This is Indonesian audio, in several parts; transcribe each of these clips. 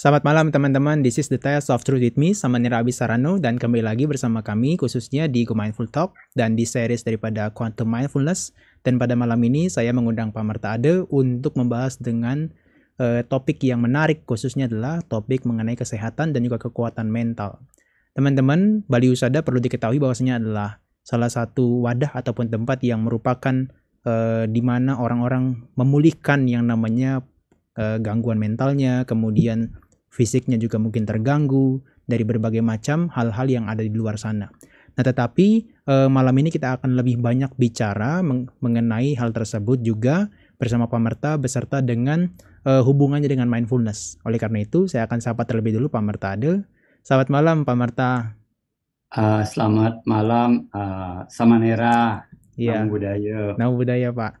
Selamat malam teman-teman, this is the test of Truth With Me sama Nira Sarano dan kembali lagi bersama kami khususnya di Go Mindful Talk dan di series daripada Quantum Mindfulness dan pada malam ini saya mengundang Pak Marta Ade untuk membahas dengan uh, topik yang menarik khususnya adalah topik mengenai kesehatan dan juga kekuatan mental. Teman-teman, Bali Usada perlu diketahui bahwasanya adalah salah satu wadah ataupun tempat yang merupakan uh, di mana orang-orang memulihkan yang namanya eh, gangguan mentalnya, kemudian fisiknya juga mungkin terganggu dari berbagai macam hal-hal yang ada di luar sana. Nah, tetapi eh, malam ini kita akan lebih banyak bicara meng mengenai hal tersebut juga bersama Pak Merta beserta dengan eh, hubungannya dengan mindfulness. Oleh karena itu, saya akan sapa terlebih dulu Pamerta Ade. Selamat malam Pamerta. Uh, eh, selamat malam uh, Samanera. Iya. Namo budaya. Namo budaya, Pak.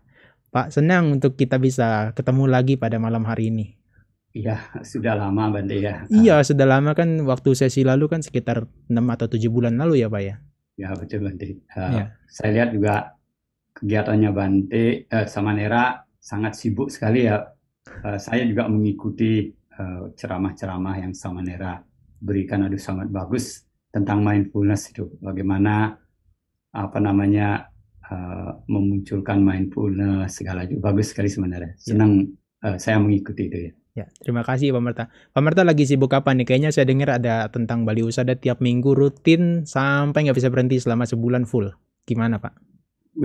Pak, senang untuk kita bisa ketemu lagi pada malam hari ini. Iya, sudah lama Bante ya. Iya, sudah lama kan waktu sesi lalu kan sekitar 6 atau 7 bulan lalu ya Pak ya? Ya, betul Bante. Uh, ya. Saya lihat juga kegiatannya Bante uh, sama Nera sangat sibuk sekali ya. Uh, saya juga mengikuti ceramah-ceramah yang sama Nera berikan aduh sangat bagus tentang mindfulness itu. Bagaimana apa namanya uh, memunculkan mindfulness segala itu bagus sekali sebenarnya. Iya. Senang uh, saya mengikuti itu ya. Ya, terima kasih Pak Merta. Pak Merta lagi sibuk apa nih? Kayaknya saya dengar ada tentang Bali Usada tiap minggu rutin sampai nggak bisa berhenti selama sebulan full. Gimana Pak?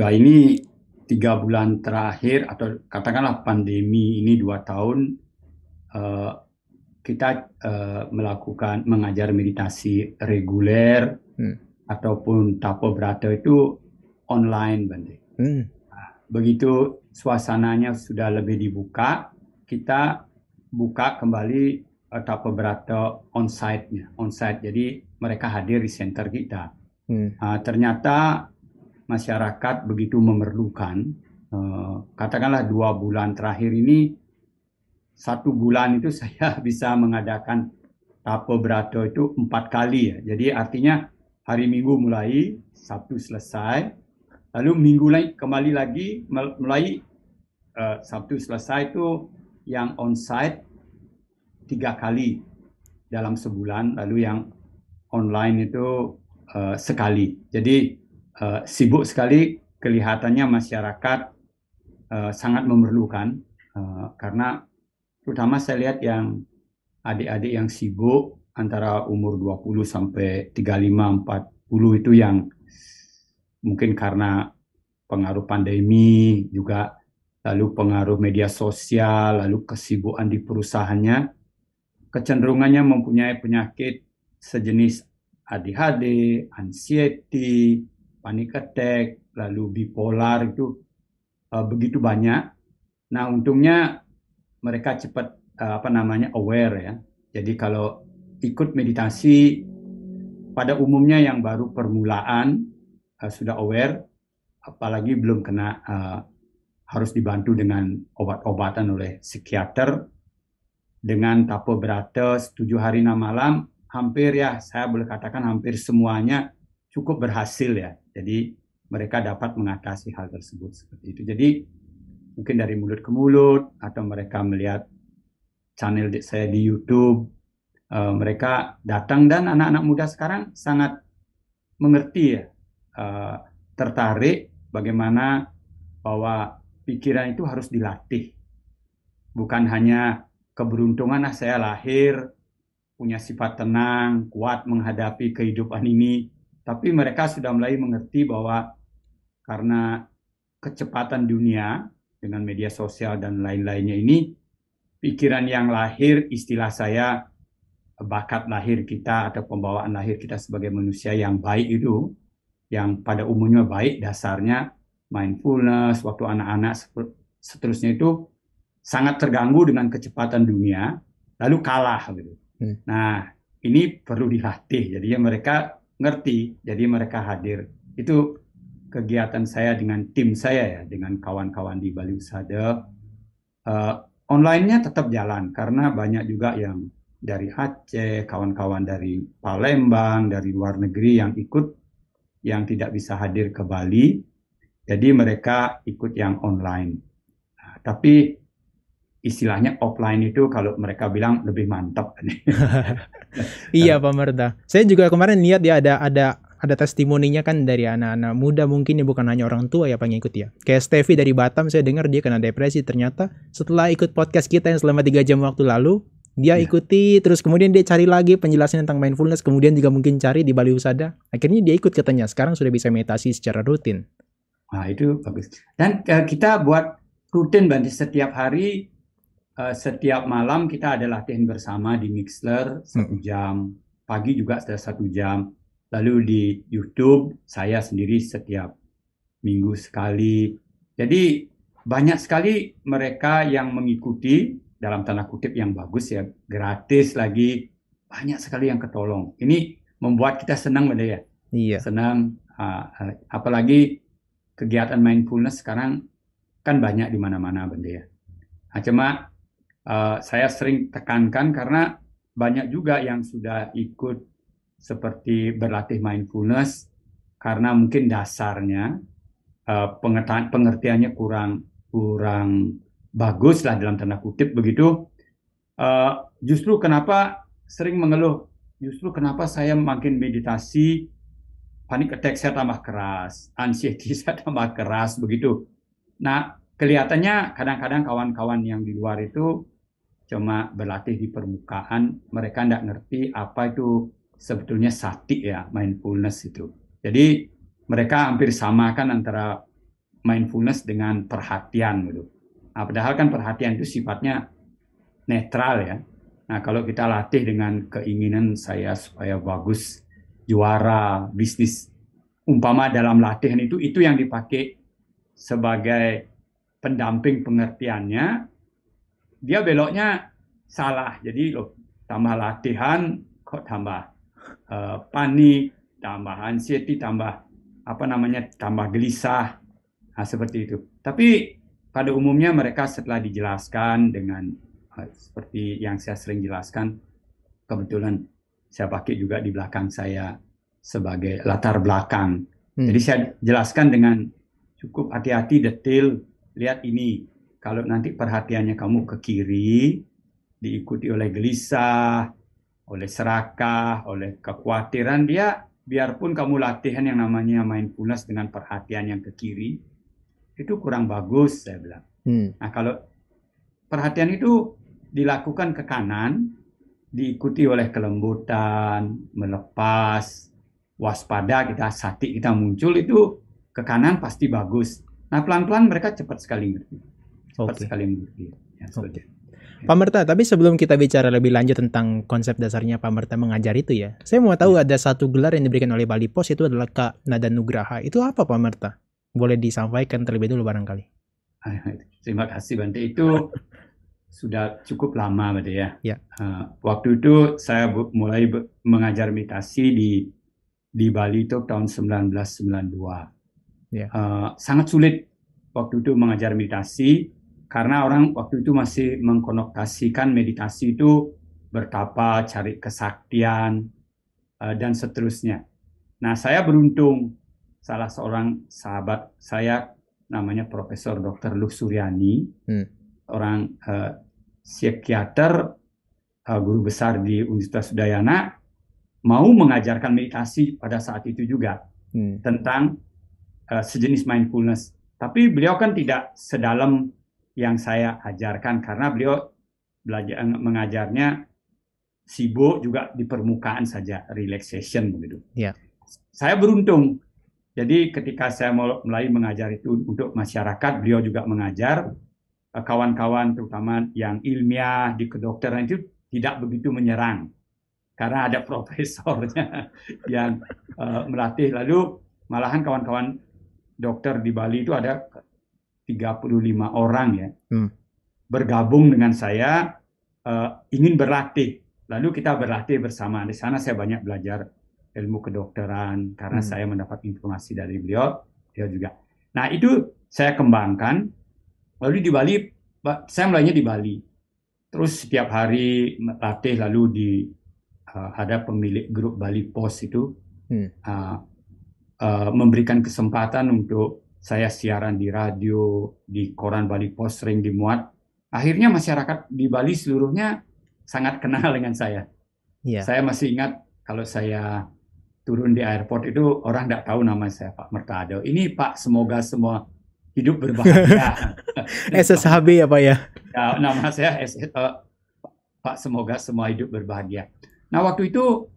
Nah ini tiga bulan terakhir atau katakanlah pandemi ini dua tahun uh, kita uh, melakukan mengajar meditasi reguler hmm. ataupun tapo brato itu online bende. Hmm. Nah, begitu suasananya sudah lebih dibuka, kita buka kembali beberapa eh, onsite-nya, onsite. Jadi mereka hadir di center kita. Hmm. Uh, ternyata masyarakat begitu memerlukan, uh, katakanlah dua bulan terakhir ini, satu bulan itu saya bisa mengadakan berato itu empat kali ya. Jadi artinya hari Minggu mulai, Sabtu selesai, lalu Minggu lagi kembali lagi mulai uh, Sabtu selesai itu yang onsite tiga kali dalam sebulan, lalu yang online itu uh, sekali. Jadi uh, sibuk sekali, kelihatannya masyarakat uh, sangat memerlukan uh, karena terutama saya lihat yang adik-adik yang sibuk antara umur 20 sampai 35 40 itu yang mungkin karena pengaruh pandemi juga lalu pengaruh media sosial lalu kesibukan di perusahaannya kecenderungannya mempunyai penyakit sejenis ADHD, anxiety, panic attack, lalu bipolar itu uh, begitu banyak. Nah, untungnya mereka cepat uh, apa namanya aware ya. Jadi kalau ikut meditasi pada umumnya yang baru permulaan uh, sudah aware, apalagi belum kena uh, harus dibantu dengan obat-obatan oleh psikiater dengan tapo beratus tujuh hari enam malam hampir ya saya boleh katakan hampir semuanya cukup berhasil ya. Jadi mereka dapat mengatasi hal tersebut seperti itu. Jadi mungkin dari mulut ke mulut atau mereka melihat channel saya di YouTube, uh, mereka datang dan anak-anak muda sekarang sangat mengerti ya, uh, tertarik bagaimana bahwa pikiran itu harus dilatih, bukan hanya keberuntungan lah saya lahir punya sifat tenang, kuat menghadapi kehidupan ini. Tapi mereka sudah mulai mengerti bahwa karena kecepatan dunia dengan media sosial dan lain-lainnya ini, pikiran yang lahir, istilah saya, bakat lahir kita atau pembawaan lahir kita sebagai manusia yang baik itu, yang pada umumnya baik dasarnya mindfulness, waktu anak-anak seterusnya itu sangat terganggu dengan kecepatan dunia, lalu kalah gitu. Hmm. Nah, ini perlu dilatih. Jadi mereka ngerti, jadi mereka hadir. Itu kegiatan saya dengan tim saya ya, dengan kawan-kawan di Bali Usada. Uh, eh, Online-nya tetap jalan karena banyak juga yang dari Aceh, kawan-kawan dari Palembang, dari luar negeri yang ikut yang tidak bisa hadir ke Bali. Jadi mereka ikut yang online. Nah, tapi istilahnya offline itu kalau mereka bilang lebih mantap. iya Pak Merda. Saya juga kemarin lihat ya ada ada ada testimoninya kan dari anak-anak muda mungkin ya bukan hanya orang tua ya pengikut ya. Kayak Stevi dari Batam saya dengar dia kena depresi ternyata setelah ikut podcast kita yang selama 3 jam waktu lalu dia ya. ikuti terus kemudian dia cari lagi penjelasan tentang mindfulness kemudian juga mungkin cari di Bali Usada akhirnya dia ikut katanya sekarang sudah bisa meditasi secara rutin. Nah itu bagus dan uh, kita buat rutin berarti setiap hari Eh, setiap malam kita ada latihan bersama di Mixler satu jam, pagi juga sudah satu jam. Lalu di YouTube saya sendiri setiap minggu sekali. Jadi banyak sekali mereka yang mengikuti dalam tanda kutip yang bagus ya, gratis lagi banyak sekali yang ketolong. Ini membuat kita senang benar ya. Iya. Senang uh, apalagi kegiatan mindfulness sekarang kan banyak di mana-mana benar ya. Nah, cuma Eh, saya sering tekankan karena banyak juga yang sudah ikut seperti berlatih mindfulness karena mungkin dasarnya uh, pengertiannya kurang kurang bagus lah dalam tanda kutip begitu uh, justru kenapa sering mengeluh justru kenapa saya makin meditasi panik attack saya tambah keras anxiety saya tambah keras begitu nah kelihatannya kadang-kadang kawan-kawan yang di luar itu cuma berlatih di permukaan mereka tidak ngerti apa itu sebetulnya sati ya mindfulness itu jadi mereka hampir samakan antara mindfulness dengan perhatian gitu nah, padahal kan perhatian itu sifatnya netral ya nah kalau kita latih dengan keinginan saya supaya bagus juara bisnis umpama dalam latihan itu itu yang dipakai sebagai pendamping pengertiannya dia beloknya salah. Jadi loh, tambah latihan kok tambah uh, panik, tambah anxiety, tambah apa namanya, tambah gelisah. Nah, seperti itu. Tapi pada umumnya mereka setelah dijelaskan dengan uh, seperti yang saya sering jelaskan, kebetulan saya pakai juga di belakang saya sebagai latar belakang. Hmm. Jadi saya jelaskan dengan cukup hati-hati detail, lihat ini, kalau nanti perhatiannya kamu ke kiri, diikuti oleh gelisah, oleh serakah, oleh kekhawatiran, dia biarpun kamu latihan yang namanya main mindfulness dengan perhatian yang ke kiri, itu kurang bagus, saya bilang. Hmm. Nah, kalau perhatian itu dilakukan ke kanan, diikuti oleh kelembutan, melepas, waspada, kita sati kita muncul, itu ke kanan pasti bagus. Nah, pelan-pelan mereka cepat sekali ngerti cepat okay. sekali mengerti. Iya. Ya, okay. Pak Merta, tapi sebelum kita bicara lebih lanjut tentang konsep dasarnya Pak Merta mengajar itu ya, saya mau tahu ya. ada satu gelar yang diberikan oleh Bali Pos itu adalah Kak Nada Nugraha. Itu apa Pak Merta? Boleh disampaikan terlebih dulu barangkali. Terima kasih Bante. Itu sudah cukup lama Bante ya. ya. Uh, waktu itu saya mulai mengajar meditasi di di Bali itu tahun 1992. Ya. Uh, sangat sulit waktu itu mengajar meditasi karena orang waktu itu masih mengkonotasikan meditasi itu bertapa, cari kesaktian, eh, dan seterusnya. Nah, saya beruntung salah seorang sahabat saya namanya Profesor Dr. Luh Suryani, hmm. orang uh, psikiater, uh, guru besar di Universitas Udayana, mau mengajarkan meditasi pada saat itu juga hmm. tentang uh, sejenis mindfulness. Tapi beliau kan tidak sedalam yang saya ajarkan karena beliau belajar eh, mengajarnya sibuk juga di permukaan saja relaxation begitu. Ya. Saya beruntung. Jadi ketika saya mulai mengajar itu untuk masyarakat, beliau juga mengajar eh, kawan-kawan terutama yang ilmiah di kedokteran itu tidak begitu menyerang karena ada profesornya yang uh, melatih lalu malahan kawan-kawan dokter di Bali itu ada 35 orang ya hmm. bergabung dengan saya uh, ingin berlatih. Lalu kita berlatih bersama. Di sana saya banyak belajar ilmu kedokteran karena hmm. saya mendapat informasi dari beliau, dia juga. Nah itu saya kembangkan. Lalu di Bali, saya mulainya di Bali. Terus setiap hari latih lalu di uh, ada pemilik grup Bali Pos itu hmm. uh, uh, memberikan kesempatan untuk saya siaran di radio, di koran Bali Post sering dimuat. Akhirnya masyarakat di Bali seluruhnya sangat kenal dengan saya. Yeah. Saya masih ingat kalau saya turun di airport itu orang tidak tahu nama saya Pak Mertado. Ini Pak semoga semua hidup berbahagia. SSHB eh, ya Pak ya? ya nama saya SS, uh, eh, Pak semoga semua hidup berbahagia. Nah waktu itu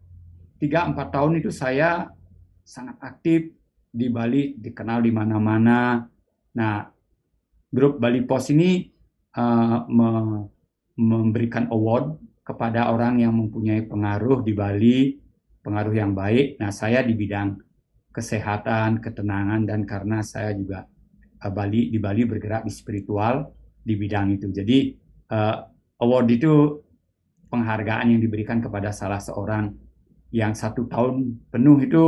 3-4 tahun itu saya sangat aktif di Bali dikenal di mana-mana. Nah, grup Bali Pos ini uh, me memberikan award kepada orang yang mempunyai pengaruh di Bali, pengaruh yang baik. Nah, saya di bidang kesehatan, ketenangan, dan karena saya juga uh, Bali di Bali bergerak di spiritual di bidang itu. Jadi uh, award itu penghargaan yang diberikan kepada salah seorang yang satu tahun penuh itu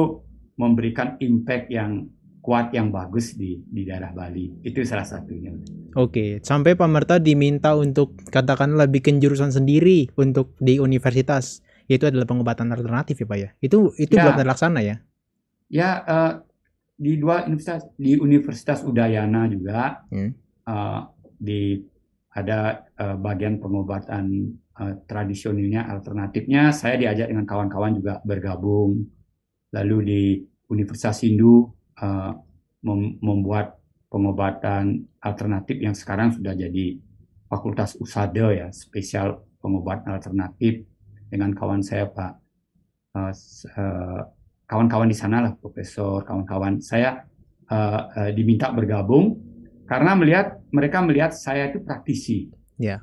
memberikan impact yang kuat yang bagus di di daerah Bali. Itu salah satunya. Oke, sampai Pak Merta diminta untuk katakanlah bikin jurusan sendiri untuk di universitas. yaitu adalah pengobatan alternatif ya Pak ya. Itu itu ya. buat terlaksana ya. Ya uh, di dua universitas di Universitas Udayana juga hmm. uh, di ada uh, bagian pengobatan uh, tradisionalnya alternatifnya saya diajak dengan kawan-kawan juga bergabung lalu di Universitas Hindu uh, mem membuat pengobatan alternatif yang sekarang sudah jadi Fakultas Usada ya, spesial pengobatan alternatif dengan kawan saya Pak uh, uh, kawan-kawan di sana lah profesor kawan-kawan saya uh, uh, diminta bergabung karena melihat mereka melihat saya itu praktisi yeah.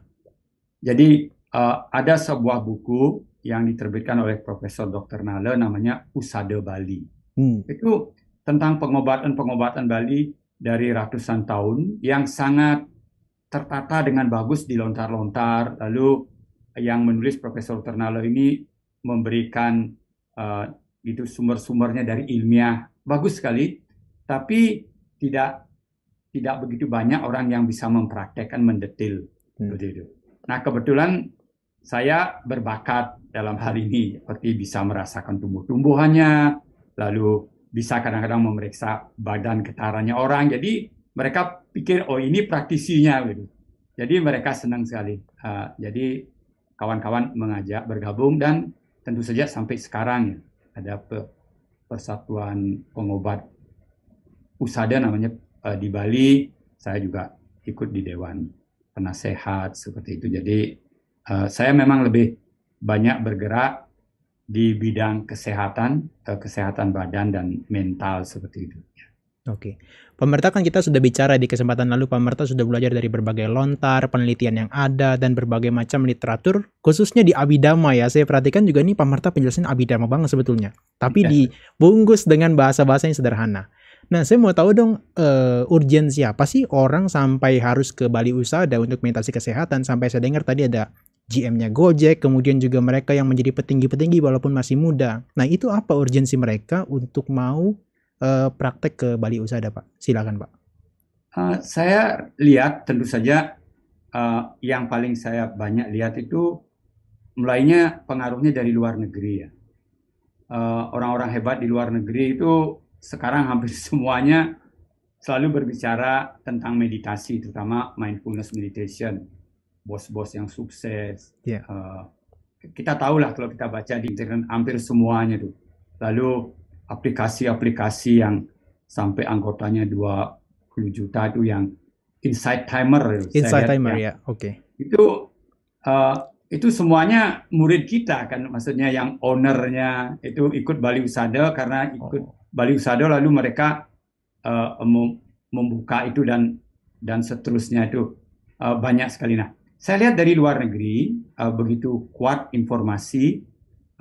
jadi uh, ada sebuah buku yang diterbitkan oleh profesor dr Nale namanya USADA Bali Hmm. Itu tentang pengobatan-pengobatan Bali dari ratusan tahun yang sangat tertata dengan bagus di lontar lontar Lalu yang menulis Profesor Ternalo ini memberikan uh, eh, itu sumber-sumbernya dari ilmiah bagus sekali, tapi tidak tidak begitu banyak orang yang bisa mempraktekkan mendetail hmm. Nah kebetulan saya berbakat dalam hal ini seperti bisa merasakan tumbuh-tumbuhannya, lalu bisa kadang-kadang memeriksa badan getarannya orang. Jadi mereka pikir oh ini praktisinya gitu. Jadi mereka senang sekali. Ah, jadi kawan-kawan mengajak bergabung dan tentu saja sampai sekarang ya ada persatuan pengobat usada namanya eh, di Bali. Saya juga ikut di dewan penasehat seperti itu. Jadi eh, saya memang lebih banyak bergerak di bidang kesehatan, eh, kesehatan badan dan mental seperti itu. Ya. Oke. pemerintah kan kita sudah bicara di kesempatan lalu pemerintah sudah belajar dari berbagai lontar, penelitian yang ada dan berbagai macam literatur khususnya di abidama ya. Saya perhatikan juga nih pemerintah penjelasan abidama banget sebetulnya. Tapi ya. dibungkus dengan bahasa-bahasa yang sederhana. Nah, saya mau tahu dong uh, eh, urgensi apa sih orang sampai harus ke Bali Usada untuk meditasi kesehatan sampai saya dengar tadi ada GM-nya Gojek, kemudian juga mereka yang menjadi petinggi-petinggi walaupun masih muda. Nah, itu apa urgensi mereka untuk mau uh, praktek ke Bali Usada, Pak? Silakan, Pak. Uh, saya lihat tentu saja uh, yang paling saya banyak lihat itu mulainya pengaruhnya dari luar negeri ya. orang orang-orang hebat di luar negeri itu sekarang hampir semuanya selalu berbicara tentang meditasi, terutama mindfulness meditation bos-bos yang sukses. Yeah. Ya. Uh, kita tahulah kalau kita baca di internet hampir semuanya tuh. Lalu aplikasi-aplikasi yang sampai anggotanya 20 juta itu yang inside timer. Inside ya. timer ya, yeah. oke. Okay. Itu uh, itu semuanya murid kita kan, maksudnya yang ownernya itu ikut Bali Usada karena ikut oh. Bali Usada lalu mereka uh, membuka itu dan dan seterusnya itu uh, banyak sekali nah saya lihat dari luar negeri uh, begitu kuat informasi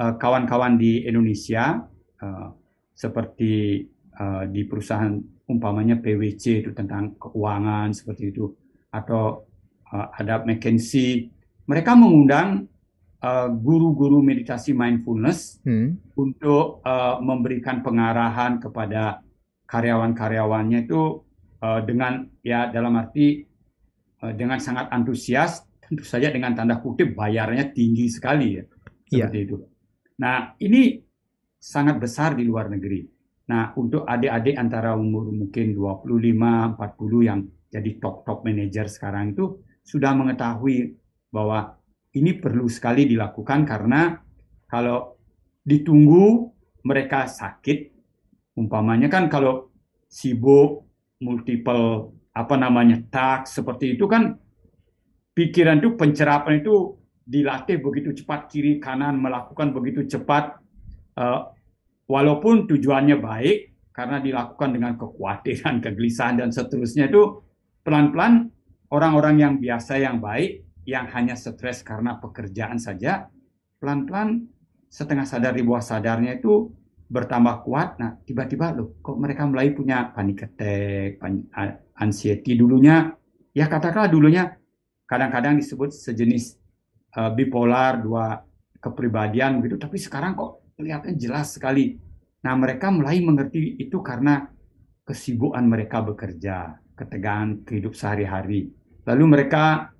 eh, kawan-kawan uh, di Indonesia uh, seperti uh, di perusahaan umpamanya PwC itu tentang keuangan seperti itu atau uh, ada McKinsey mereka mengundang guru-guru uh, meditasi mindfulness hmm. untuk uh, memberikan pengarahan kepada karyawan-karyawannya itu uh, dengan ya dalam arti uh, dengan sangat antusias tentu saja dengan tanda kutip bayarnya tinggi sekali ya iya. seperti ya. itu. Nah ini sangat besar di luar negeri. Nah untuk adik-adik antara umur mungkin 25-40 yang jadi top-top manager sekarang itu sudah mengetahui bahwa ini perlu sekali dilakukan karena kalau ditunggu mereka sakit umpamanya kan kalau sibuk multiple apa namanya tak seperti itu kan pikiran itu pencerapan itu dilatih begitu cepat kiri kanan melakukan begitu cepat uh, walaupun tujuannya baik karena dilakukan dengan kekhawatiran, kegelisahan dan seterusnya itu pelan-pelan orang-orang yang biasa yang baik yang hanya stres karena pekerjaan saja pelan-pelan setengah sadar di bawah sadarnya itu bertambah kuat. Nah, tiba-tiba loh, kok mereka mulai punya panic attack, anxiety dulunya. Ya katakanlah dulunya kadang-kadang disebut sejenis uh, bipolar dua kepribadian begitu tapi sekarang kok kelihatan jelas sekali nah mereka mulai mengerti itu karena kesibukan mereka bekerja ketegangan kehidup sehari-hari lalu mereka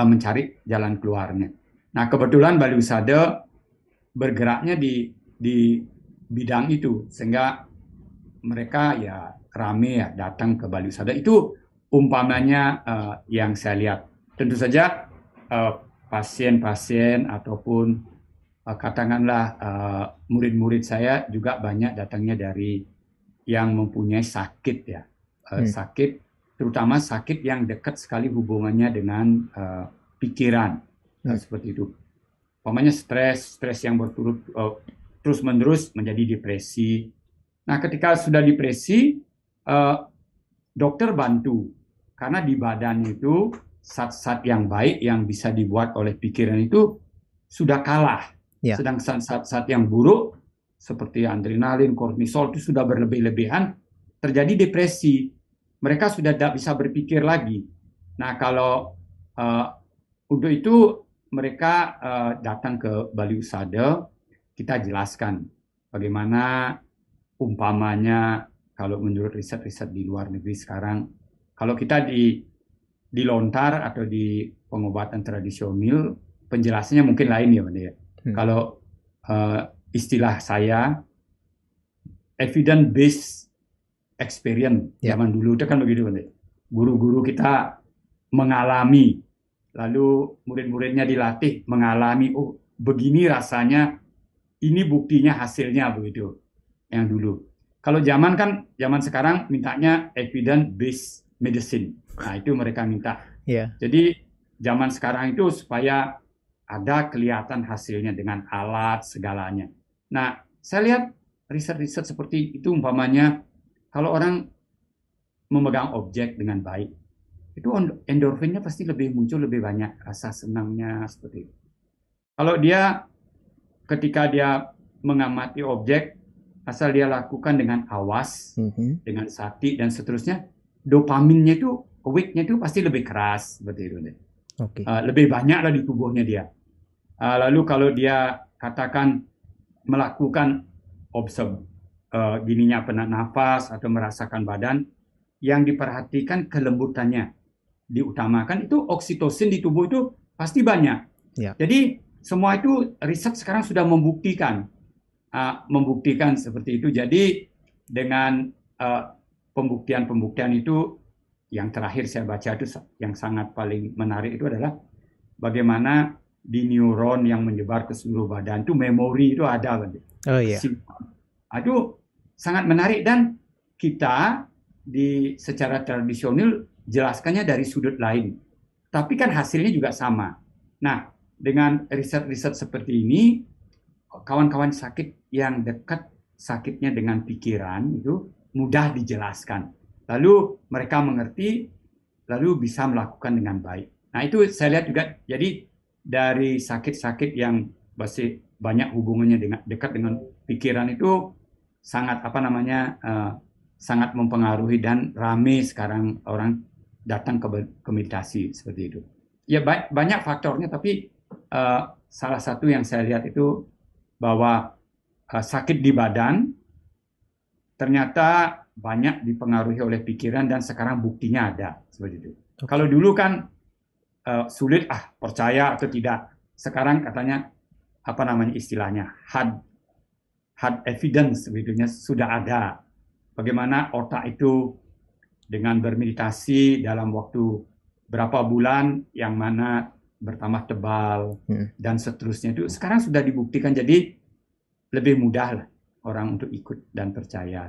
uh, mencari jalan keluarnya nah kebetulan Bali Usada bergeraknya di di bidang itu sehingga mereka ya rame ya datang ke Bali Usada itu umpamanya uh, yang saya lihat tentu saja eh, pasien-pasien uh, ataupun uh, katakanlah uh, murid-murid saya juga banyak datangnya dari yang mempunyai sakit ya uh, hmm. sakit terutama sakit yang dekat sekali hubungannya dengan uh, pikiran hmm. Nah, seperti itu. Pokoknya stres, stres yang berturut uh, terus menerus menjadi depresi. Nah, ketika sudah depresi, uh, dokter bantu karena di badan itu saat-saat yang baik yang bisa dibuat oleh pikiran itu sudah kalah. Ya. Sedang saat-saat yang buruk seperti adrenalin, kortisol itu sudah berlebih-lebihan, terjadi depresi. Mereka sudah tidak bisa berpikir lagi. Nah, kalau uh, untuk itu mereka uh, datang ke Bali Usada, kita jelaskan bagaimana umpamanya kalau menurut riset-riset di luar negeri sekarang, kalau kita di di lontar atau di pengobatan tradisional penjelasannya mungkin lain ya, Bang ya. Hmm. Kalau uh, istilah saya evidence based experience yeah. zaman dulu itu kan begitu, Bang. Guru-guru kita mengalami lalu murid-muridnya dilatih mengalami oh begini rasanya ini buktinya hasilnya begitu yang dulu. Kalau zaman kan zaman sekarang mintanya evidence based medicine Nah, itu mereka minta. Yeah. Jadi zaman sekarang itu supaya ada kelihatan hasilnya dengan alat segalanya. Nah, saya lihat riset-riset seperti itu umpamanya kalau orang memegang objek dengan baik, itu endorfinnya pasti lebih muncul lebih banyak rasa senangnya seperti itu. Kalau dia ketika dia mengamati objek, asal dia lakukan dengan awas, mm -hmm. dengan sakti dan seterusnya, dopaminnya itu weaknya itu pasti lebih keras seperti itu Okay. Uh, eh, lebih banyak lah di tubuhnya dia. Uh, lalu kalau dia katakan melakukan observe uh, gininya penat nafas atau merasakan badan yang diperhatikan kelembutannya diutamakan itu oksitosin di tubuh itu pasti banyak. Yeah. Jadi semua itu riset sekarang sudah membuktikan uh, membuktikan seperti itu. Jadi dengan uh, pembuktian-pembuktian itu yang terakhir saya baca itu yang sangat paling menarik itu adalah bagaimana di neuron yang menyebar ke seluruh badan itu memori itu ada Oh iya. Yeah. Itu sangat menarik dan kita di secara tradisional jelaskannya dari sudut lain. Tapi kan hasilnya juga sama. Nah, dengan riset-riset seperti ini kawan-kawan sakit yang dekat sakitnya dengan pikiran itu mudah dijelaskan lalu mereka mengerti, lalu bisa melakukan dengan baik. Nah itu saya lihat juga, jadi dari sakit-sakit yang masih banyak hubungannya dengan dekat dengan pikiran itu sangat apa namanya uh, sangat mempengaruhi dan rame sekarang orang datang ke, ke meditasi seperti itu. Ya ba banyak faktornya tapi uh, salah satu yang saya lihat itu bahwa uh, sakit di badan ternyata banyak dipengaruhi oleh pikiran dan sekarang buktinya ada seperti itu. Okay. Kalau dulu kan uh, sulit ah percaya atau tidak. Sekarang katanya apa namanya istilahnya had had evidence sebetulnya sudah ada. Bagaimana otak itu dengan bermeditasi dalam waktu berapa bulan yang mana bertambah tebal hmm. dan seterusnya itu sekarang sudah dibuktikan jadi lebih mudah lah orang untuk ikut dan percaya.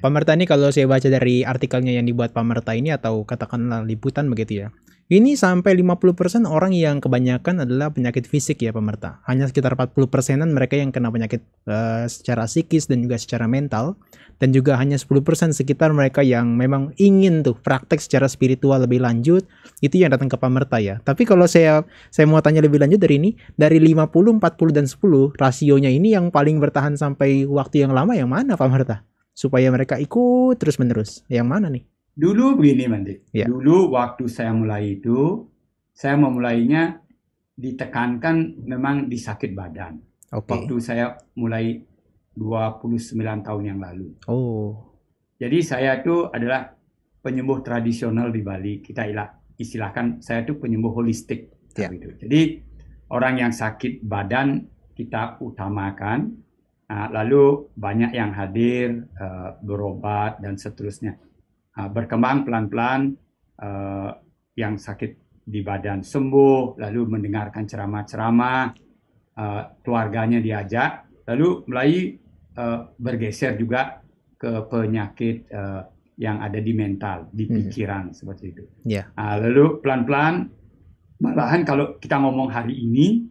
Pamerta ini kalau saya baca dari artikelnya yang dibuat Pamerta ini atau katakanlah liputan begitu ya. Ini sampai 50% orang yang kebanyakan adalah penyakit fisik ya Pamerta, Hanya sekitar 40 40%an mereka yang kena penyakit uh, secara psikis dan juga secara mental. Dan juga hanya 10% sekitar mereka yang memang ingin tuh praktek secara spiritual lebih lanjut. Itu yang datang ke Pamerta ya. Tapi kalau saya saya mau tanya lebih lanjut dari ini. Dari 50, 40, dan 10 rasionya ini yang paling bertahan sampai waktu yang lama yang mana Pamerta? supaya mereka ikut terus menerus yang mana nih dulu begini mandi ya. dulu waktu saya mulai itu saya memulainya ditekankan memang di sakit badan okay. waktu saya mulai 29 tahun yang lalu oh jadi saya itu adalah penyembuh tradisional di Bali kita ilah istilahkan saya itu penyembuh holistik ya. jadi orang yang sakit badan kita utamakan Nah, lalu banyak yang hadir eh, berobat dan seterusnya. Nah, berkembang pelan-pelan eh, yang sakit di badan sembuh, lalu mendengarkan ceramah-ceramah, eh, keluarganya diajak, lalu mulai bergeser juga ke penyakit yang ada di mental, di mhm. pikiran hmm. seperti itu. Yeah. Ya. Lalu pelan-pelan, malahan kalau kita ngomong hari ini,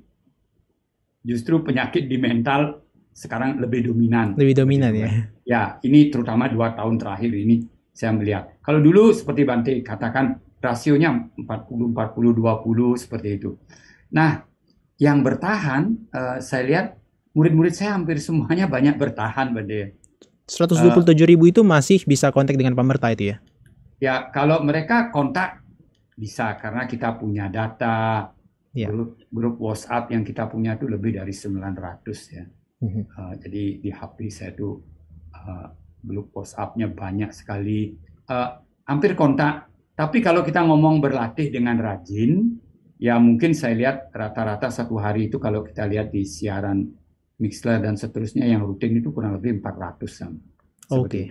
justru penyakit di mental sekarang lebih dominan. Lebih dominan ya. Ya, ini terutama dua tahun terakhir ini saya melihat. Kalau dulu seperti Bante katakan rasionya 40 40 20 seperti itu. Nah, yang bertahan uh, saya lihat murid-murid saya hampir semuanya banyak bertahan Bante. 127 uh, ribu itu masih bisa kontak dengan pemerintah itu ya? Ya, kalau mereka kontak bisa karena kita punya data. Yeah. Grup, grup WhatsApp yang kita punya itu lebih dari 900 ya. Uh, jadi di HP saya tuh uh, ah, belum post up-nya banyak sekali, uh, hampir kontak. Tapi kalau kita ngomong berlatih dengan rajin, ya mungkin saya lihat rata-rata satu hari itu kalau kita lihat di siaran Mixler dan seterusnya yang rutin itu kurang lebih 400 an. Oke. Okay.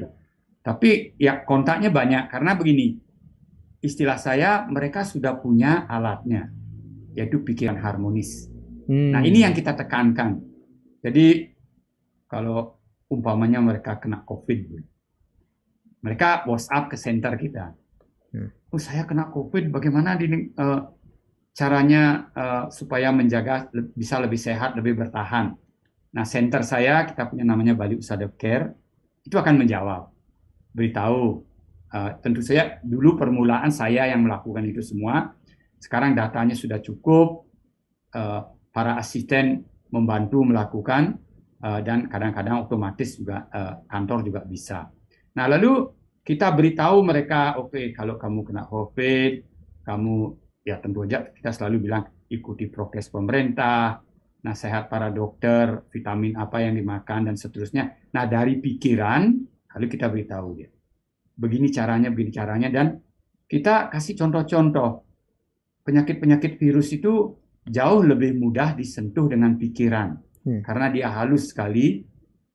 Tapi ya kontaknya banyak karena begini, istilah saya mereka sudah punya alatnya, yaitu pikiran harmonis. Hmm. Nah ini hmm. yang kita tekankan jadi kalau umpamanya mereka kena COVID, mereka WhatsApp ke center kita. Hmm. Oh saya kena COVID, bagaimana di, uh, caranya uh, supaya menjaga bisa lebih sehat, lebih bertahan? Nah center saya kita punya namanya Bali Usada Care itu akan menjawab, beritahu. Uh, tentu saja dulu permulaan saya yang melakukan itu semua. Sekarang datanya sudah cukup, uh, para asisten membantu melakukan uh, dan kadang-kadang otomatis juga uh, kantor juga bisa. Nah, lalu kita beritahu mereka, oke, okay, kalau kamu kena COVID, kamu ya tentu saja kita selalu bilang ikuti prokes pemerintah, nasihat para dokter, vitamin apa yang dimakan dan seterusnya. Nah, dari pikiran lalu kita beritahu dia. Begini caranya, begini caranya dan kita kasih contoh-contoh penyakit-penyakit virus itu jauh lebih mudah disentuh dengan pikiran hmm. karena dia halus sekali,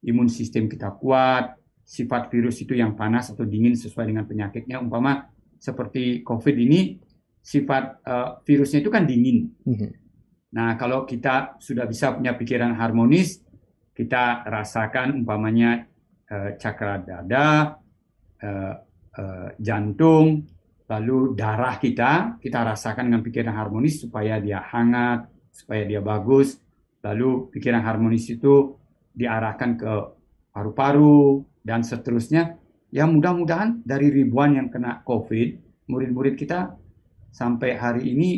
imun sistem kita kuat, sifat virus itu yang panas atau dingin sesuai dengan penyakitnya. Umpama seperti COVID ini, sifat uh, virusnya itu kan dingin. Hmm. Nah, kalau kita sudah bisa punya pikiran harmonis, kita rasakan umpamanya uh, cakra dada, uh, uh, jantung, lalu darah kita kita rasakan dengan pikiran harmonis supaya dia hangat, supaya dia bagus. Lalu pikiran harmonis itu diarahkan ke paru-paru dan seterusnya. Ya mudah-mudahan dari ribuan yang kena COVID, murid-murid kita sampai hari ini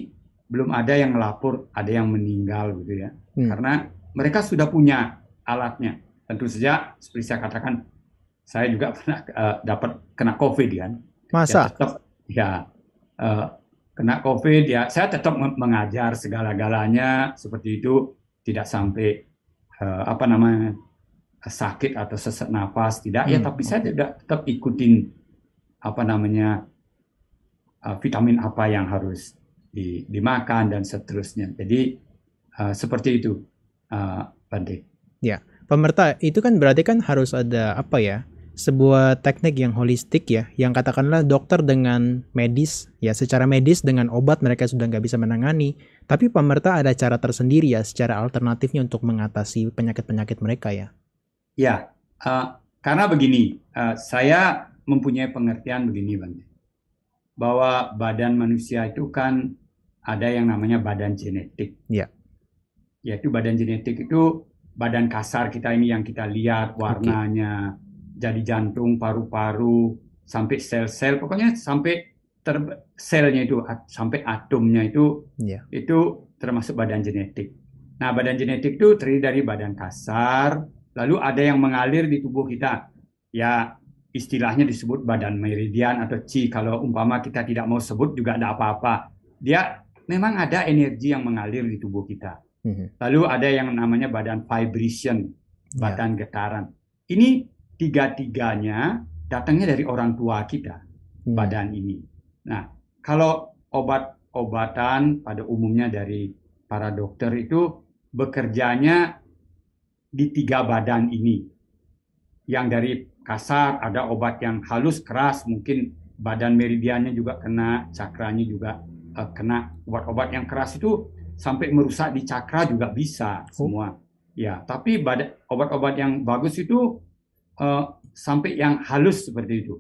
belum ada yang ngelapor, ada yang meninggal gitu ya. Hmm. Karena mereka sudah punya alatnya. Tentu saja seperti saya katakan, saya juga pernah uh, dapat kena COVID kan. Ya, Masa? Ya, tetap ya uh, kena COVID ya saya tetap mengajar segala-galanya seperti itu tidak sampai uh, apa namanya sakit atau sesak nafas tidak ya, hmm. ya tapi saya tidak tetap ikutin apa namanya uh, vitamin apa yang harus di, dimakan dan seterusnya jadi uh, seperti itu uh, Bante. Ya pemerintah itu kan berarti kan harus ada apa ya sebuah teknik yang holistik ya, yang katakanlah dokter dengan medis, ya secara medis dengan obat mereka sudah nggak bisa menangani, tapi pemerintah ada cara tersendiri ya, secara alternatifnya untuk mengatasi penyakit-penyakit mereka ya. Ya, uh, karena begini, uh, saya mempunyai pengertian begini bang, bahwa badan manusia itu kan ada yang namanya badan genetik. Ya. Yaitu badan genetik itu badan kasar kita ini yang kita lihat warnanya. Okay jadi jantung, paru-paru, sampai sel-sel, pokoknya sampai ter selnya itu sampai atomnya itu yeah. itu termasuk badan genetik. Nah, badan genetik itu terdiri dari badan kasar, lalu ada yang mengalir di tubuh kita. Ya, istilahnya disebut badan meridian atau chi kalau umpama kita tidak mau sebut juga ada apa-apa. Dia memang ada energi yang mengalir di tubuh kita. Mhm. Lalu ada yang namanya badan vibration, iya. badan yeah. getaran. Ini tiga-tiganya datangnya dari orang tua kita hmm. badan ini. Nah, kalau obat-obatan pada umumnya dari para dokter itu bekerjanya di tiga badan ini. Yang dari kasar ada obat yang halus keras mungkin badan meridiannya juga kena, cakranya juga uh, kena. Obat-obat yang keras itu sampai merusak di cakra juga bisa oh. semua. Ya, tapi obat-obat yang bagus itu uh, sampai yang halus seperti itu.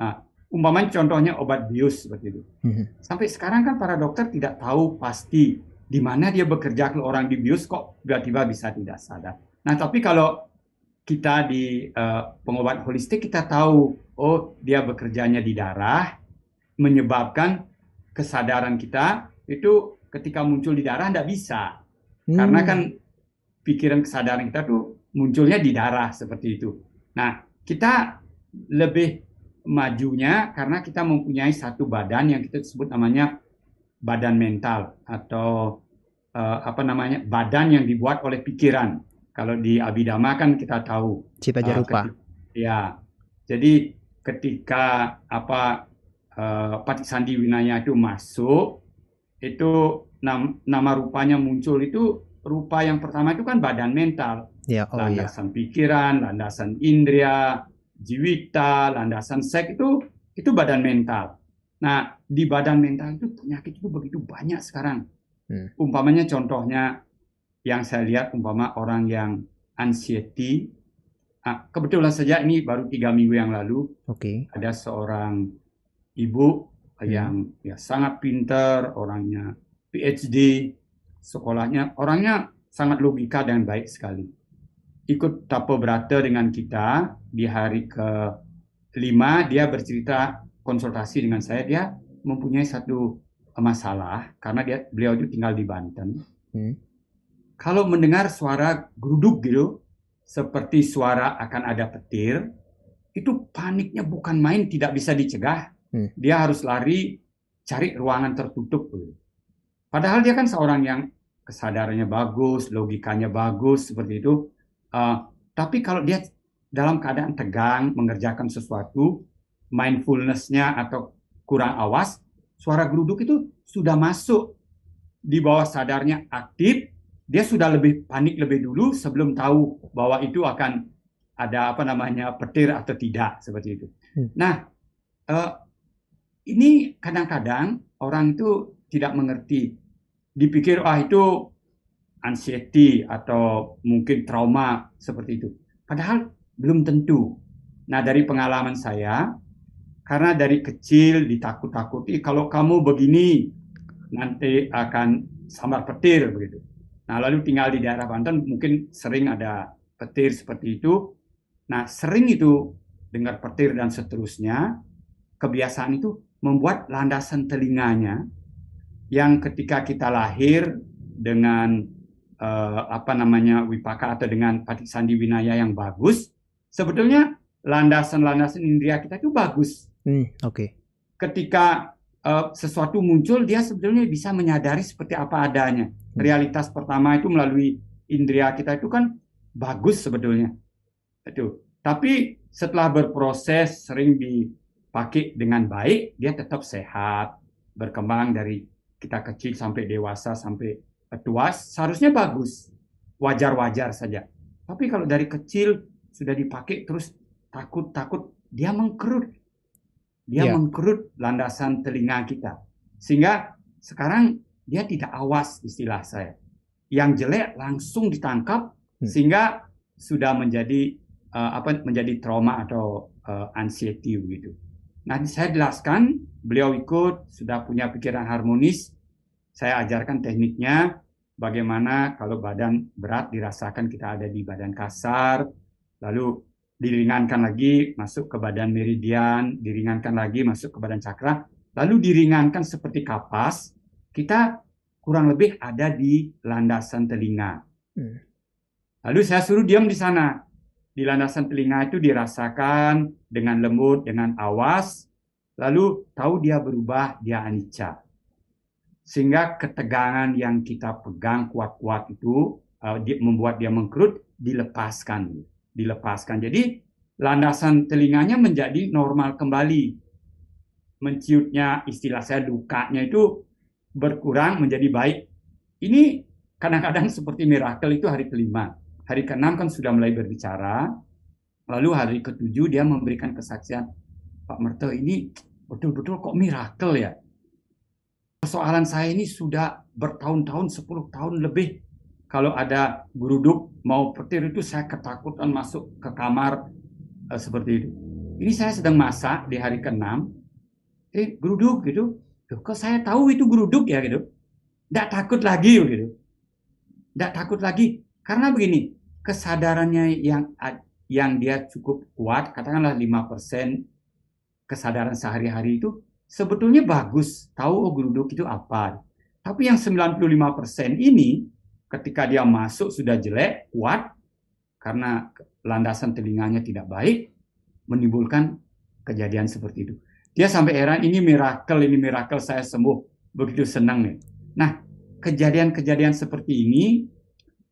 Nah, umpamanya contohnya obat bius seperti itu. Hmm. Sampai sekarang kan para dokter tidak tahu pasti di mana dia bekerja kalau orang di bius kok tiba-tiba bisa tidak sadar. Nah tapi kalau kita di uh, pengobat holistik kita tahu oh dia bekerjanya di darah menyebabkan kesadaran kita itu ketika muncul di darah tidak bisa hmm. karena kan pikiran kesadaran kita tuh munculnya di darah seperti itu. Nah, kita lebih majunya karena kita mempunyai satu badan yang kita sebut namanya badan mental atau uh, apa namanya badan yang dibuat oleh pikiran. Kalau di abhidhamma kan kita tahu cita eh, jarupa. Uh, ketika, ya. Jadi ketika apa uh, eh, Patik Sandi Winaya itu masuk itu nam, nama rupanya muncul itu rupa yang pertama itu kan badan mental. Ya, oh iya. landasan iya. pikiran, landasan indria, jiwita, landasan seks itu itu badan mental. Nah, di badan mental itu penyakit itu begitu banyak sekarang. Hmm. Umpamanya contohnya yang saya lihat umpama orang yang anxiety. Nah, kebetulan saja ini baru tiga minggu yang lalu okay. ada seorang ibu hmm. yang ya sangat pinter, orangnya PhD, sekolahnya, orangnya sangat logika dan baik sekali ikut Tapo Brata dengan kita di hari ke lima dia bercerita konsultasi dengan saya dia mempunyai satu eh, masalah karena dia beliau itu tinggal di Banten. Hmm. Kalau mendengar suara geruduk gitu seperti suara akan ada petir itu paniknya bukan main tidak bisa dicegah. Hmm. Dia harus lari cari ruangan tertutup. Gitu. Padahal dia kan seorang yang kesadarannya bagus, logikanya bagus seperti itu Uh, tapi kalau dia dalam keadaan tegang mengerjakan sesuatu, mindfulness-nya atau kurang awas, suara geruduk itu sudah masuk di bawah sadarnya aktif, dia sudah lebih panik lebih dulu sebelum tahu bahwa itu akan ada apa namanya petir atau tidak seperti itu. Hmm. Nah, uh, ini kadang-kadang orang itu tidak mengerti, dipikir ah itu anxiety atau mungkin trauma seperti itu. Padahal belum tentu. Nah, dari pengalaman saya, karena dari kecil ditakut-takuti kalau kamu begini nanti akan sambar petir begitu. Nah, lalu tinggal di daerah Banten mungkin sering ada petir seperti itu. Nah, sering itu dengar petir dan seterusnya, kebiasaan itu membuat landasan telinganya yang ketika kita lahir dengan uh, apa namanya wipaka atau dengan patik sandi winaya yang bagus, sebetulnya landasan-landasan indria kita itu bagus. Hmm, Oke. Okay. Ketika uh, sesuatu muncul, dia sebetulnya bisa menyadari seperti apa adanya. Hmm. Realitas pertama itu melalui indria kita itu kan bagus sebetulnya. Itu. Tapi setelah berproses sering dipakai dengan baik, dia tetap sehat, berkembang dari kita kecil sampai dewasa sampai tuas seharusnya bagus, wajar-wajar saja. Tapi kalau dari kecil sudah dipakai terus takut-takut dia mengkerut. Dia yeah. mengkerut landasan telinga kita. Sehingga sekarang dia tidak awas istilah saya. Yang jelek langsung ditangkap hmm. sehingga sudah menjadi uh, apa menjadi trauma atau uh, anxiety gitu. Nah, saya jelaskan, beliau ikut, sudah punya pikiran harmonis. Saya ajarkan tekniknya, bagaimana kalau badan berat dirasakan kita ada di badan kasar, lalu diringankan lagi masuk ke badan meridian, diringankan lagi masuk ke badan cakra, lalu diringankan seperti kapas, kita kurang lebih ada di landasan telinga. Hmm. Lalu saya suruh diam di sana. Di landasan telinga itu dirasakan dengan lembut, dengan awas, lalu tahu dia berubah, dia anicca. Sehingga ketegangan yang kita pegang kuat-kuat itu uh, membuat dia mengkerut, dilepaskan. Dilepaskan. Jadi landasan telinganya menjadi normal kembali. Menciutnya, istilah saya lukanya itu berkurang menjadi baik. Ini kadang-kadang seperti miracle itu hari kelima. Hari keenam kan sudah mulai berbicara. Lalu hari ketujuh dia memberikan kesaksian, Pak Merto ini betul-betul kok miracle ya persoalan saya ini sudah bertahun-tahun 10 tahun lebih kalau ada guruduk mau petir itu saya ketakutan masuk ke kamar eh, seperti itu ini saya sedang masak di hari ke-6 eh guruduk gitu Duh, kok saya tahu itu guruduk ya gitu tidak takut lagi gitu tidak takut lagi karena begini kesadarannya yang yang dia cukup kuat katakanlah 5% kesadaran sehari-hari itu sebetulnya bagus tahu oh geruduk itu apa. Tapi yang 95% ini ketika dia masuk sudah jelek, kuat karena landasan telinganya tidak baik menimbulkan kejadian seperti itu. Dia sampai heran ini miracle, ini miracle saya sembuh. Begitu senang nih. Nah, kejadian-kejadian seperti ini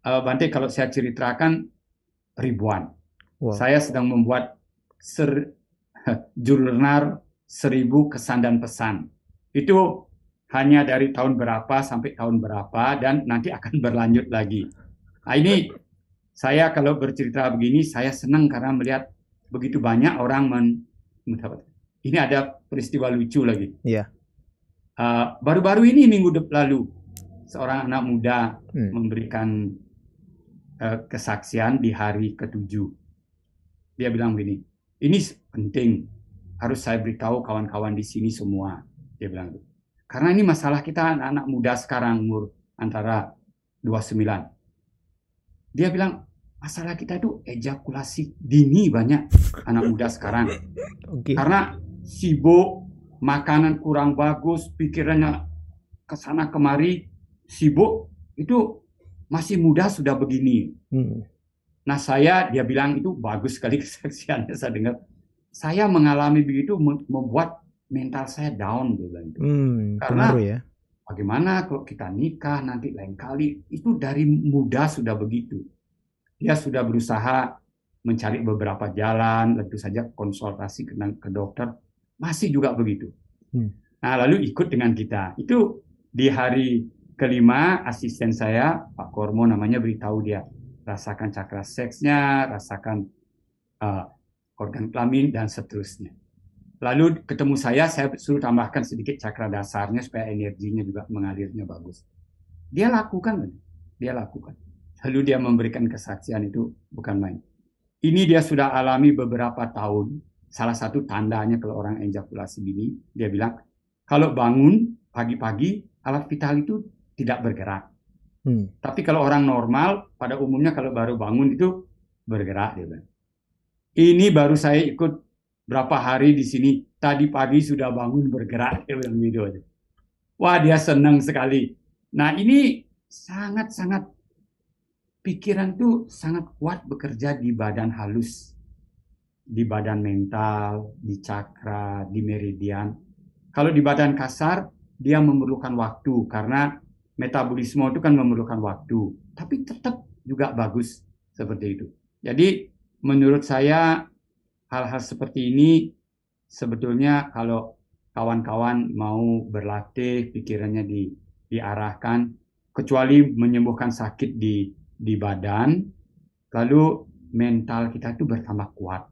uh, Bante kalau saya ceritakan ribuan. Wow. Saya sedang membuat ser jurnal seribu kesan dan pesan. Itu hanya dari tahun berapa sampai tahun berapa dan nanti akan berlanjut lagi. Nah, ini saya kalau bercerita begini saya senang karena melihat begitu banyak orang men ini ada peristiwa lucu lagi. Iya. Yeah. Uh, baru-baru ini minggu lalu seorang anak muda hmm. memberikan uh, kesaksian di hari ketujuh. Dia bilang begini, ini penting harus saya beritahu kawan-kawan di sini semua. Dia bilang gitu. Karena ini masalah kita anak-anak muda sekarang umur antara 29. Dia bilang masalah kita itu ejakulasi dini banyak anak muda sekarang. Okay. Karena sibuk, makanan kurang bagus, pikirannya kesana kemari, sibuk itu masih muda sudah begini. Hmm. Nah saya dia bilang itu bagus sekali kesaksiannya saya dengar saya mengalami begitu membuat mental saya down dulu itu. Hmm, Karena ya. bagaimana kalau kita nikah nanti lain kali itu dari muda sudah begitu. Dia sudah berusaha mencari beberapa jalan, tentu saja konsultasi ke, ke dokter masih juga begitu. Hmm. Nah, lalu ikut dengan kita. Itu di hari kelima asisten saya Pak Kormo namanya beritahu dia rasakan cakra seksnya, rasakan uh, organ kelamin, dan seterusnya. Lalu ketemu saya, saya suruh tambahkan sedikit cakra dasarnya supaya energinya juga mengalirnya bagus. Dia lakukan, dia lakukan. Lalu dia memberikan kesaksian itu bukan main. Ini dia sudah alami beberapa tahun. Salah satu tandanya kalau orang ejakulasi gini, dia bilang, kalau bangun pagi-pagi, alat vital itu tidak bergerak. Hmm. Tapi kalau orang normal, pada umumnya kalau baru bangun itu bergerak. Dia bilang ini baru saya ikut berapa hari di sini tadi pagi sudah bangun bergerak gitu wah dia senang sekali nah ini sangat-sangat pikiran tuh sangat kuat bekerja di badan halus di badan mental di cakra di meridian kalau di badan kasar dia memerlukan waktu karena metabolisme itu kan memerlukan waktu tapi tetap juga bagus seperti itu jadi menurut saya hal-hal seperti ini sebetulnya kalau kawan-kawan mau berlatih pikirannya di diarahkan kecuali menyembuhkan sakit di di badan lalu mental kita itu bertambah kuat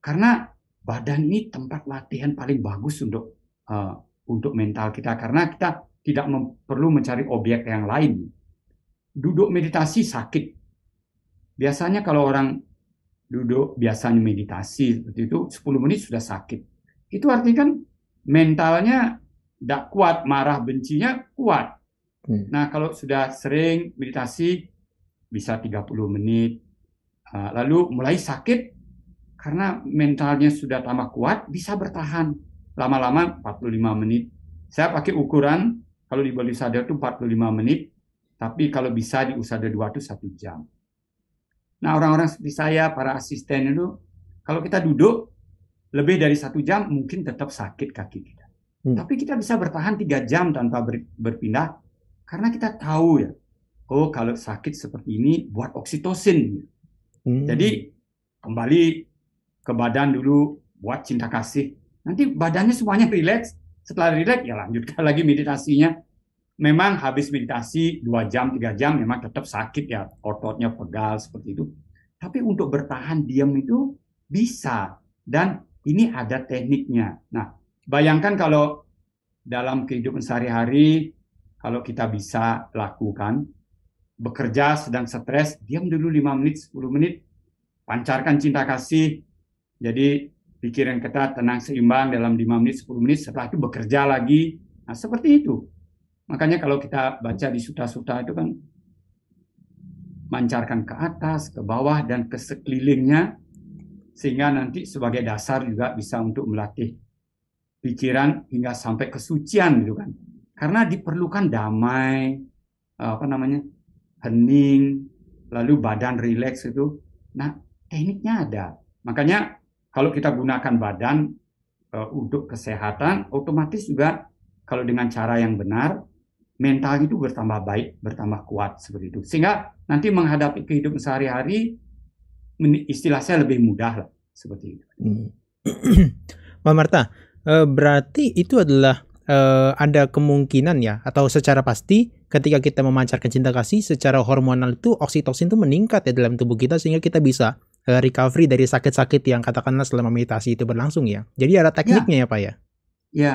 karena badan ini tempat latihan paling bagus untuk uh, untuk mental kita karena kita tidak perlu mencari objek yang lain duduk meditasi sakit Biasanya kalau orang duduk biasanya meditasi seperti itu 10 menit sudah sakit. Itu artinya kan mentalnya tidak kuat, marah bencinya kuat. Hmm. Nah, kalau sudah sering meditasi bisa 30 menit. Ah, lalu mulai sakit karena mentalnya sudah tambah kuat, bisa bertahan lama-lama 45 menit. Saya pakai ukuran kalau di Bali Sadar itu 45 menit, tapi kalau bisa di Usada 2 itu 1 jam. Nah orang-orang seperti saya, para asisten itu, kalau kita duduk lebih dari satu jam mungkin tetap sakit kaki kita. Hmm. Tapi kita bisa bertahan tiga jam tanpa ber, berpindah karena kita tahu ya, oh kalau sakit seperti ini buat oksitosin. Hmm. Jadi kembali ke badan dulu buat cinta kasih. Nanti badannya semuanya rileks. Setelah rileks ya lanjutkan lagi meditasinya memang habis meditasi dua jam tiga jam memang tetap sakit ya ototnya pegal seperti itu tapi untuk bertahan diam itu bisa dan ini ada tekniknya nah bayangkan kalau dalam kehidupan sehari-hari kalau kita bisa lakukan bekerja sedang stres diam dulu lima menit 10 menit pancarkan cinta kasih jadi pikiran kita tenang seimbang dalam lima menit 10 menit setelah itu bekerja lagi nah seperti itu Makanya kalau kita baca di sutra-sutra itu kan mancarkan ke atas, ke bawah dan ke sekelilingnya sehingga nanti sebagai dasar juga bisa untuk melatih pikiran hingga sampai kesucian gitu kan. Karena diperlukan damai eh, apa namanya? hening, lalu badan rileks itu. Nah, tekniknya ada. Makanya kalau kita gunakan badan eh, untuk kesehatan otomatis juga kalau dengan cara yang benar mental itu bertambah baik, bertambah kuat seperti itu. Sehingga nanti menghadapi kehidupan sehari-hari istilah saya lebih mudah lah seperti itu. Hmm. Marta, eh, berarti itu adalah eh, ada kemungkinan ya atau secara pasti ketika kita memancarkan cinta kasih secara hormonal itu oksitosin itu meningkat ya dalam tubuh kita sehingga kita bisa eh, recovery dari sakit-sakit yang katakanlah selama meditasi itu berlangsung ya. Jadi ada ya. tekniknya ya, ya Pak ya. Ya,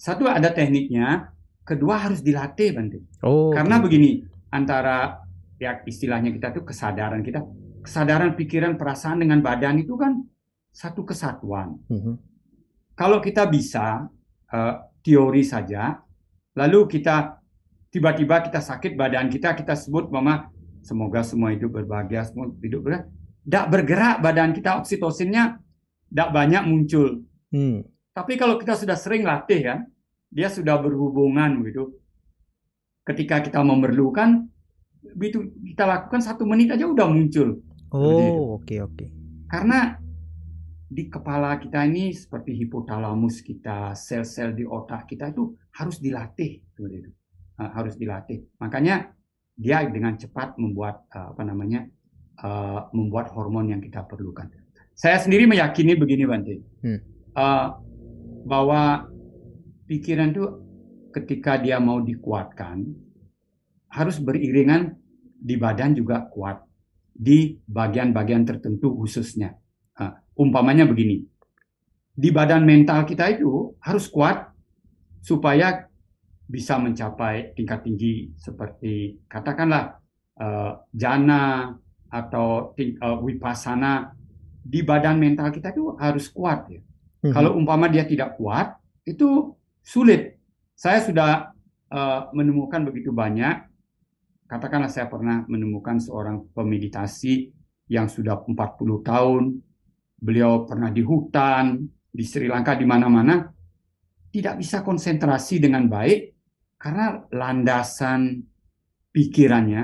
satu ada tekniknya, kedua harus dilatih bantu. Oh. Karena gitu. begini, antara ya istilahnya kita tuh kesadaran kita, kesadaran pikiran perasaan dengan badan itu kan satu kesatuan. Mm -hmm. Kalau kita bisa uh, teori saja, lalu kita tiba-tiba kita sakit badan kita kita sebut mama semoga semua hidup berbahagia semua hidup berbahagia tidak bergerak badan kita oksitosinnya tidak banyak muncul hmm. tapi kalau kita sudah sering latih ya, dia sudah berhubungan gitu. Ketika kita memerlukan itu kita lakukan satu menit aja udah muncul. Oh, oke oke. Okay, okay. Karena di kepala kita ini seperti hipotalamus kita, sel-sel di otak kita itu harus dilatih gitu. harus dilatih. Makanya dia dengan cepat membuat eh, apa namanya? Eh, membuat hormon yang kita perlukan. Saya sendiri meyakini begini Bante. Hmm. bahwa pikiran itu ketika dia mau dikuatkan harus beriringan di badan juga kuat di bagian-bagian tertentu khususnya. Uh, umpamanya begini, di badan mental kita itu harus kuat supaya bisa mencapai tingkat tinggi seperti katakanlah uh, eh, jana atau uh, eh, wipasana di badan mental kita itu harus kuat ya. Mm-hmm. Kalau umpama dia tidak kuat itu sulit. Saya sudah uh, menemukan begitu banyak. Katakanlah saya pernah menemukan seorang pemeditasi yang sudah 40 tahun, beliau pernah di hutan, di Sri Lanka, di mana-mana, tidak bisa konsentrasi dengan baik karena landasan pikirannya,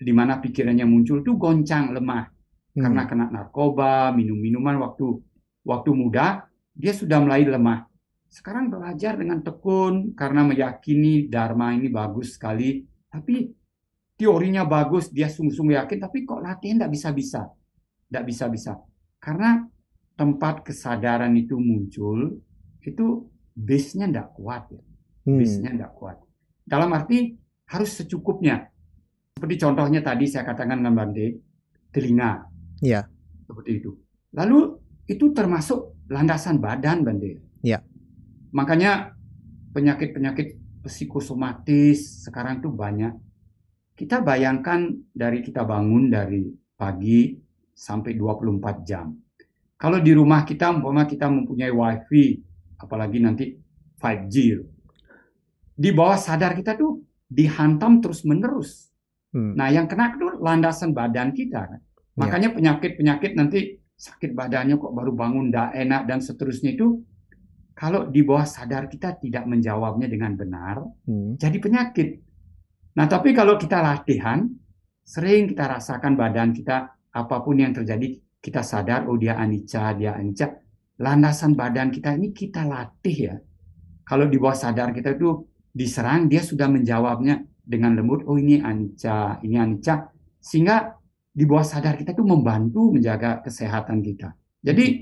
di mana pikirannya muncul itu goncang lemah karena hmm. kena narkoba, minum minuman waktu waktu muda, dia sudah mulai lemah. Sekarang belajar dengan tekun karena meyakini Dharma ini bagus sekali. Tapi teorinya bagus, dia sungguh-sungguh yakin. Tapi kok latihan tidak bisa-bisa. Tidak bisa-bisa. Karena tempat kesadaran itu muncul, itu base-nya tidak kuat. Ya. Hmm. Base-nya tidak kuat. Dalam arti harus secukupnya. Seperti contohnya tadi saya katakan dengan Bante, telinga. ya Seperti itu. Lalu itu termasuk landasan badan Bante. ya Makanya penyakit-penyakit psikosomatis sekarang tuh banyak. Kita bayangkan dari kita bangun dari pagi sampai 24 jam. Kalau di rumah kita umpama kita mempunyai wifi, apalagi nanti 5G. Di bawah sadar kita tuh dihantam terus-menerus. Hmm. Nah, yang kena itu landasan badan kita kan. Iya. Makanya penyakit-penyakit nanti sakit badannya kok baru bangun tidak enak dan seterusnya itu kalau di bawah sadar kita tidak menjawabnya dengan benar, hmm. jadi penyakit. Nah, tapi kalau kita latihan, sering kita rasakan badan kita apapun yang terjadi, kita sadar oh dia anicca, dia anicca. Landasan badan kita ini kita latih ya. Kalau di bawah sadar kita itu diserang, dia sudah menjawabnya dengan lembut, oh ini anicca, ini anicca. Sehingga di bawah sadar kita itu membantu menjaga kesehatan kita. Jadi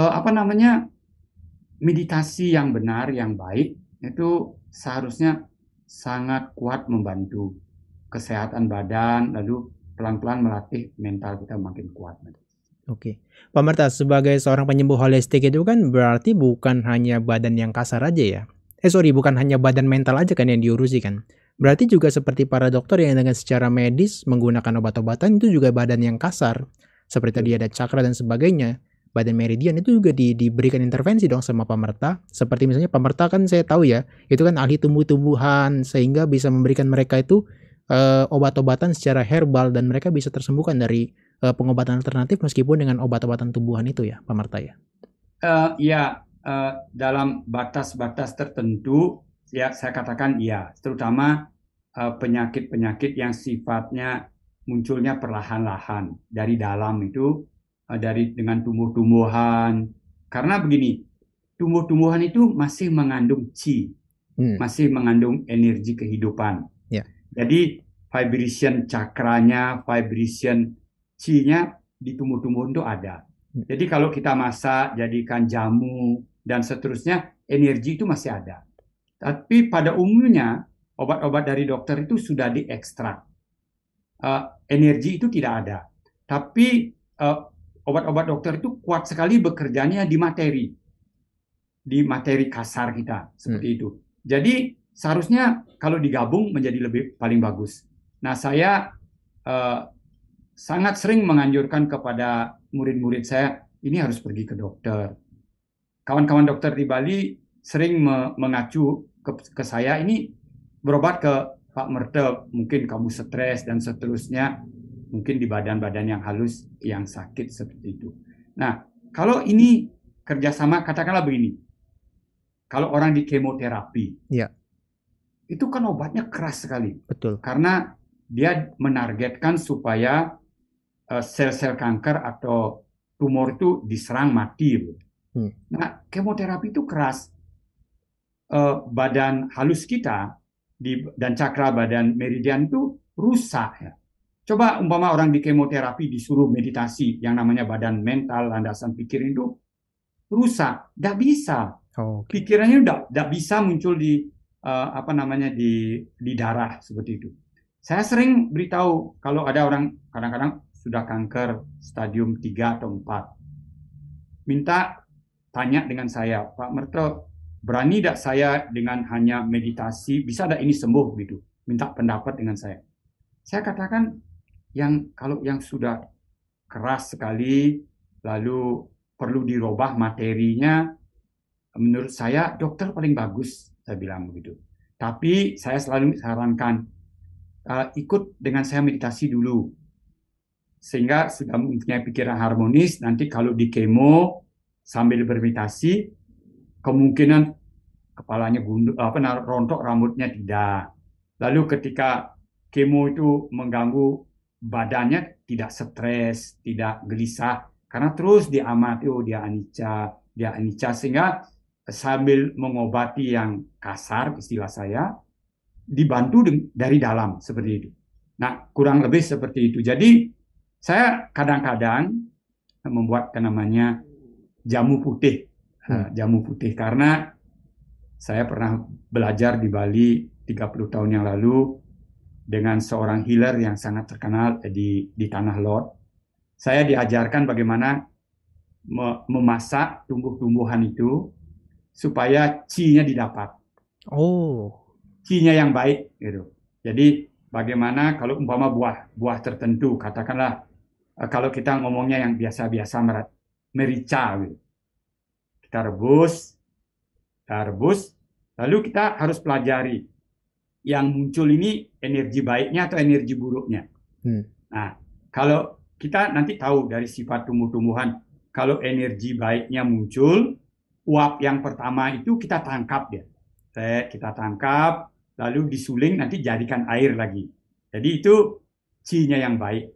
uh, apa namanya? meditasi yang benar, yang baik itu seharusnya sangat kuat membantu kesehatan badan, lalu pelan-pelan melatih mental kita makin kuat. Oke, Pak Merta sebagai seorang penyembuh holistik itu kan berarti bukan hanya badan yang kasar aja ya? Eh sorry, bukan hanya badan mental aja kan yang diurusi kan? Berarti juga seperti para dokter yang dengan secara medis menggunakan obat-obatan itu juga badan yang kasar. Seperti tadi ada cakra dan sebagainya badan meridian itu juga di, diberikan intervensi dong sama pemerintah. Seperti misalnya pemerintah kan saya tahu ya, itu kan ahli tumbuh-tumbuhan sehingga bisa memberikan mereka itu uh, obat-obatan secara herbal dan mereka bisa tersembuhkan dari uh, pengobatan alternatif meskipun dengan obat-obatan tumbuhan itu ya, pemerintah ya. Uh, ya uh, dalam batas-batas tertentu ya saya katakan ya, terutama penyakit penyakit-penyakit yang sifatnya munculnya perlahan-lahan dari dalam itu Eh, dari dengan tumbuh-tumbuhan. Karena begini, tumbuh-tumbuhan itu masih mengandung chi, hmm. masih mengandung energi kehidupan. Yeah. Jadi vibration cakranya, vibration chi-nya di tumbuh-tumbuhan itu ada. Hmm. Jadi kalau kita masak, jadikan jamu dan seterusnya, energi itu masih ada. Tapi pada umumnya obat-obat dari dokter itu sudah diekstrak. Uh, energi itu tidak ada. Tapi uh, obat-obat dokter itu kuat sekali bekerjanya di materi, di materi kasar kita seperti hmm. itu. Jadi seharusnya kalau digabung menjadi lebih paling bagus. Nah saya eh, sangat sering menganjurkan kepada murid-murid saya ini harus pergi ke dokter. Kawan-kawan dokter di Bali sering me mengacu ke, ke saya ini berobat ke Pak Mertel, mungkin kamu stres dan seterusnya mungkin di badan-badan yang halus yang sakit seperti itu. Nah, kalau ini kerjasama katakanlah begini, kalau orang di kemoterapi, ya. itu kan obatnya keras sekali, betul. Karena dia menargetkan supaya eh, sel-sel uh, kanker atau tumor itu diserang mati. Hmm. Nah, kemoterapi itu keras. Uh, badan halus kita di dan cakra badan meridian itu rusak ya. Coba umpama orang di kemoterapi disuruh meditasi yang namanya badan mental, landasan pikir itu rusak, tidak bisa. Oh, Pikirannya udah tidak bisa muncul di uh, apa namanya di di darah seperti itu. Saya sering beritahu kalau ada orang kadang-kadang sudah kanker stadium 3 atau 4. Minta tanya dengan saya, Pak Merto berani tidak saya dengan hanya meditasi bisa ada ini sembuh gitu. Minta pendapat dengan saya. Saya katakan yang kalau yang sudah keras sekali lalu perlu dirubah materinya menurut saya dokter paling bagus saya bilang begitu tapi saya selalu sarankan uh, ikut dengan saya meditasi dulu sehingga sudah mempunyai pikiran harmonis nanti kalau di kemo sambil bermeditasi kemungkinan kepalanya gundul apa rontok rambutnya tidak lalu ketika kemo itu mengganggu badannya tidak stres, tidak gelisah karena terus diamati oh dia anicca, dia anicca sehingga sambil mengobati yang kasar istilah saya dibantu dari dalam seperti itu. Nah, kurang lebih seperti itu. Jadi saya kadang-kadang membuat namanya jamu putih. Hmm. Jamu putih karena saya pernah belajar di Bali 30 tahun yang lalu dengan seorang healer yang sangat terkenal eh, di di tanah Lord. Saya diajarkan bagaimana me, memasak tumbuh-tumbuhan itu supaya cinya didapat. Oh, cinya yang baik gitu. Jadi bagaimana kalau umpama buah buah tertentu katakanlah eh, kalau kita ngomongnya yang biasa-biasa merica gitu. Kita rebus, kita rebus, lalu kita harus pelajari yang muncul ini energi baiknya atau energi buruknya. Hmm. Nah, kalau kita nanti tahu dari sifat tumbuh-tumbuhan, kalau energi baiknya muncul, uap yang pertama itu kita tangkap ya. Kita tangkap, lalu disuling nanti jadikan air lagi. Jadi itu C-nya yang baik.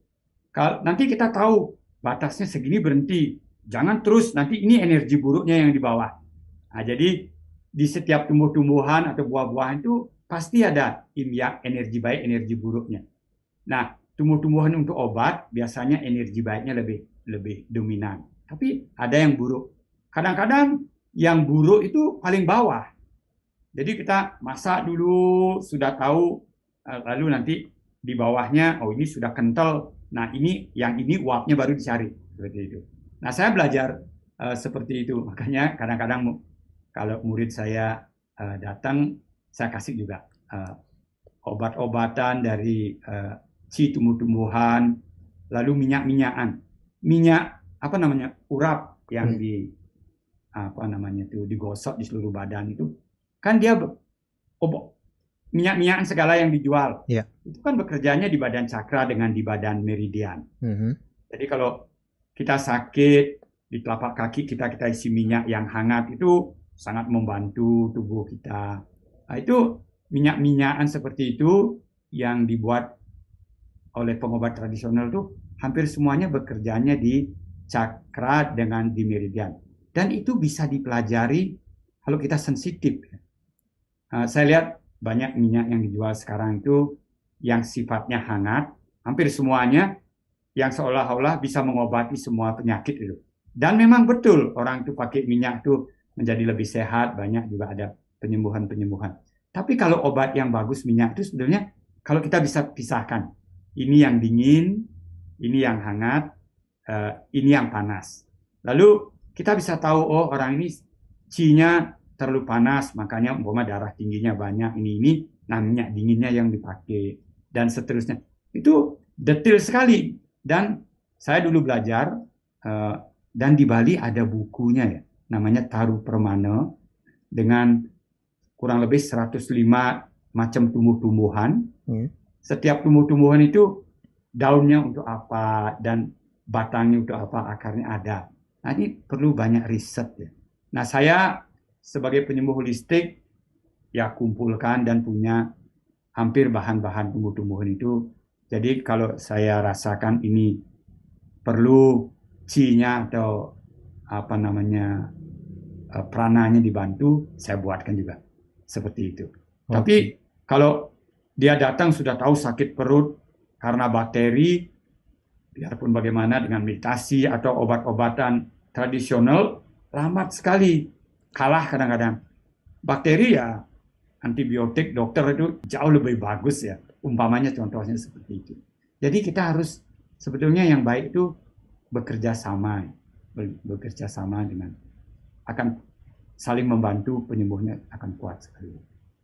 Kalau nanti kita tahu batasnya segini berhenti. Jangan terus nanti ini energi buruknya yang di bawah. Nah, jadi di setiap tumbuh-tumbuhan atau buah-buahan itu pasti ada kimia energi baik, energi buruknya. Nah, tumbuh-tumbuhan untuk obat biasanya energi baiknya lebih lebih dominan. Tapi ada yang buruk. Kadang-kadang yang buruk itu paling bawah. Jadi kita masak dulu sudah tahu eh, lalu nanti di bawahnya oh ini sudah kental. Nah, ini yang ini uapnya baru dicari seperti itu. Nah, saya belajar uh, seperti itu. Makanya kadang-kadang kalau murid saya uh, datang saya kasih juga uh, obat-obatan dari uh, si tumbuh-tumbuhan, lalu minyak-minyakan, minyak apa namanya urap yang hmm. di apa namanya itu digosok di seluruh badan itu kan dia obok minyak-minyakan segala yang dijual yeah. itu kan bekerjanya di badan cakra dengan di badan meridian. Mm-hmm. Jadi kalau kita sakit di telapak kaki kita kita isi minyak yang hangat itu sangat membantu tubuh kita Nah, itu minyak-minyakan seperti itu yang dibuat oleh pengobat tradisional tuh hampir semuanya bekerjanya di cakra dengan di meridian. Dan itu bisa dipelajari kalau kita sensitif. Nah, saya lihat banyak minyak yang dijual sekarang itu yang sifatnya hangat, hampir semuanya yang seolah-olah bisa mengobati semua penyakit itu. Dan memang betul orang itu pakai minyak itu menjadi lebih sehat, banyak juga ada penyembuhan-penyembuhan. Tapi kalau obat yang bagus minyak itu sebenarnya kalau kita bisa pisahkan, ini yang dingin, ini yang hangat, eh, ini yang panas. Lalu kita bisa tahu oh orang ini cinya terlalu panas, makanya umpama darah tingginya banyak ini ini, nah dinginnya yang dipakai dan seterusnya. Itu detail sekali dan saya dulu belajar eh, dan di Bali ada bukunya ya, namanya Taru Permana dengan kurang lebih 105 macam tumbuh-tumbuhan. Hmm. Setiap tumbuh-tumbuhan itu daunnya untuk apa dan batangnya untuk apa, akarnya ada. Nah, ini perlu banyak riset ya. Nah, saya sebagai penyembuh holistik ya kumpulkan dan punya hampir bahan-bahan tumbuh-tumbuhan itu. Jadi kalau saya rasakan ini perlu cinya atau apa namanya eh, perananya dibantu, saya buatkan juga seperti itu. Okay. Tapi kalau dia datang sudah tahu sakit perut karena bakteri, biarpun bagaimana dengan meditasi atau obat-obatan tradisional, lambat sekali kalah kadang-kadang. Bakteri ya antibiotik dokter itu jauh lebih bagus ya. Umpamanya contohnya seperti itu. Jadi kita harus sebetulnya yang baik itu bekerja sama, bekerja sama dengan akan saling membantu penyembuhnya akan kuat sekali.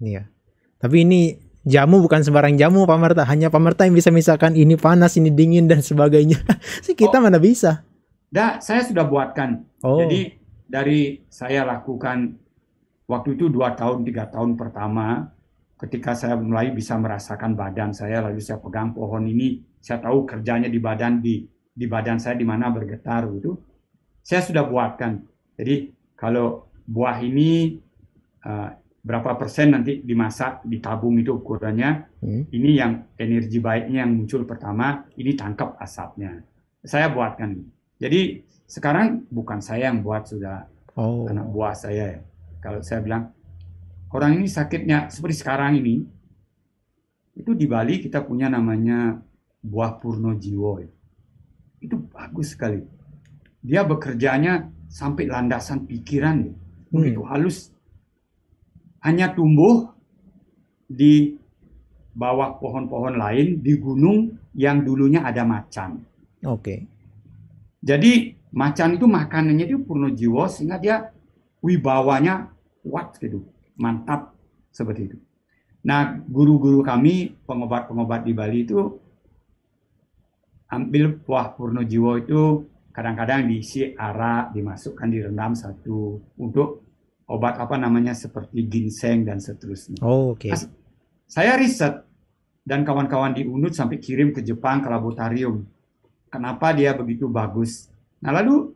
Iya. Tapi ini jamu bukan sembarang jamu Pak Merta, hanya Pak Merta yang bisa misalkan ini panas, ini dingin dan sebagainya. Si kita oh, mana bisa? Dah, saya sudah buatkan. Oh. Jadi dari saya lakukan waktu itu dua tahun tiga tahun pertama ketika saya mulai bisa merasakan badan saya lalu saya pegang pohon ini saya tahu kerjanya di badan di di badan saya di mana bergetar gitu saya sudah buatkan jadi kalau buah ini uh, berapa persen nanti dimasak, ditabung itu ukurannya. Hmm. Ini yang energi baiknya yang muncul pertama, ini tangkap asapnya. Saya buatkan. Jadi sekarang bukan saya yang buat sudah oh. anak buah saya. Ya. Kalau saya bilang orang ini sakitnya seperti sekarang ini, itu di Bali kita punya namanya buah purno jiwo. Ya. Itu bagus sekali. Dia bekerjanya sampai landasan pikiran. Ya begitu hmm. halus hanya tumbuh di bawah pohon-pohon lain di gunung yang dulunya ada macan. Oke. Okay. Jadi macan itu makanannya itu purno jiwa sehingga dia wibawanya kuat gitu, mantap seperti itu. Nah, guru-guru kami pengobat-pengobat di Bali itu ambil buah purno jiwa itu kadang-kadang diisi arak dimasukkan direndam satu untuk obat apa namanya seperti ginseng dan seterusnya. Oh, oke. Okay. saya riset dan kawan-kawan di Unut sampai kirim ke Jepang ke laboratorium. Kenapa dia begitu bagus? Nah, lalu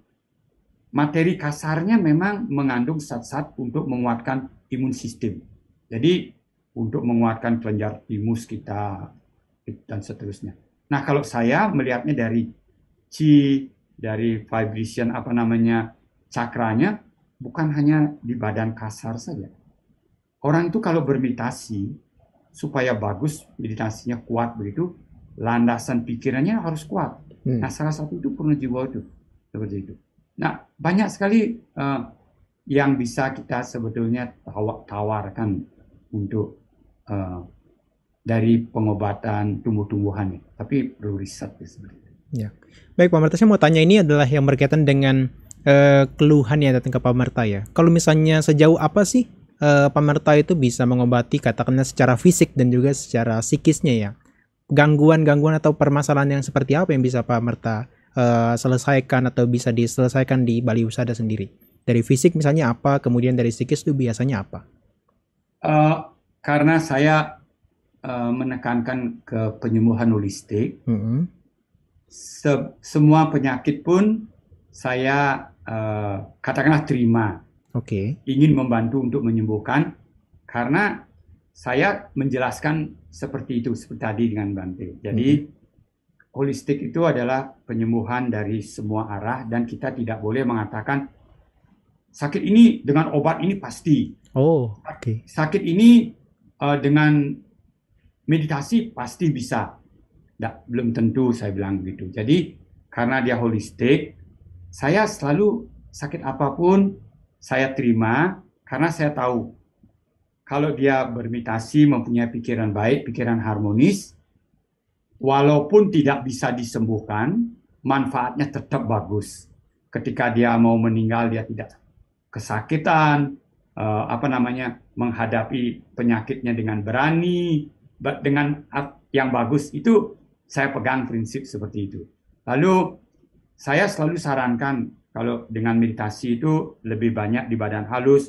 materi kasarnya memang mengandung zat-zat untuk menguatkan imun sistem. Jadi untuk menguatkan kelenjar timus kita dan seterusnya. Nah, kalau saya melihatnya dari Qi dari vibration apa namanya cakranya bukan hanya di badan kasar saja. Orang itu kalau bermeditasi supaya bagus meditasinya kuat begitu, landasan pikirannya harus kuat. Hmm. Nah salah satu itu perlu jiwa itu seperti itu. Nah banyak sekali uh, yang bisa kita sebetulnya tawarkan untuk uh, dari pengobatan tumbuh-tumbuhan, tapi perlu riset ya, sebenarnya. Ya. Baik Pak Marta, saya mau tanya ini adalah yang berkaitan dengan uh, keluhan yang datang ke Pak Marta ya. Kalau misalnya sejauh apa sih uh, eh, Pak Marta itu bisa mengobati katakanlah secara fisik dan juga secara psikisnya ya? Gangguan-gangguan atau permasalahan yang seperti apa yang bisa Pak Marta uh, eh, selesaikan atau bisa diselesaikan di Bali Usada sendiri? Dari fisik misalnya apa, kemudian dari psikis itu biasanya apa? Uh, karena saya uh, menekankan ke penyembuhan holistik, mm -hmm se semua penyakit pun saya uh, katakanlah terima. Oke. Okay. Ingin membantu untuk menyembuhkan karena saya menjelaskan seperti itu seperti tadi dengan Bante. Jadi okay. holistik itu adalah penyembuhan dari semua arah dan kita tidak boleh mengatakan sakit ini dengan obat ini pasti. Oh, oke. Okay. Sakit ini uh, dengan meditasi pasti bisa. Nggak, belum tentu saya bilang begitu. Jadi karena dia holistik, saya selalu sakit apapun saya terima karena saya tahu kalau dia bermitasi mempunyai pikiran baik, pikiran harmonis, walaupun tidak bisa disembuhkan, manfaatnya tetap bagus. Ketika dia mau meninggal dia tidak kesakitan, eh, apa namanya menghadapi penyakitnya dengan berani, dengan yang bagus itu saya pegang prinsip seperti itu. Lalu saya selalu sarankan kalau dengan meditasi itu lebih banyak di badan halus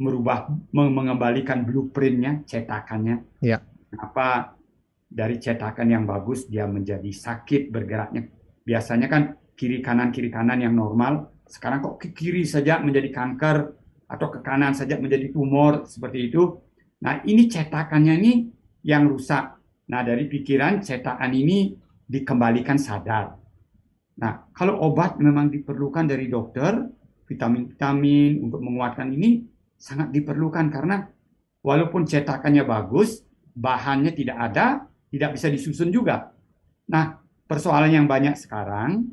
merubah mengembalikan blueprintnya cetakannya ya. apa dari cetakan yang bagus dia menjadi sakit bergeraknya biasanya kan kiri kanan kiri kanan yang normal sekarang kok ke kiri saja menjadi kanker atau ke kanan saja menjadi tumor seperti itu nah ini cetakannya ini yang rusak Nah, dari pikiran cetakan ini dikembalikan sadar. Nah, kalau obat memang diperlukan dari dokter, vitamin-vitamin untuk menguatkan ini sangat diperlukan karena walaupun cetakannya bagus, bahannya tidak ada, tidak bisa disusun juga. Nah, persoalan yang banyak sekarang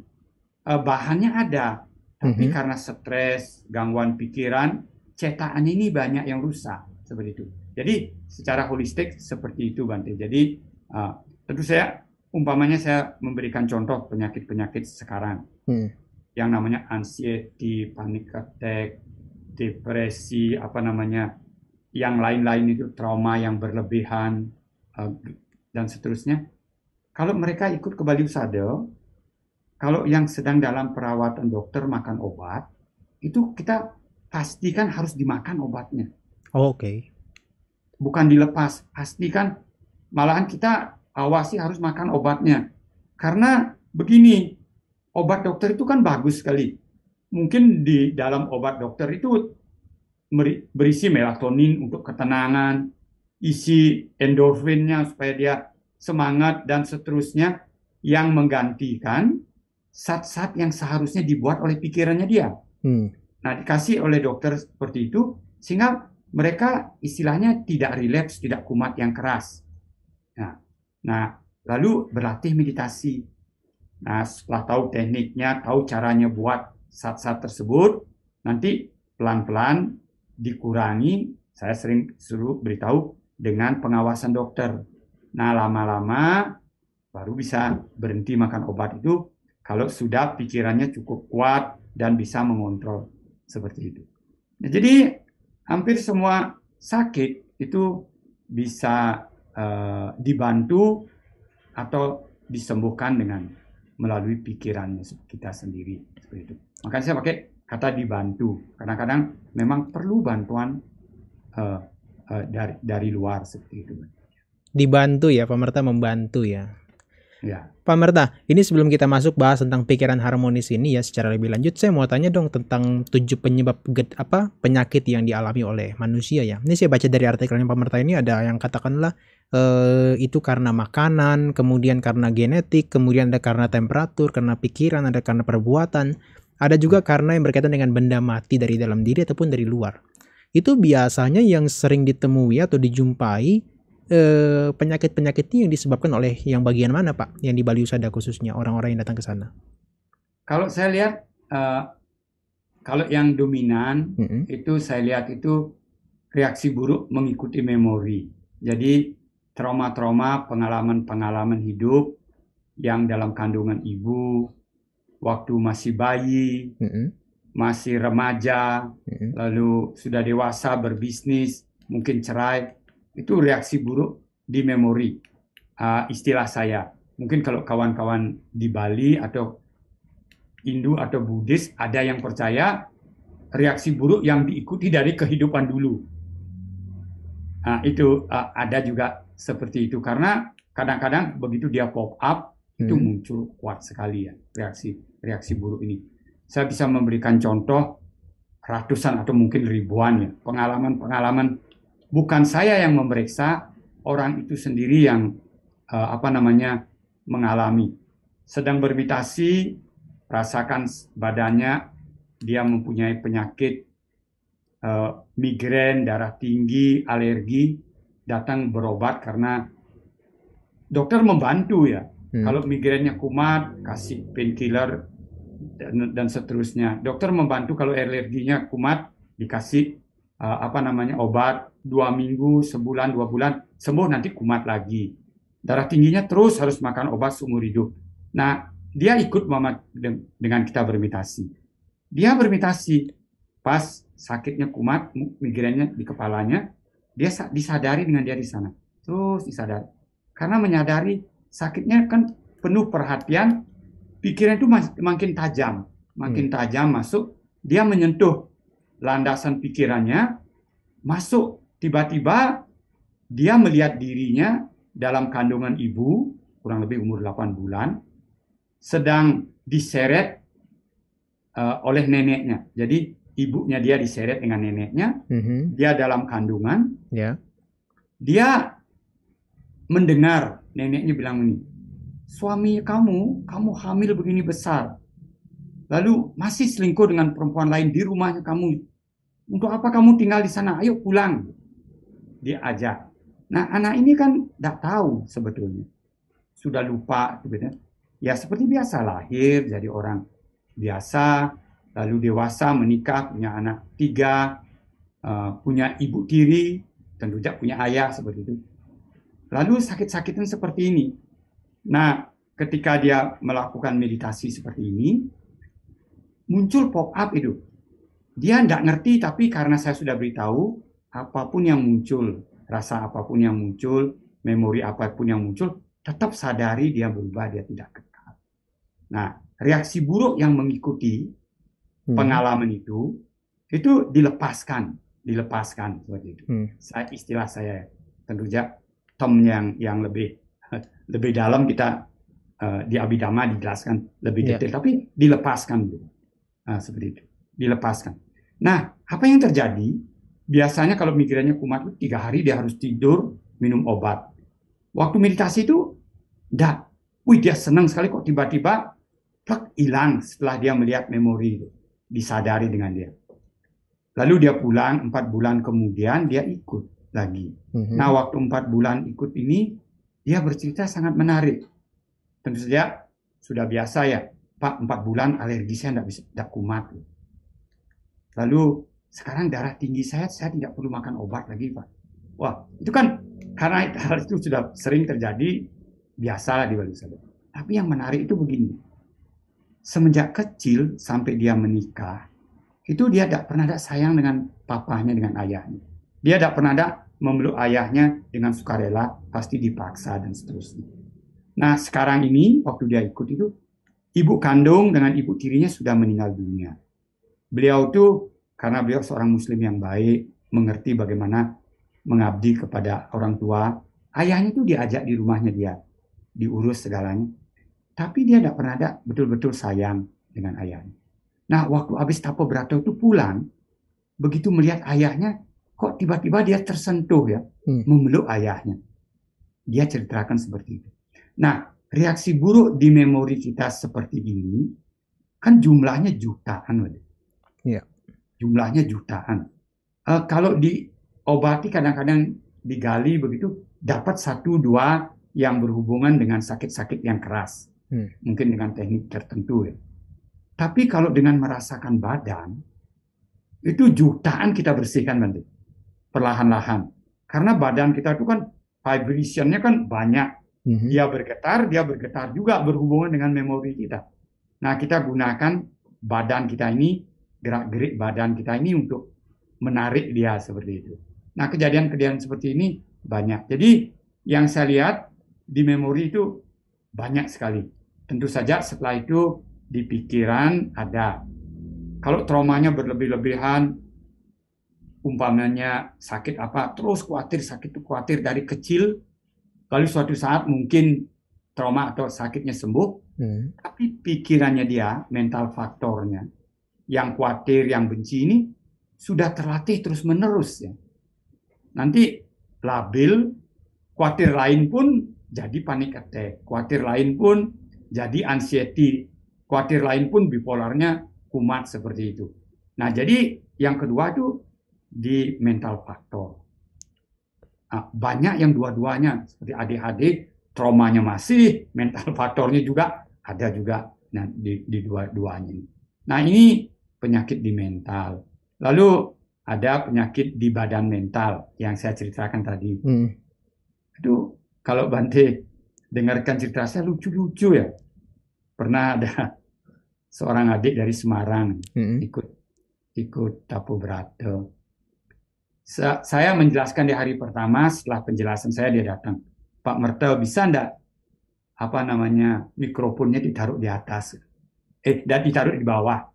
eh, bahannya ada, tapi mm -hmm. karena stres, gangguan pikiran, cetakan ini banyak yang rusak seperti itu. Jadi secara holistik seperti itu Bante. Jadi Uh, tentu saya umpamanya saya memberikan contoh penyakit-penyakit sekarang hmm. yang namanya anxiety, panic attack, depresi, apa namanya, yang lain-lain itu trauma yang berlebihan uh, dan seterusnya. Kalau mereka ikut ke Bali Usado, kalau yang sedang dalam perawatan dokter makan obat, itu kita pastikan harus dimakan obatnya. Oh, Oke. Okay. Bukan dilepas, pastikan Malahan kita awasi harus makan obatnya. Karena begini, obat dokter itu kan bagus sekali. Mungkin di dalam obat dokter itu berisi melatonin untuk ketenangan, isi endorfinnya supaya dia semangat dan seterusnya yang menggantikan saat-saat yang seharusnya dibuat oleh pikirannya dia. Hmm. Nah, dikasih oleh dokter seperti itu sehingga mereka istilahnya tidak relaps, tidak kumat yang keras. Nah, nah lalu berlatih meditasi. Nah, setelah tahu tekniknya, tahu caranya buat saat-saat tersebut, nanti pelan-pelan dikurangi. Saya sering suruh beritahu dengan pengawasan dokter. Nah, lama-lama baru bisa berhenti makan obat itu kalau sudah pikirannya cukup kuat dan bisa mengontrol seperti itu. Nah, jadi hampir semua sakit itu bisa Eh, dibantu atau disembuhkan dengan melalui pikiran kita sendiri seperti itu. Makanya saya pakai kata dibantu. Kadang-kadang memang perlu bantuan uh, uh, dari dari luar seperti itu. Dibantu ya, pemerintah membantu ya. Ya. Pak Merta, ini sebelum kita masuk bahas tentang pikiran harmonis ini ya secara lebih lanjut, saya mau tanya dong tentang tujuh penyebab get, apa penyakit yang dialami oleh manusia ya. Ini saya baca dari artikelnya Pak Merta ini ada yang katakanlah eh, itu karena makanan, kemudian karena genetik, kemudian ada karena temperatur, karena pikiran, ada karena perbuatan, ada juga karena yang berkaitan dengan benda mati dari dalam diri ataupun dari luar. Itu biasanya yang sering ditemui atau dijumpai Eh, penyakit-penyakit ini yang disebabkan oleh yang bagian mana Pak? Yang di Bali Usada khususnya orang-orang yang datang ke sana? Kalau saya lihat uh, kalau yang dominan mm -hmm. itu saya lihat itu reaksi buruk mengikuti memori. Jadi trauma-trauma, pengalaman-pengalaman hidup yang dalam kandungan ibu, waktu masih bayi, mm -hmm. masih remaja, mm -hmm. lalu sudah dewasa berbisnis, mungkin cerai itu reaksi buruk di memori, uh, istilah saya. Mungkin kalau kawan-kawan di Bali atau Hindu atau Buddhis ada yang percaya reaksi buruk yang diikuti dari kehidupan dulu. Nah, itu uh, ada juga seperti itu karena kadang-kadang begitu dia pop up hmm. itu muncul kuat sekali ya reaksi reaksi buruk ini. Saya bisa memberikan contoh ratusan atau mungkin ribuan ya pengalaman-pengalaman bukan saya yang memeriksa, orang itu sendiri yang uh, apa namanya mengalami. Sedang bermitasi, rasakan badannya dia mempunyai penyakit uh, migrain, darah tinggi, alergi, datang berobat karena dokter membantu ya. Hmm. Kalau migrainnya kumat, kasih painkiller dan, dan seterusnya. Dokter membantu kalau alerginya kumat, dikasih uh, apa namanya obat dua minggu, sebulan, dua bulan sembuh nanti kumat lagi. Darah tingginya terus harus makan obat seumur hidup. Nah, dia ikut mama dengan kita bermitasi Dia bermitasi pas sakitnya kumat, migrainnya di kepalanya, dia disadari dengan dia di sana. Terus disadari. Karena menyadari sakitnya kan penuh perhatian, pikiran itu makin tajam, makin hmm. tajam masuk, dia menyentuh landasan pikirannya, masuk tiba-tiba dia melihat dirinya dalam kandungan ibu, kurang lebih umur 8 bulan, sedang diseret uh, oleh neneknya. Jadi ibunya dia diseret dengan neneknya, mm-hmm. dia dalam kandungan, yeah. dia mendengar neneknya bilang ini, suami kamu, kamu hamil begini besar, lalu masih selingkuh dengan perempuan lain di rumahnya kamu. Untuk apa kamu tinggal di sana? Ayo pulang. Diajak. Nah, anak ini kan tidak tahu sebetulnya. Sudah lupa. Sebetulnya. Gitu kan. Ya, seperti biasa lahir jadi orang biasa, lalu dewasa menikah, punya anak tiga, uh, punya ibu tiri, tentu saja punya ayah seperti itu. Lalu sakit-sakitan seperti ini. Nah, ketika dia melakukan meditasi seperti ini, muncul pop up itu. Dia tidak ngerti tapi karena saya sudah beritahu apapun yang muncul, rasa apapun yang muncul, memori apapun yang muncul, tetap sadari dia berubah, dia tidak kekal. Nah, reaksi buruk yang mengikuti hmm. pengalaman itu itu dilepaskan, dilepaskan seperti itu. Hmm. Saya istilah saya saja term yang yang lebih lebih dalam kita uh, di abidama dijelaskan lebih ya. detail, yeah. tapi dilepaskan dulu Nah, seperti itu. Dilepaskan. Nah, apa yang terjadi? Biasanya kalau migrainya kumat itu tiga hari dia harus tidur, minum obat. Waktu meditasi itu, dah, wih dia senang sekali kok tiba-tiba plak hilang setelah dia melihat memori itu. Disadari dengan dia. Lalu dia pulang empat bulan kemudian dia ikut lagi. Mm-hmm. Nah waktu empat bulan ikut ini dia bercerita sangat menarik. Tentu saja sudah biasa ya 4, 4 bulan alergi saya tidak bisa tidak kumat. Lalu sekarang darah tinggi saya saya tidak perlu makan obat lagi pak. Wah itu kan karena hal itu sudah sering terjadi biasa di Bali Tapi yang menarik itu begini. Semenjak kecil sampai dia menikah, itu dia tidak pernah ada sayang dengan papahnya, dengan ayahnya. Dia tidak pernah ada memeluk ayahnya dengan sukarela, pasti dipaksa dan seterusnya. Nah sekarang ini waktu dia ikut itu ibu kandung dengan ibu tirinya sudah meninggal dunia. Beliau itu karena beliau seorang muslim yang baik, mengerti bagaimana mengabdi kepada orang tua. Ayahnya itu diajak di rumahnya dia, diurus segalanya. Tapi dia tidak pernah ada betul-betul sayang dengan ayahnya. Nah, waktu habis Tapo Brato itu pulang, begitu melihat ayahnya, kok tiba-tiba dia tersentuh ya, hmm. memeluk ayahnya. Dia ceritakan seperti itu. Nah, reaksi buruk di memori kita seperti ini kan jumlahnya jutaan, yeah. jumlahnya jutaan. Uh, kalau diobati kadang-kadang digali begitu dapat satu dua yang berhubungan dengan sakit-sakit yang keras, hmm. mungkin dengan teknik tertentu. Ya. Tapi kalau dengan merasakan badan, itu jutaan kita bersihkan nanti, perlahan-lahan. Karena badan kita itu kan vibrationnya kan banyak, hmm Dia bergetar, dia bergetar juga berhubungan dengan memori kita. Nah, kita gunakan badan kita ini, gerak-gerik badan kita ini untuk menarik dia seperti itu. Nah, kejadian-kejadian seperti ini banyak. Jadi, yang saya lihat di memori itu banyak sekali. Tentu saja setelah itu di pikiran ada. Kalau traumanya berlebih-lebihan, umpamanya sakit apa, terus khawatir sakit itu khawatir dari kecil lalu suatu saat mungkin trauma atau sakitnya sembuh, hmm. tapi pikirannya dia, mental faktornya, yang khawatir, yang benci ini sudah terlatih terus menerus ya. Nanti labil, khawatir lain pun jadi panik attack, khawatir lain pun jadi anxiety, khawatir lain pun bipolarnya kumat seperti itu. Nah jadi yang kedua itu di mental faktor. Nah, banyak yang dua-duanya seperti ADHD, traumanya masih, mental faktornya juga ada juga nah, di, di dua-duanya. Nah ini penyakit di mental. Lalu ada penyakit di badan mental yang saya ceritakan tadi. Hmm. Aduh, kalau Bante dengarkan cerita saya lucu-lucu ya. Pernah ada seorang adik dari Semarang hmm. ikut ikut tapu berato saya menjelaskan di hari pertama setelah penjelasan saya dia datang. Pak Mertel bisa ndak apa namanya mikrofonnya ditaruh di atas eh dan ditaruh di bawah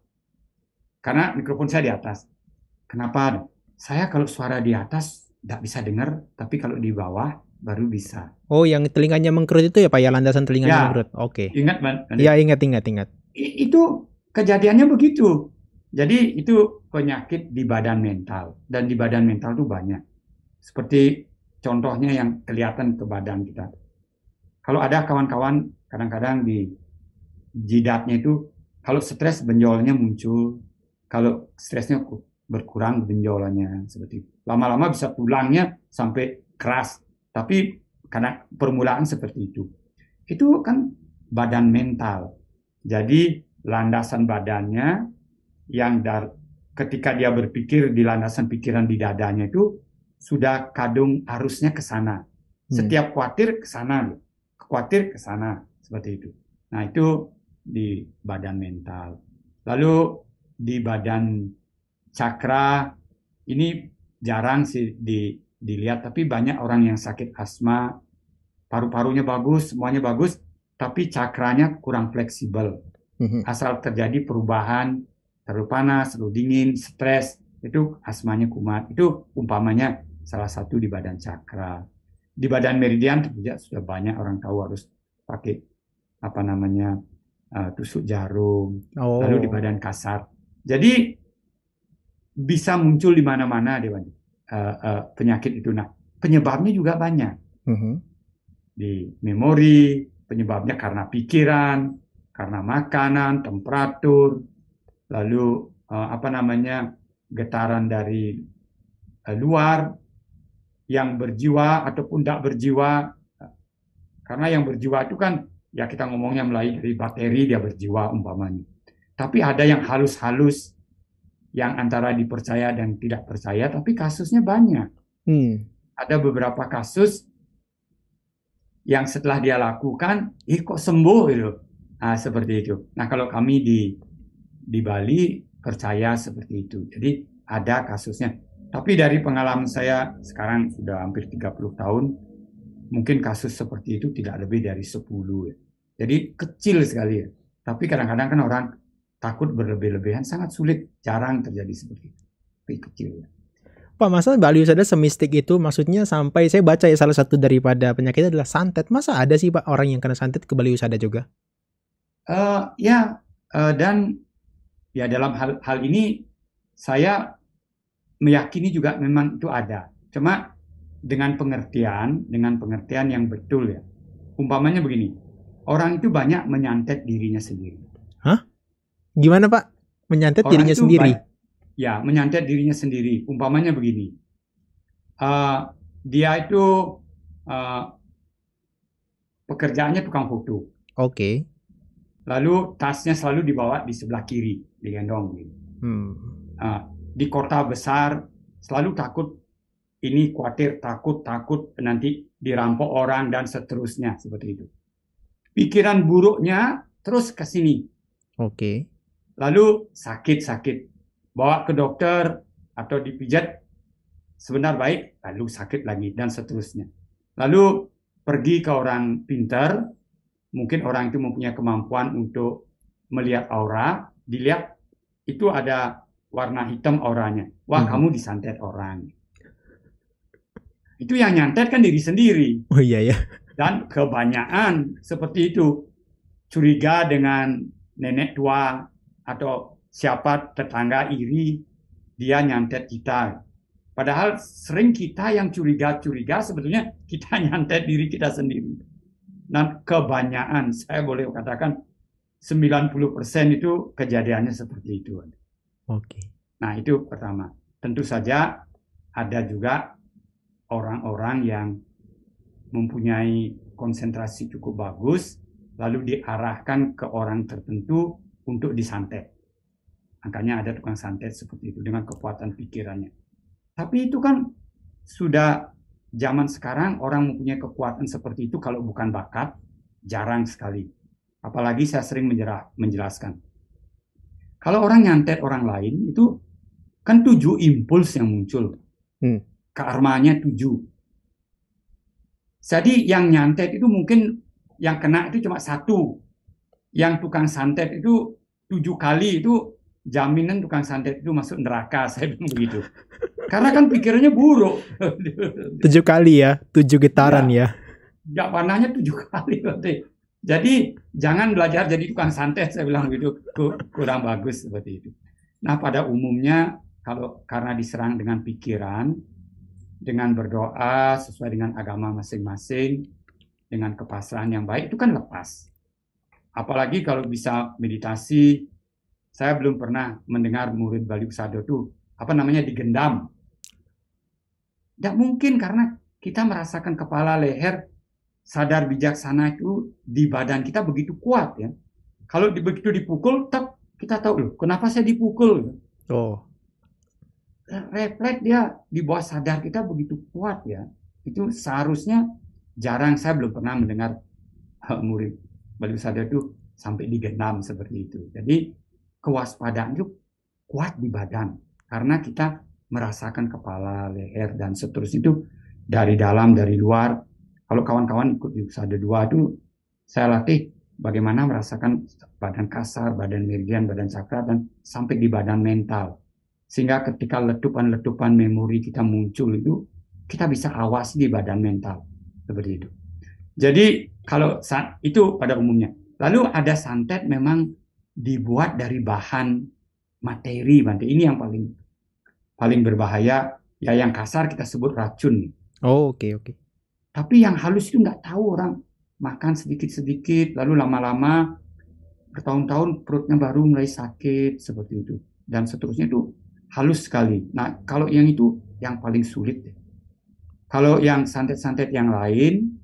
karena mikrofon saya di atas kenapa saya kalau suara di atas tidak bisa dengar tapi kalau di bawah baru bisa oh yang telinganya mengkerut itu ya pak ya landasan telinganya ya, mengkerut oke okay. ingat pak ya ingat ingat ingat itu kejadiannya begitu jadi itu penyakit di badan mental dan di badan mental itu banyak. Seperti contohnya yang kelihatan ke badan kita. Kalau ada kawan-kawan kadang-kadang di jidatnya itu kalau stres benjolnya muncul, kalau stresnya berkurang benjolannya seperti Lama-lama bisa tulangnya sampai keras, tapi karena permulaan seperti itu. Itu kan badan mental. Jadi landasan badannya yang dar ketika dia berpikir di landasan pikiran di dadanya itu sudah kadung arusnya ke sana. Hmm. Setiap khawatir ke sana, khawatir ke sana seperti itu. Nah, itu di badan mental. Lalu di badan cakra ini jarang sih di, dilihat tapi banyak orang yang sakit asma, paru-parunya bagus, semuanya bagus, tapi cakranya kurang fleksibel. Hmm. Asal terjadi perubahan terlalu panas, terlalu dingin, stres, itu asmanya kumat. Itu umpamanya salah satu di badan cakra. Di badan meridian tentunya sudah banyak orang tahu harus pakai apa namanya uh, tusuk jarum. Oh. Lalu di oh. badan kasar. Jadi bisa muncul di mana-mana dewan uh, uh, penyakit itu. Nah penyebabnya juga banyak. Uh mm-hmm. -huh. Di memori penyebabnya karena pikiran, karena makanan, temperatur, lalu eh, apa namanya getaran dari eh, luar yang berjiwa ataupun tidak berjiwa karena yang berjiwa itu kan ya kita ngomongnya mulai dari bakteri dia berjiwa umpamanya tapi ada yang halus-halus yang antara dipercaya dan tidak percaya tapi kasusnya banyak hmm. ada beberapa kasus yang setelah dia lakukan, ih kok sembuh gitu. Nah, seperti itu. Nah, kalau kami di di Bali percaya seperti itu. Jadi ada kasusnya. Tapi dari pengalaman saya sekarang sudah hampir 30 tahun, mungkin kasus seperti itu tidak lebih dari 10 ya. Jadi kecil sekali ya. Tapi kadang-kadang kan orang takut berlebih-lebihan sangat sulit, jarang terjadi seperti itu. Tapi kecil ya. Pak, masa Bali ada semistik itu? Maksudnya sampai saya baca ya salah satu daripada penyakitnya adalah santet. Masa ada sih Pak orang yang kena santet ke Bali Usada juga? Uh, ya, uh, dan Ya dalam hal hal ini saya meyakini juga memang itu ada. Cuma dengan pengertian, dengan pengertian yang betul ya. Umpamanya begini, orang itu banyak menyantet dirinya sendiri. Hah? Gimana Pak? Menyantet orang dirinya sendiri? Ya, menyantet dirinya sendiri. Umpamanya begini, uh, dia itu uh, pekerjaannya tukang foto. Oke. Okay lalu tasnya selalu dibawa di sebelah kiri digendong gitu. Hmm. Nah, di kota besar selalu takut ini khawatir takut takut nanti dirampok orang dan seterusnya seperti itu. Pikiran buruknya terus ke sini. Oke. Okay. Lalu sakit-sakit bawa ke dokter atau dipijat sebentar baik lalu sakit lagi dan seterusnya. Lalu pergi ke orang pintar mungkin orang itu mempunyai kemampuan untuk melihat aura, dilihat itu ada warna hitam auranya. Wah, hmm. kamu disantet orang. Itu yang nyantet kan diri sendiri. Oh iya ya. Dan kebanyakan seperti itu curiga dengan nenek tua atau siapa tetangga iri dia nyantet kita. Padahal sering kita yang curiga-curiga sebetulnya kita nyantet diri kita sendiri dan nah, kebanyakan saya boleh katakan 90% itu kejadiannya seperti itu. Oke. Okay. Nah, itu pertama. Tentu saja ada juga orang-orang yang mempunyai konsentrasi cukup bagus lalu diarahkan ke orang tertentu untuk disantet. Angkanya ada tukang santet seperti itu dengan kekuatan pikirannya. Tapi itu kan sudah zaman sekarang orang mempunyai kekuatan seperti itu kalau bukan bakat jarang sekali. Apalagi saya sering menjerah, menjelaskan. Kalau orang nyantet orang lain itu kan tujuh impuls yang muncul. Hmm. Kearmanya tujuh. Jadi yang nyantet itu mungkin yang kena itu cuma satu. Yang tukang santet itu tujuh kali itu jaminan tukang santet itu masuk neraka. Saya bilang begitu. Karena kan pikirannya buruk. Tujuh kali ya, tujuh getaran iya. ya. Ya, ya panahnya tujuh kali berarti. Jadi jangan belajar jadi tukang santet, saya bilang gitu kurang bagus seperti itu. Nah pada umumnya kalau karena diserang dengan pikiran, dengan berdoa sesuai dengan agama masing-masing, dengan kepasrahan yang baik itu kan lepas. Apalagi kalau bisa meditasi, saya belum pernah mendengar murid Bali Usado itu apa namanya digendam. Tidak mungkin karena kita merasakan kepala, leher, sadar bijaksana itu di badan kita begitu kuat ya. Kalau begitu dipukul, tak kita tahu loh, kenapa saya dipukul? Oh. Ya, refleks dia di bawah sadar kita begitu kuat ya. Itu seharusnya jarang saya belum pernah mendengar murid balik sadar itu sampai digenam seperti itu. Jadi kewaspadaan itu kuat di badan karena kita merasakan kepala, leher dan seterusnya itu dari dalam, dari luar. Kalau kawan-kawan ikut di Usada dua itu saya latih bagaimana merasakan badan kasar, badan meridian, badan cakra dan sampai di badan mental. Sehingga ketika letupan-letupan memori kita muncul itu kita bisa awasi di badan mental seperti itu. Jadi kalau itu pada umumnya. Lalu ada santet memang dibuat dari bahan materi, Ini yang paling paling berbahaya ya yang kasar kita sebut racun. Oh oke okay, oke. Okay. Tapi yang halus itu nggak tahu orang makan sedikit-sedikit lalu lama-lama bertahun-tahun perutnya baru mulai sakit seperti itu dan seterusnya itu halus sekali. Nah kalau yang itu yang paling sulit. Kalau yang santet-santet yang lain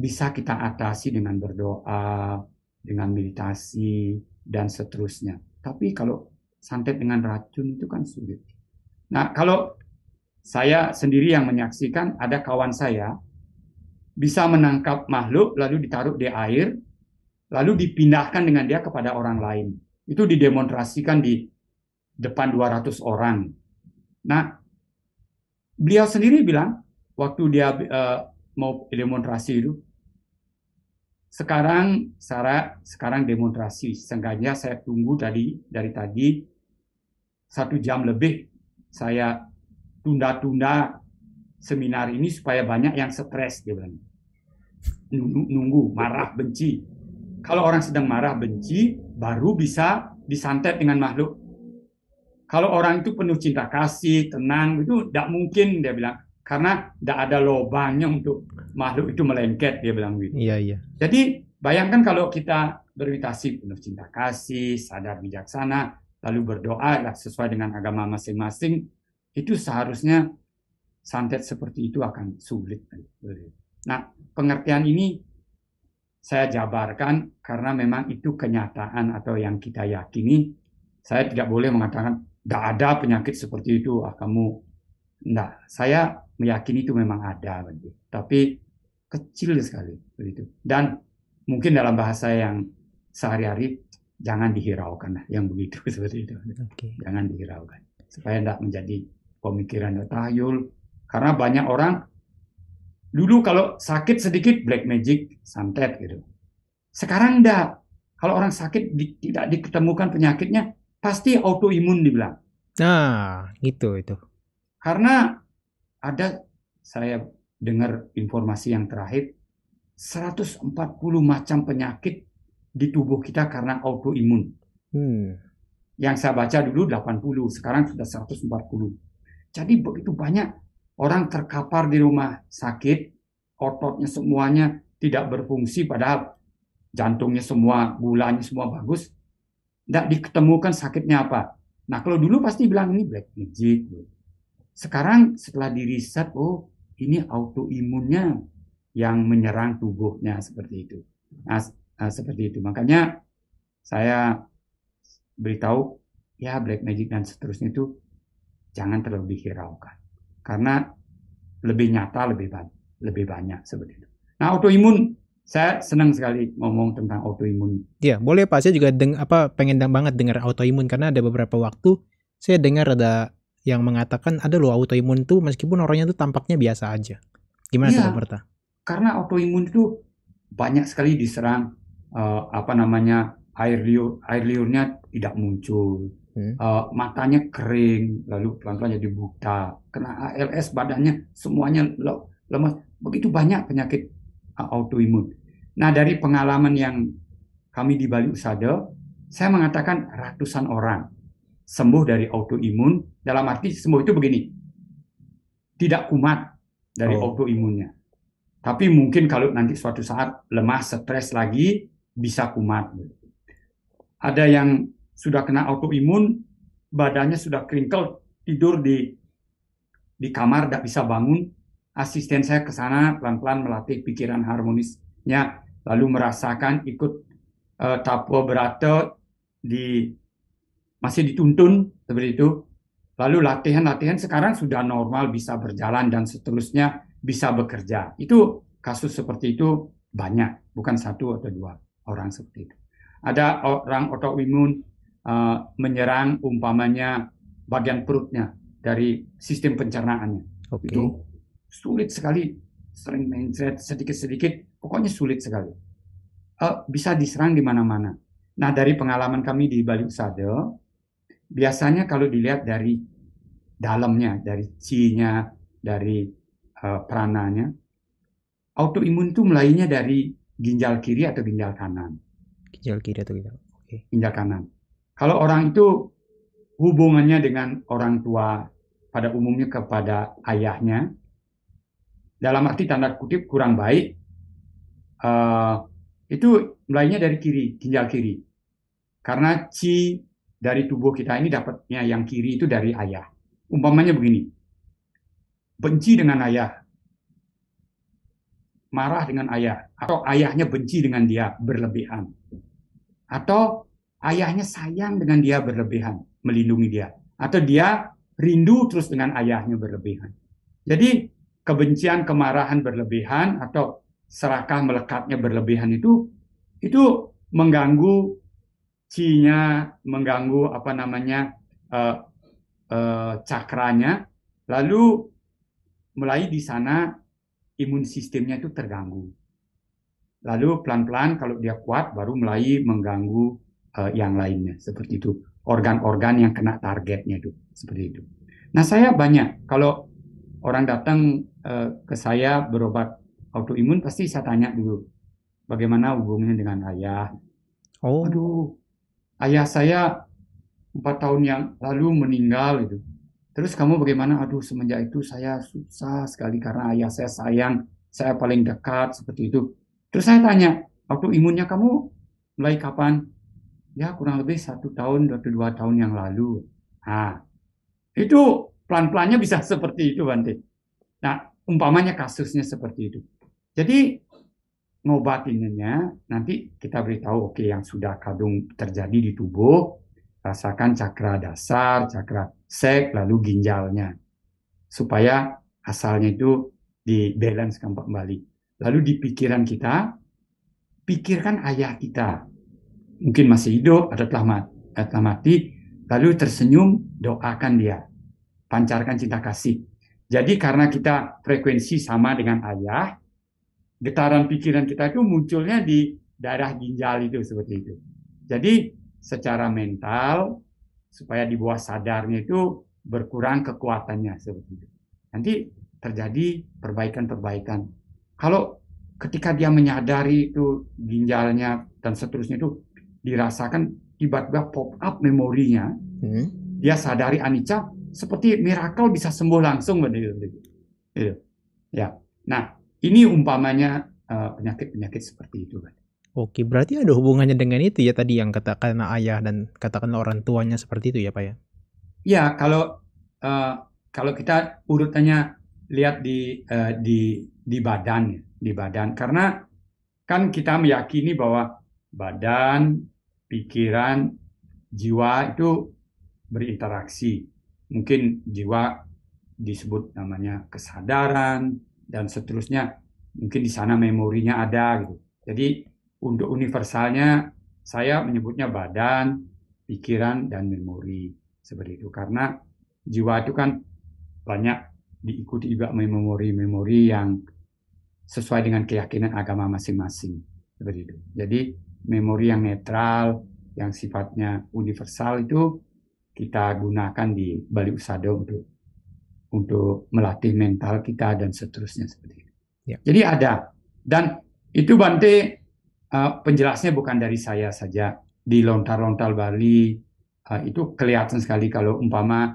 bisa kita atasi dengan berdoa, dengan meditasi dan seterusnya. Tapi kalau santet dengan racun itu kan sulit. Nah, kalau saya sendiri yang menyaksikan ada kawan saya bisa menangkap makhluk lalu ditaruh di air lalu dipindahkan dengan dia kepada orang lain. Itu didemonstrasikan di depan 200 orang. Nah, beliau sendiri bilang waktu dia uh, mau demonstrasi itu sekarang Sarah sekarang demonstrasi seenggaknya saya tunggu tadi dari tadi satu jam lebih saya tunda-tunda seminar ini supaya banyak yang stres dia bilang. Nunggu, nunggu, marah, benci. Kalau orang sedang marah, benci, baru bisa disantet dengan makhluk. Kalau orang itu penuh cinta kasih, tenang, itu tidak mungkin dia bilang. Karena tidak ada lobangnya untuk makhluk itu melengket, dia bilang gitu. Iya, iya. Jadi bayangkan kalau kita bermeditasi penuh cinta kasih, sadar bijaksana, lalu berdoa lah sesuai dengan agama masing-masing, itu seharusnya santet seperti itu akan sulit. Nah, pengertian ini saya jabarkan karena memang itu kenyataan atau yang kita yakini. Saya tidak boleh mengatakan nggak ada penyakit seperti itu, ah kamu nggak. Saya meyakini itu memang ada, tapi kecil sekali begitu. Dan mungkin dalam bahasa yang sehari-hari jangan dihiraukan lah yang begitu seperti itu. Okay. Jangan dihiraukan supaya tidak menjadi pemikiran tayul. Karena banyak orang dulu kalau sakit sedikit black magic santet gitu. Sekarang enggak. Kalau orang sakit di, tidak diketemukan penyakitnya pasti autoimun dibilang. Nah, gitu itu. Karena ada saya dengar informasi yang terakhir 140 macam penyakit di tubuh kita karena autoimun. Hmm. Yang saya baca dulu 80, sekarang sudah 140. Jadi begitu banyak orang terkapar di rumah sakit, ototnya semuanya tidak berfungsi padahal jantungnya semua, gulanya semua bagus. Tidak diketemukan sakitnya apa. Nah kalau dulu pasti bilang ini black magic. Sekarang setelah diriset, oh ini autoimunnya yang menyerang tubuhnya seperti itu. Nah, Nah, seperti itu. Makanya saya beritahu ya black magic dan seterusnya itu jangan terlalu dihiraukan karena lebih nyata lebih banyak lebih banyak seperti itu. Nah autoimun saya senang sekali ngomong tentang autoimun. Ya boleh pak saya juga deng apa pengen banget dengar autoimun karena ada beberapa waktu saya dengar ada yang mengatakan ada loh autoimun tuh meskipun orangnya tuh tampaknya biasa aja. Gimana ya, Berta? Karena autoimun itu banyak sekali diserang uh, apa namanya air liur air liurnya tidak muncul hmm. uh, matanya kering lalu pelan-pelan jadi buta kena ALS badannya semuanya lemas begitu banyak penyakit uh, autoimun nah dari pengalaman yang kami di Bali Usada saya mengatakan ratusan orang sembuh dari autoimun dalam arti sembuh itu begini tidak kumat dari oh. autoimunnya tapi mungkin kalau nanti suatu saat lemah stres lagi bisa kumat. Ada yang sudah kena autoimun, badannya sudah kringkel, tidur di di kamar tidak bisa bangun. Asisten saya ke sana pelan-pelan melatih pikiran harmonisnya, lalu merasakan ikut uh, eh, tapo di masih dituntun seperti itu. Lalu latihan-latihan sekarang sudah normal bisa berjalan dan seterusnya bisa bekerja. Itu kasus seperti itu banyak, bukan satu atau dua orang seperti itu. Ada orang autoimun uh, eh, menyerang umpamanya bagian perutnya dari sistem pencernaannya. Okay. Itu sulit sekali, sering mencret sedikit-sedikit, pokoknya sulit sekali. Uh, bisa diserang di mana-mana. Nah dari pengalaman kami di Bali Usada, biasanya kalau dilihat dari dalamnya, dari cinya, dari uh, perananya, autoimun itu mulainya dari ginjal kiri atau ginjal kanan. Ginjal kiri atau ginjal. Okay. Ginjal kanan. Kalau orang itu hubungannya dengan orang tua pada umumnya kepada ayahnya dalam arti tanda kutip kurang baik uh, itu mulainya dari kiri ginjal kiri karena ci dari tubuh kita ini dapatnya yang kiri itu dari ayah umpamanya begini benci dengan ayah marah dengan ayah, atau ayahnya benci dengan dia berlebihan, atau ayahnya sayang dengan dia berlebihan, melindungi dia, atau dia rindu terus dengan ayahnya berlebihan. Jadi kebencian, kemarahan berlebihan atau serakah melekatnya berlebihan itu itu mengganggu cinya, mengganggu apa namanya uh, uh, cakranya. Lalu mulai di sana imun sistemnya itu terganggu. Lalu pelan-pelan kalau dia kuat baru mulai mengganggu uh, yang lainnya seperti itu. Organ-organ yang kena targetnya itu seperti itu. Nah saya banyak kalau orang datang uh, ke saya berobat autoimun pasti saya tanya dulu bagaimana hubungannya dengan ayah. Oh. Aduh, ayah saya empat tahun yang lalu meninggal itu. Terus kamu bagaimana? Aduh, semenjak itu saya susah sekali karena ayah saya sayang, saya paling dekat seperti itu. Terus saya tanya, waktu imunnya kamu mulai kapan? Ya kurang lebih satu tahun atau dua tahun yang lalu. Nah, itu pelan-pelannya bisa seperti itu, Bante. Nah, umpamanya kasusnya seperti itu. Jadi ngobatinnya nanti kita beritahu, oke okay, yang sudah kadung terjadi di tubuh, rasakan cakra dasar, cakra sek, lalu ginjalnya. Supaya asalnya itu di balance kembali. Lalu di pikiran kita, pikirkan ayah kita. Mungkin masih hidup atau eh, telah mati, lalu tersenyum, doakan dia. Pancarkan cinta kasih. Jadi karena kita frekuensi sama dengan ayah, getaran pikiran kita itu munculnya di darah ginjal itu seperti itu. Jadi secara mental supaya di bawah sadarnya itu berkurang kekuatannya seperti itu. Nanti terjadi perbaikan-perbaikan. Kalau ketika dia menyadari itu ginjalnya dan seterusnya itu dirasakan tiba-tiba pop up memorinya, hmm. dia sadari Anica seperti miracle bisa sembuh langsung begitu. Iya. Ya. Nah, ini umpamanya eh, penyakit-penyakit uh, seperti itu. Kan. Oke, berarti ada hubungannya dengan itu ya tadi yang katakan ayah dan katakan orang tuanya seperti itu ya Pak ya? Ya, kalau uh, kalau kita urutannya lihat di uh, di di badan ya, di badan karena kan kita meyakini bahwa badan, pikiran, jiwa itu berinteraksi. Mungkin jiwa disebut namanya kesadaran dan seterusnya. Mungkin di sana memorinya ada gitu. Jadi untuk universalnya, saya menyebutnya badan, pikiran, dan memori. Seperti itu. Karena jiwa itu kan banyak diikuti juga memori-memori yang sesuai dengan keyakinan agama masing-masing. Seperti itu. Jadi, memori yang netral, yang sifatnya universal itu kita gunakan di Bali Usada untuk untuk melatih mental kita dan seterusnya seperti itu. Ya. Jadi ada dan itu Bante uh, penjelasnya bukan dari saya saja. Di lontar-lontar Bali uh, itu kelihatan sekali kalau umpama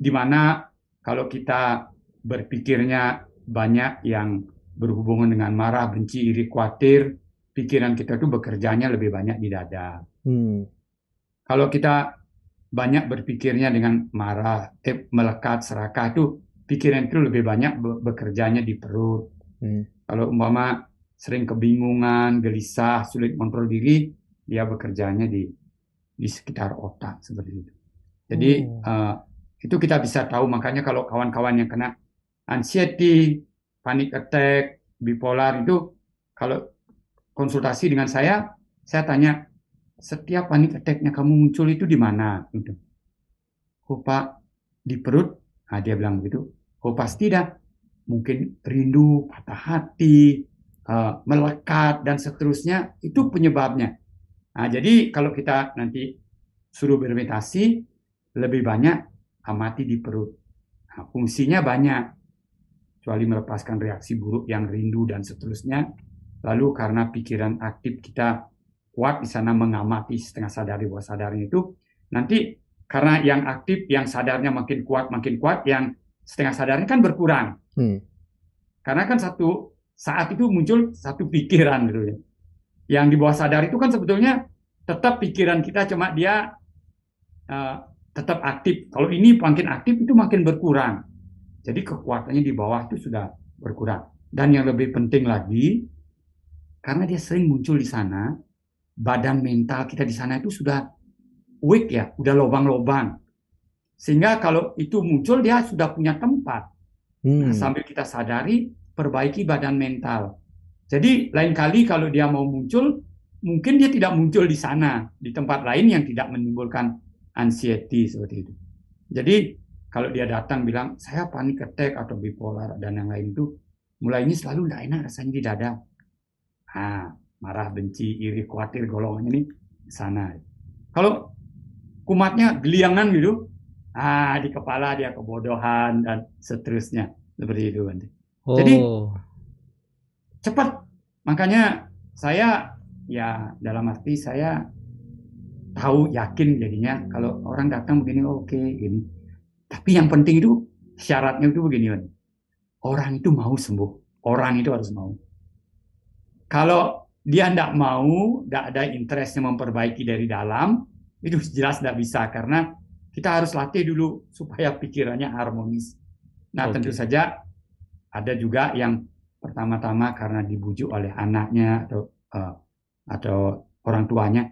di mana kalau kita berpikirnya banyak yang berhubungan dengan marah, benci, iri, khawatir, pikiran kita itu bekerjanya lebih banyak di dada. Hmm. Kalau kita banyak berpikirnya dengan marah, eh, melekat, serakah itu pikiran itu lebih banyak bekerjanya di perut. Hmm. Kalau umpama sering kebingungan, gelisah, sulit kontrol diri, dia bekerjanya di di sekitar otak seperti itu. Jadi hmm. uh, itu kita bisa tahu makanya kalau kawan-kawan yang kena anxiety, panic attack, bipolar itu kalau konsultasi dengan saya, saya tanya setiap panic attacknya kamu muncul itu di mana? Gitu. Oh pak, di perut? Nah, dia bilang begitu. Oh pasti dah, mungkin rindu, patah hati, Eh, melekat dan seterusnya itu penyebabnya. Nah, jadi kalau kita nanti suruh bermeditasi lebih banyak amati ah, di perut. Nah, fungsinya banyak kecuali melepaskan reaksi buruk yang rindu dan seterusnya. Lalu karena pikiran aktif kita kuat di sana mengamati setengah sadari di bawah sadarnya itu nanti karena yang aktif yang sadarnya makin kuat makin kuat yang setengah sadarnya kan berkurang. Hmm. Karena kan satu saat itu muncul satu pikiran gitu ya. Yang di bawah sadar itu kan sebetulnya tetap pikiran kita cuma dia uh, tetap aktif. Kalau ini makin aktif itu makin berkurang. Jadi kekuatannya di bawah itu sudah berkurang. Dan yang lebih penting lagi karena dia sering muncul di sana, badan mental kita di sana itu sudah weak ya, udah lobang-lobang. Sehingga kalau itu muncul dia sudah punya tempat. Nah, hmm. Nah, sambil kita sadari perbaiki badan mental. Jadi lain kali kalau dia mau muncul, mungkin dia tidak muncul di sana, di tempat lain yang tidak menimbulkan anxiety seperti itu. Jadi kalau dia datang bilang saya panik attack atau bipolar dan yang lain itu, mulai ini selalu tidak enak rasanya di dada. Ah, marah, benci, iri, khawatir golongan ini di sana. Kalau kumatnya geliangan gitu, ah di kepala dia kebodohan dan seterusnya seperti itu nanti. Oh. Jadi cepat. Makanya saya ya dalam arti saya tahu yakin jadinya kalau orang datang begini oh, oke okay, gini. Tapi yang penting itu syaratnya itu begini. Orang itu mau sembuh. Orang itu harus mau. Kalau dia tidak mau, tidak ada interestnya memperbaiki dari dalam, itu jelas tidak bisa karena kita harus latih dulu supaya pikirannya harmonis. Nah okay. tentu saja ada juga yang pertama-tama karena dibujuk oleh anaknya atau uh, atau orang tuanya.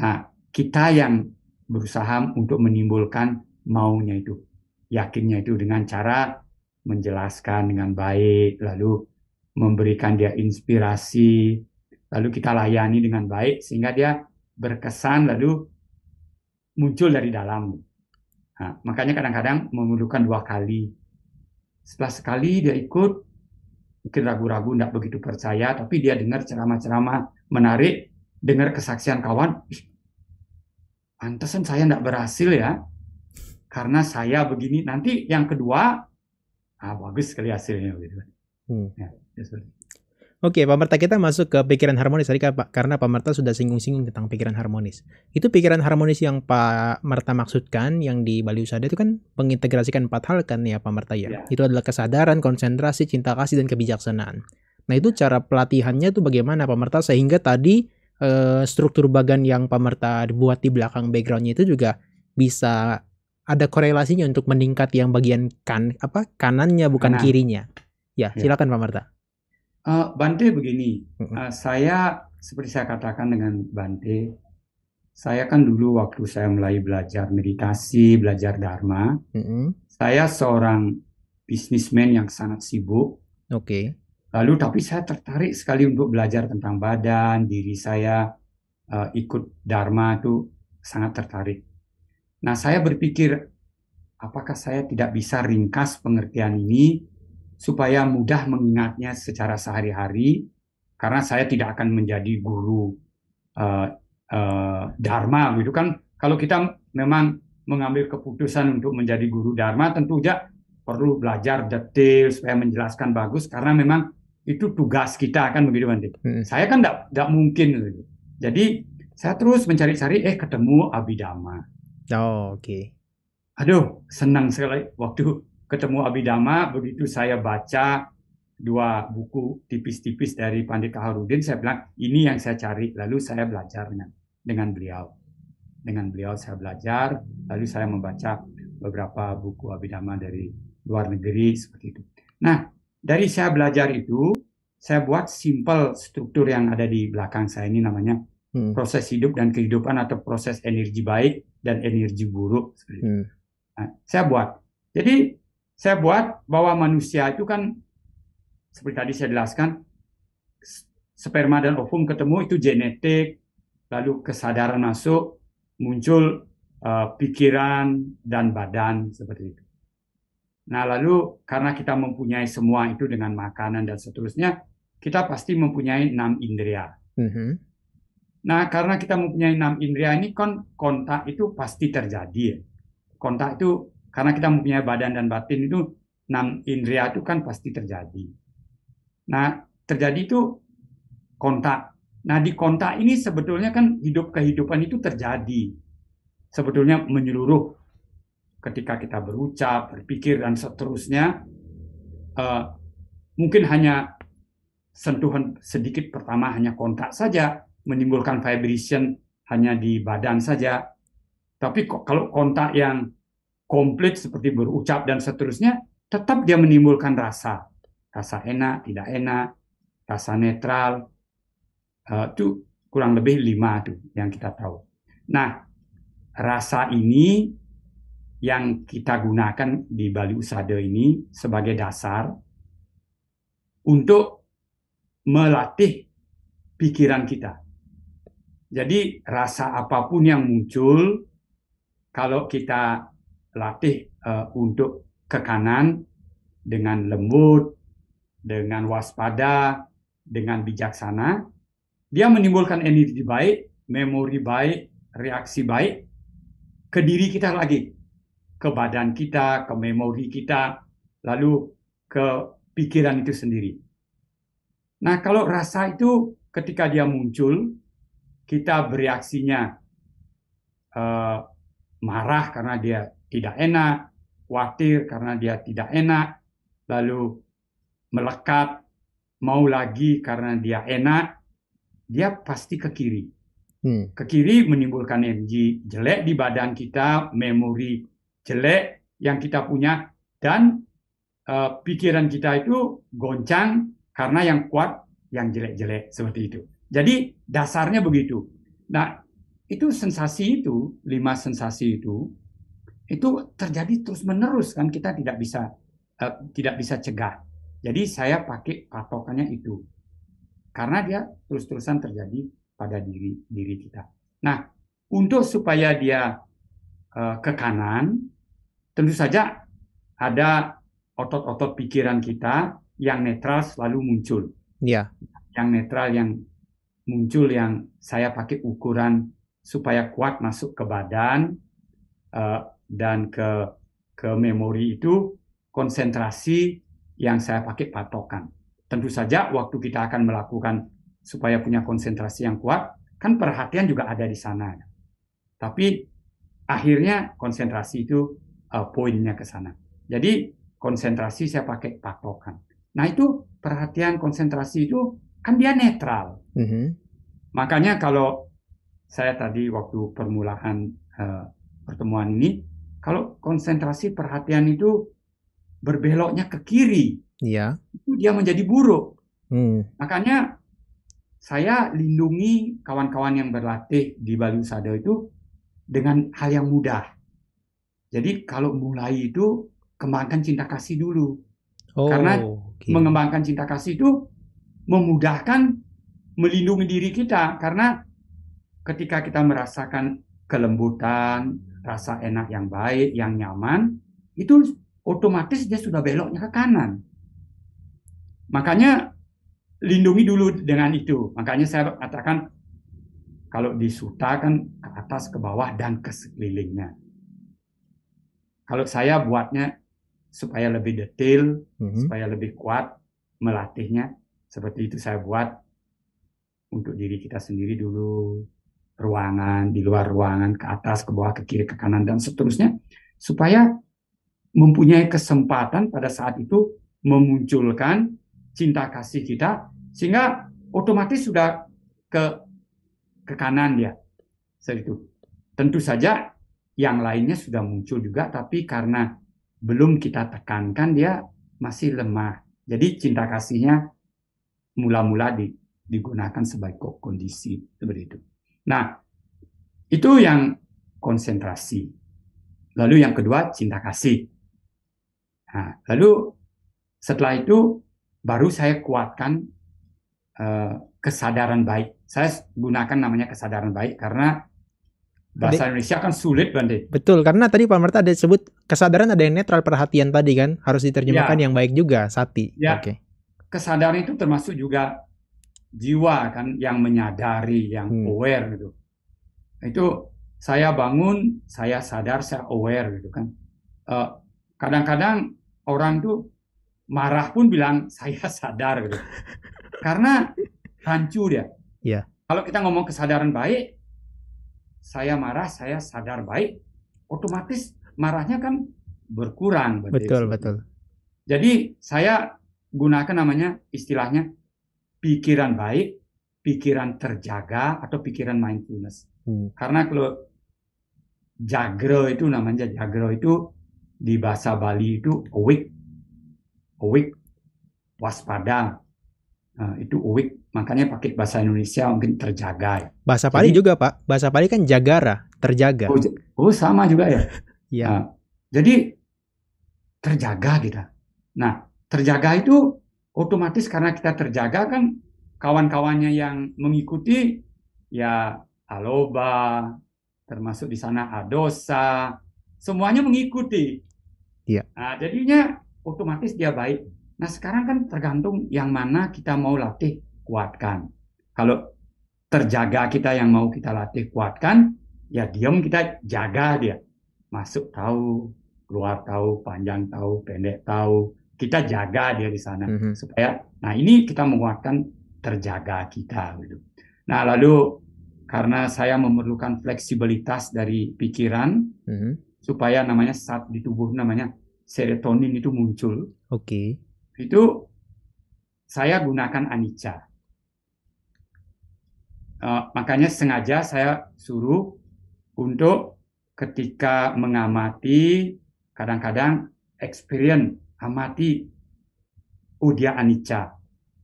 Nah, kita yang berusaha untuk menimbulkan maunya itu, yakinnya itu dengan cara menjelaskan dengan baik, lalu memberikan dia inspirasi, lalu kita layani dengan baik sehingga dia berkesan lalu muncul dari dalam. Nah, makanya kadang-kadang memerlukan dua kali setelah sekali dia ikut, mungkin ragu-ragu, tidak begitu percaya, tapi dia dengar ceramah-ceramah menarik, dengar kesaksian kawan, pantesan saya tidak berhasil ya, karena saya begini. Nanti yang kedua, ah bagus sekali hasilnya gitu. Kan. Hmm. Ya, ya, Oke, Pak Merta kita masuk ke pikiran harmonis tadi Pak, karena Pak Merta sudah singgung-singgung tentang pikiran harmonis. Itu pikiran harmonis yang Pak Merta maksudkan yang di Bali Usada itu kan mengintegrasikan empat hal kan ya Pak Merta ya. Yeah. Itu adalah kesadaran, konsentrasi, cinta kasih dan kebijaksanaan. Nah, itu cara pelatihannya tuh bagaimana Pak Merta sehingga tadi eh, struktur bagan yang Pak Merta buat di belakang backgroundnya itu juga bisa ada korelasinya untuk meningkat yang bagian kan apa kanannya bukan nah. kirinya. Ya, ya. silakan Pak Merta. Uh, Bante begini, uh, saya seperti saya katakan dengan Bante, saya kan dulu waktu saya mulai belajar meditasi, belajar dharma, mm -hmm. saya seorang bisnismen yang sangat sibuk. Oke. Okay. Lalu tapi saya tertarik sekali untuk belajar tentang badan, diri saya uh, ikut dharma itu sangat tertarik. Nah saya berpikir apakah saya tidak bisa ringkas pengertian ini supaya mudah mengingatnya secara sehari-hari karena saya tidak akan menjadi guru uh, uh, dharma gitu kan kalau kita memang mengambil keputusan untuk menjadi guru dharma tentu saja perlu belajar detail supaya menjelaskan bagus karena memang itu tugas kita kan begitu nanti hmm. saya kan tidak mungkin gitu. jadi saya terus mencari-cari eh ketemu abidama oh, oke okay. aduh senang sekali waktu ketemu Abidama, begitu saya baca dua buku tipis-tipis dari Pandit Kaharudin, saya bilang ini yang saya cari. Lalu saya belajar dengan, beliau. Dengan beliau saya belajar, lalu saya membaca beberapa buku Abidama dari luar negeri seperti itu. Nah, dari saya belajar itu, saya buat simple struktur yang ada di belakang saya ini namanya hmm. proses hidup dan kehidupan atau proses energi baik dan energi buruk. Hmm. Nah, saya buat. Jadi saya buat bahwa manusia itu kan seperti tadi saya jelaskan sperma dan ovum ketemu itu genetik, lalu kesadaran masuk, muncul uh, pikiran dan badan seperti itu. Nah, lalu karena kita mempunyai semua itu dengan makanan dan seterusnya, kita pasti mempunyai enam indera. Mm -hmm. Nah, karena kita mempunyai enam indera ini, kan kontak itu pasti terjadi. Kontak itu karena kita mempunyai badan dan batin itu enam indria itu kan pasti terjadi. Nah, terjadi itu kontak. Nah, di kontak ini sebetulnya kan hidup kehidupan itu terjadi. Sebetulnya menyeluruh ketika kita berucap, berpikir dan seterusnya uh, mungkin hanya sentuhan sedikit pertama hanya kontak saja menimbulkan vibration hanya di badan saja. Tapi kalau kontak yang komplit seperti berucap dan seterusnya, tetap dia menimbulkan rasa. Rasa enak, tidak enak, rasa netral. Uh, itu kurang lebih lima tuh yang kita tahu. Nah, rasa ini yang kita gunakan di Bali Usada ini sebagai dasar untuk melatih pikiran kita. Jadi rasa apapun yang muncul, kalau kita latih uh, untuk ke kanan dengan lembut, dengan waspada, dengan bijaksana. Dia menimbulkan energi baik, memori baik, reaksi baik ke diri kita lagi, ke badan kita, ke memori kita, lalu ke pikiran itu sendiri. Nah, kalau rasa itu ketika dia muncul, kita bereaksinya uh, marah karena dia tidak enak, khawatir karena dia tidak enak, lalu melekat, mau lagi karena dia enak, dia pasti ke kiri. Hmm. Ke kiri menimbulkan energi jelek di badan kita, memori jelek yang kita punya, dan uh, pikiran kita itu goncang karena yang kuat yang jelek-jelek seperti itu. Jadi dasarnya begitu. Nah, itu sensasi itu, lima sensasi itu itu terjadi terus menerus kan kita tidak bisa uh, tidak bisa cegah. Jadi saya pakai patokannya itu karena dia terus terusan terjadi pada diri diri kita. Nah untuk supaya dia uh, ke kanan, tentu saja ada otot-otot pikiran kita yang netral selalu muncul. Ya. Yang netral yang muncul yang saya pakai ukuran supaya kuat masuk ke badan. Uh, dan ke ke memori itu konsentrasi yang saya pakai patokan. Tentu saja waktu kita akan melakukan supaya punya konsentrasi yang kuat, kan perhatian juga ada di sana. Tapi akhirnya konsentrasi itu uh, poinnya ke sana. Jadi konsentrasi saya pakai patokan. Nah itu perhatian konsentrasi itu kan dia netral. Mm -hmm. Makanya kalau saya tadi waktu permulaan uh, pertemuan ini kalau konsentrasi perhatian itu berbeloknya ke kiri, ya. itu dia menjadi buruk. Hmm. Makanya saya lindungi kawan-kawan yang berlatih di Bali Usada itu dengan hal yang mudah. Jadi kalau mulai itu kembangkan cinta kasih dulu. Oh, Karena okay. mengembangkan cinta kasih itu memudahkan melindungi diri kita karena ketika kita merasakan kelembutan, rasa enak yang baik, yang nyaman, itu otomatis dia sudah beloknya ke kanan. Makanya lindungi dulu dengan itu. Makanya saya katakan kalau di kan ke atas, ke bawah dan ke sekelilingnya. Kalau saya buatnya supaya lebih detail, mm-hmm. supaya lebih kuat melatihnya, seperti itu saya buat untuk diri kita sendiri dulu, ruangan, di luar ruangan, ke atas, ke bawah, ke kiri, ke kanan, dan seterusnya, supaya mempunyai kesempatan pada saat itu memunculkan cinta kasih kita, sehingga otomatis sudah ke ke kanan dia. Seperti itu. Tentu saja yang lainnya sudah muncul juga, tapi karena belum kita tekankan dia masih lemah. Jadi cinta kasihnya mula-mula di, digunakan sebagai kondisi seperti itu. Nah, itu yang konsentrasi. Lalu yang kedua, cinta kasih. Nah, lalu setelah itu baru saya kuatkan uh, kesadaran baik. Saya gunakan namanya kesadaran baik karena bahasa Indonesia kan sulit Bandi. Betul, karena tadi Pak Merta ada sebut kesadaran ada yang netral perhatian tadi kan, harus ya. diterjemahkan ya. yang baik juga, sati. Ya. Okay. Kesadaran itu termasuk juga jiwa kan yang menyadari, yang hmm. aware gitu. Itu saya bangun, saya sadar, saya aware gitu kan. kadang eh, kadang-kadang orang tuh marah pun bilang saya sadar gitu. Karena hancur ya Yeah. Kalau kita ngomong kesadaran baik, saya marah, saya sadar baik, otomatis marahnya kan berkurang. Betul, betul. Jadi saya gunakan namanya istilahnya pikiran baik, pikiran terjaga atau pikiran mindfulness. Hmm. Karena kalau jagro itu namanya jagro itu di bahasa Bali itu awake, awake, waspada. Nah, itu awake, makanya pakai bahasa Indonesia mungkin terjaga. Bahasa Bali juga Pak, bahasa Bali kan jagara, terjaga. Oh, oh sama juga ya. Iya. Nah, jadi terjaga kita. Nah, terjaga itu otomatis karena kita terjaga kan kawan-kawannya yang mengikuti ya Aloba termasuk di sana Adosa semuanya mengikuti ya. nah, jadinya otomatis dia baik nah sekarang kan tergantung yang mana kita mau latih kuatkan kalau terjaga kita yang mau kita latih kuatkan ya diam kita jaga dia masuk tahu keluar tahu panjang tahu pendek tahu kita jaga dia di sana mm-hmm. supaya nah ini kita menguatkan terjaga kita gitu. Nah lalu karena saya memerlukan fleksibilitas dari pikiran mm-hmm. supaya namanya saat di tubuh namanya serotonin itu muncul. Oke. Okay. Itu saya gunakan Anica. Uh, eh, makanya sengaja saya suruh untuk ketika mengamati kadang-kadang experience amati oh dia anicca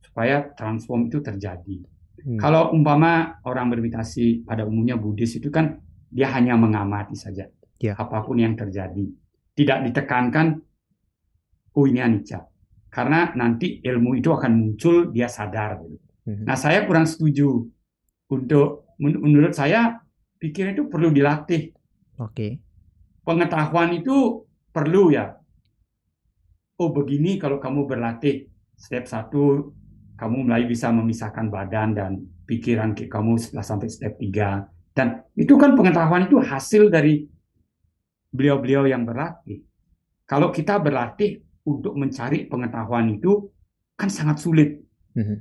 supaya transform itu terjadi. Hmm. Kalau umpama orang bermitasi pada umumnya Buddhis itu kan dia hanya mengamati saja yeah. apapun yang terjadi, tidak ditekankan oh ini anicca karena nanti ilmu itu akan muncul dia sadar. Gitu. Hmm. Nah saya kurang setuju untuk menurut saya pikiran itu perlu dilatih. Oke. Okay. Pengetahuan itu perlu ya oh begini kalau kamu berlatih. Step satu, kamu mulai bisa memisahkan badan dan pikiran kamu setelah sampai step tiga. Dan itu kan pengetahuan itu hasil dari beliau-beliau yang berlatih. Kalau kita berlatih untuk mencari pengetahuan itu kan sangat sulit. Mm-hmm.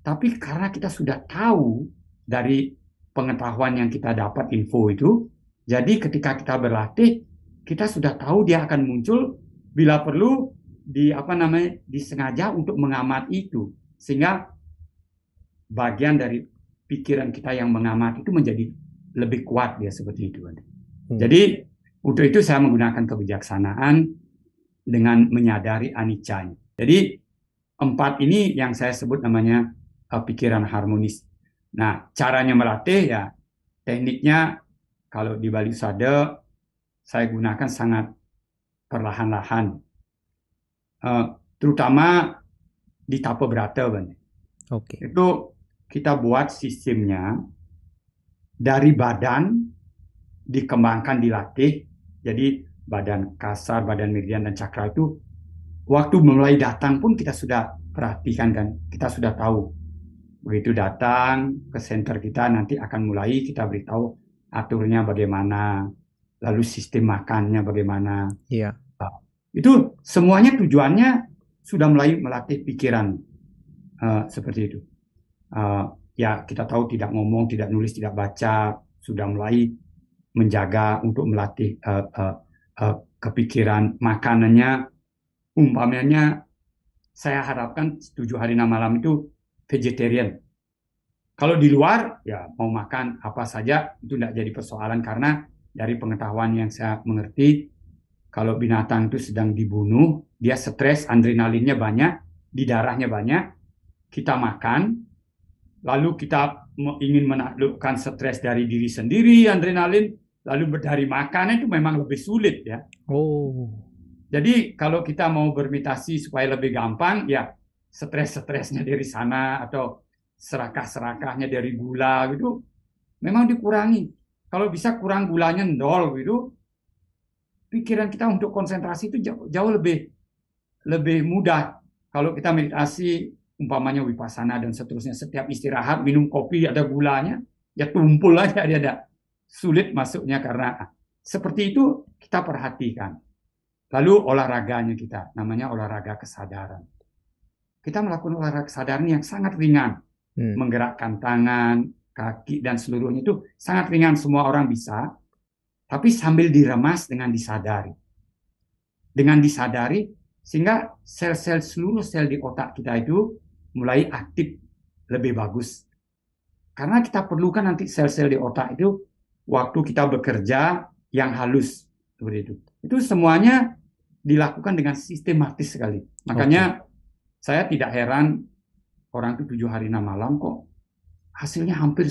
Tapi karena kita sudah tahu dari pengetahuan yang kita dapat info itu, jadi ketika kita berlatih, kita sudah tahu dia akan muncul bila perlu di apa namanya disengaja untuk mengamat itu sehingga bagian dari pikiran kita yang mengamat itu menjadi lebih kuat dia seperti itu. Hmm. Jadi untuk itu saya menggunakan kebijaksanaan dengan menyadari anicca. Jadi empat ini yang saya sebut namanya uh, pikiran harmonis. Nah caranya melatih ya tekniknya kalau di Bali Sada saya gunakan sangat perlahan-lahan. Uh, terutama di tape berata, Okay. Itu kita buat sistemnya dari badan dikembangkan dilatih. Jadi badan kasar, badan meridian dan cakra itu waktu mulai datang pun kita sudah perhatikan kan, kita sudah tahu. Begitu datang ke center kita nanti akan mulai kita beritahu aturnya bagaimana, lalu sistem makannya bagaimana. Iya. Uh, itu semuanya tujuannya sudah mulai melatih pikiran uh, seperti itu. Uh, ya kita tahu tidak ngomong, tidak nulis, tidak baca, sudah mulai menjaga untuk melatih uh, uh, uh, kepikiran makanannya. Umpamanya saya harapkan tujuh hari enam malam itu vegetarian. Kalau di luar ya mau makan apa saja itu tidak jadi persoalan karena dari pengetahuan yang saya mengerti, kalau binatang itu sedang dibunuh, dia stres, adrenalinnya banyak, di darahnya banyak, kita makan, lalu kita ingin menaklukkan stres dari diri sendiri, adrenalin, lalu dari makan itu memang lebih sulit ya. Oh. Jadi kalau kita mau bermitasi supaya lebih gampang, ya stres-stresnya dari sana atau serakah-serakahnya dari gula gitu, memang dikurangi kalau bisa kurang gulanya nol gitu pikiran kita untuk konsentrasi itu jauh, jauh lebih lebih mudah kalau kita meditasi umpamanya wipasana dan seterusnya setiap istirahat minum kopi ada gulanya ya tumpul aja dia ada sulit masuknya karena ah, seperti itu kita perhatikan lalu olahraganya kita namanya olahraga kesadaran kita melakukan olahraga kesadaran yang sangat ringan hmm. menggerakkan tangan kaki dan seluruhnya itu sangat ringan semua orang bisa, tapi sambil diremas dengan disadari. Dengan disadari sehingga sel-sel seluruh sel di otak kita itu mulai aktif lebih bagus. Karena kita perlukan nanti sel-sel di otak itu waktu kita bekerja yang halus seperti itu. Itu semuanya dilakukan dengan sistematis sekali. Makanya okay. saya tidak heran orang itu tujuh hari enam malam kok hasilnya hampir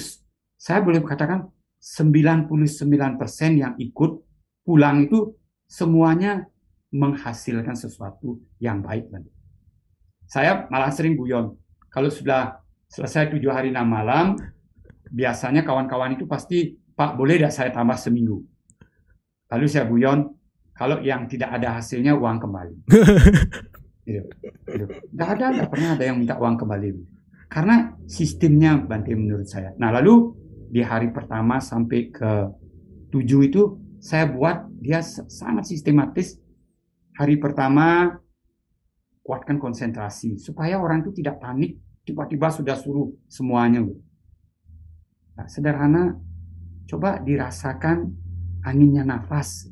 saya boleh katakan 99% yang ikut pulang itu semuanya menghasilkan sesuatu yang baik. Saya malah sering guyon. Kalau sudah selesai tujuh hari enam malam, biasanya kawan-kawan itu pasti, Pak boleh tidak saya tambah seminggu? Lalu saya guyon, kalau yang tidak ada hasilnya uang kembali. Tidak gitu, gitu. ada, tidak pernah ada yang minta uang kembali. Karena sistemnya Bante menurut saya. Nah lalu di hari pertama sampai ke tujuh itu saya buat dia sangat sistematis. Hari pertama kuatkan konsentrasi supaya orang itu tidak panik tiba-tiba sudah suruh semuanya. Nah, sederhana, coba dirasakan anginnya nafas.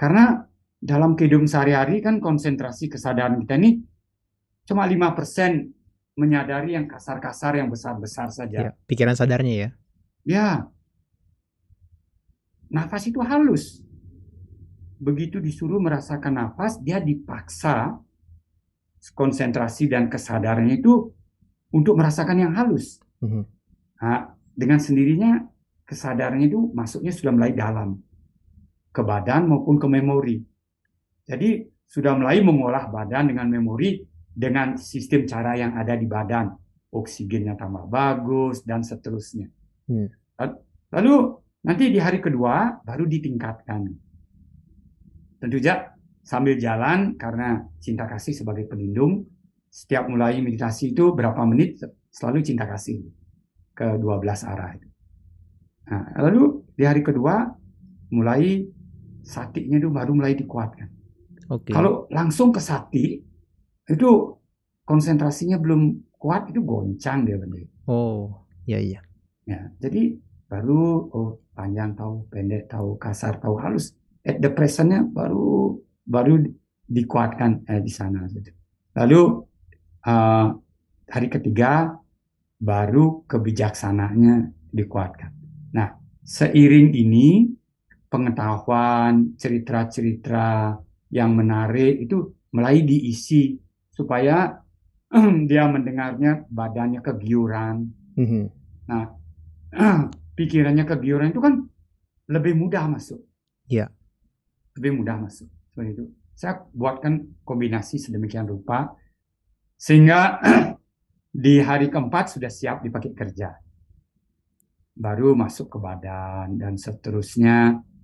Karena dalam kehidupan sehari-hari kan konsentrasi kesadaran kita ini cuma 5% menyadari yang kasar-kasar, yang besar-besar saja. Ya, pikiran sadarnya ya. Ya. Nafas itu halus. Begitu disuruh merasakan nafas, dia dipaksa konsentrasi dan kesadarannya itu untuk merasakan yang halus. Mm -hmm. nah, dengan sendirinya kesadarannya itu masuknya sudah mulai dalam ke badan maupun ke memori. Jadi sudah mulai mengolah badan dengan memori dengan sistem cara yang ada di badan, oksigennya tambah bagus dan seterusnya. Hmm. Lalu nanti di hari kedua baru ditingkatkan. Tentu saja sambil jalan karena cinta kasih sebagai pelindung, setiap mulai meditasi itu berapa menit selalu cinta kasih ke 12 arah. Nah, lalu di hari kedua mulai satinya itu baru mulai dikuatkan. Okay. Kalau langsung ke sati itu konsentrasinya belum kuat itu goncang dia bener. Oh, iya iya. Ya, jadi baru oh panjang tahu, pendek tahu, kasar tahu, halus. At eh, the presentnya baru baru dikuatkan eh, di sana. Lalu uh, hari ketiga baru kebijaksanaannya dikuatkan. Nah, seiring ini pengetahuan cerita-cerita yang menarik itu mulai diisi supaya dia mendengarnya badannya kegiuran. Mm -hmm. Nah, pikirannya kegiuran itu kan lebih mudah masuk. Iya. Yeah. Lebih mudah masuk. Seperti itu. Saya buatkan kombinasi sedemikian rupa sehingga di hari keempat sudah siap dipakai kerja. Baru masuk ke badan dan seterusnya.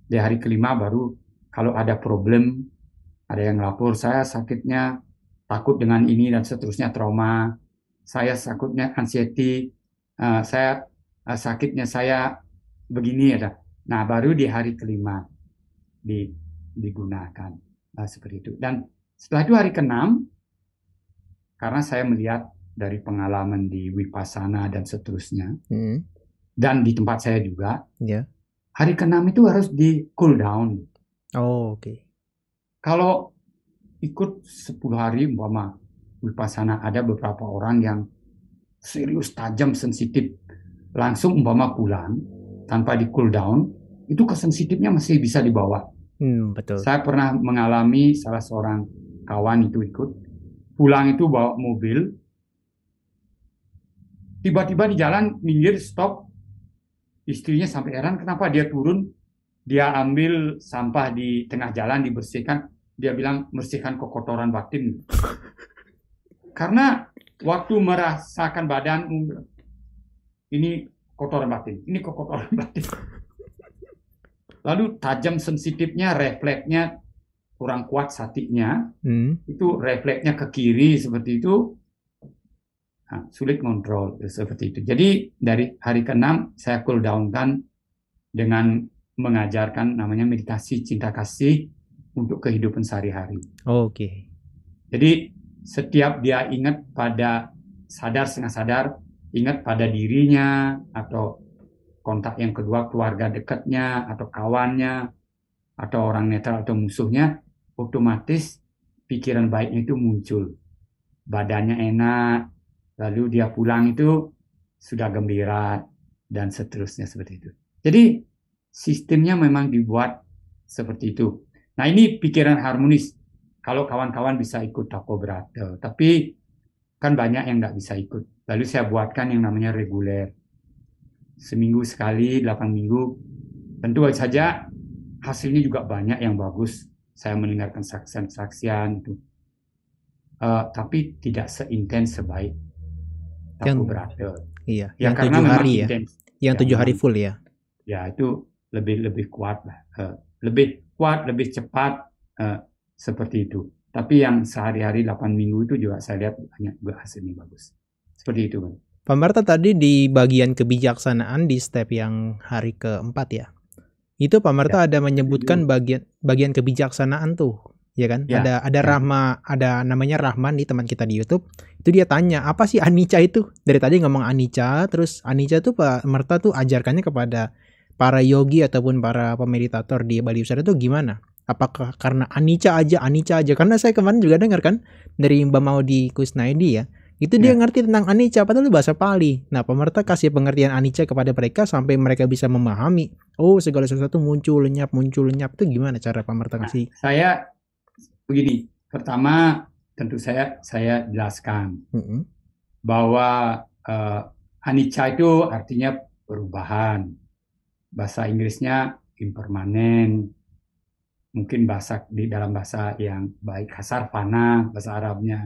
Di hari kelima baru kalau ada problem, ada yang lapor saya sakitnya takut dengan ini dan seterusnya trauma, saya sakutnya anxiety, uh, saya uh, sakitnya saya begini ya. Nah baru di hari kelima di, digunakan uh, seperti itu. Dan setelah itu hari keenam, karena saya melihat dari pengalaman di Wipasana dan seterusnya, hmm. dan di tempat saya juga, yeah. hari keenam itu harus di cool down. Oh oke. Okay. Kalau ikut 10 hari umpama wipasana ada beberapa orang yang serius tajam sensitif langsung umpama pulang tanpa di cool down itu kesensitifnya masih bisa dibawa. Hmm, betul. Saya pernah mengalami salah seorang kawan itu ikut pulang itu bawa mobil tiba-tiba di jalan minggir stop istrinya sampai heran kenapa dia turun dia ambil sampah di tengah jalan dibersihkan dia bilang bersihkan kekotoran batin. Karena waktu merasakan badan ini kotoran batin, ini kekotoran batin. Lalu tajam sensitifnya, refleksnya kurang kuat satinya, hmm. itu refleksnya ke kiri seperti itu, nah, sulit kontrol seperti itu. Jadi dari hari ke-6 saya cool down kan dengan mengajarkan namanya meditasi cinta kasih untuk kehidupan sehari-hari. Oh, Oke. Okay. Jadi setiap dia ingat pada sadar setengah sadar ingat pada dirinya atau kontak yang kedua keluarga dekatnya atau kawannya atau orang netral atau musuhnya otomatis pikiran baiknya itu muncul badannya enak lalu dia pulang itu sudah gembira dan seterusnya seperti itu jadi sistemnya memang dibuat seperti itu Nah ini pikiran harmonis. Kalau kawan-kawan bisa ikut toko berate, tapi kan banyak yang nggak bisa ikut. Lalu saya buatkan yang namanya reguler. Seminggu sekali, 8 minggu. Tentu saja hasilnya juga banyak yang bagus. Saya mendengarkan saksian-saksian itu. Uh, tapi tidak seintens sebaik yang berate. Iya, ya, yang ya. Ya, tujuh hari ya. Intense. Yang tujuh hari full ya. Ya itu lebih lebih kuat lah. Uh, lebih kuat, lebih cepat uh, seperti itu. Tapi yang sehari-hari 8 minggu itu juga saya lihat banyak juga hasilnya bagus. Seperti itu, Bang. Pak Marta tadi di bagian kebijaksanaan di step yang hari keempat ya. Itu Pak Marta ya. ada menyebutkan bagian bagian kebijaksanaan tuh, ya kan? Ya. Ada ada ya. Rahma, ada namanya Rahman di teman kita di YouTube. Itu dia tanya, apa sih Anica itu? Dari tadi ngomong Anica, terus Anica tuh Pak Marta tuh ajarkannya kepada para yogi ataupun para pemeditator di Bali Usada itu gimana? Apakah karena Anica aja, Anica aja? Karena saya kemarin juga dengar kan dari Mbak Maudi Kusnaidi ya, itu dia ya. ngerti tentang anicca padahal bahasa Pali. Nah, pemerintah kasih pengertian anicca kepada mereka sampai mereka bisa memahami. Oh, segala sesuatu muncul lenyap, muncul lenyap. Itu gimana cara pemerintah kasih? Nah, saya begini. Pertama, tentu saya saya jelaskan mm -hmm. bahwa uh, anicca itu artinya perubahan bahasa Inggrisnya impermanen mungkin bahasa di dalam bahasa yang baik kasar fana bahasa Arabnya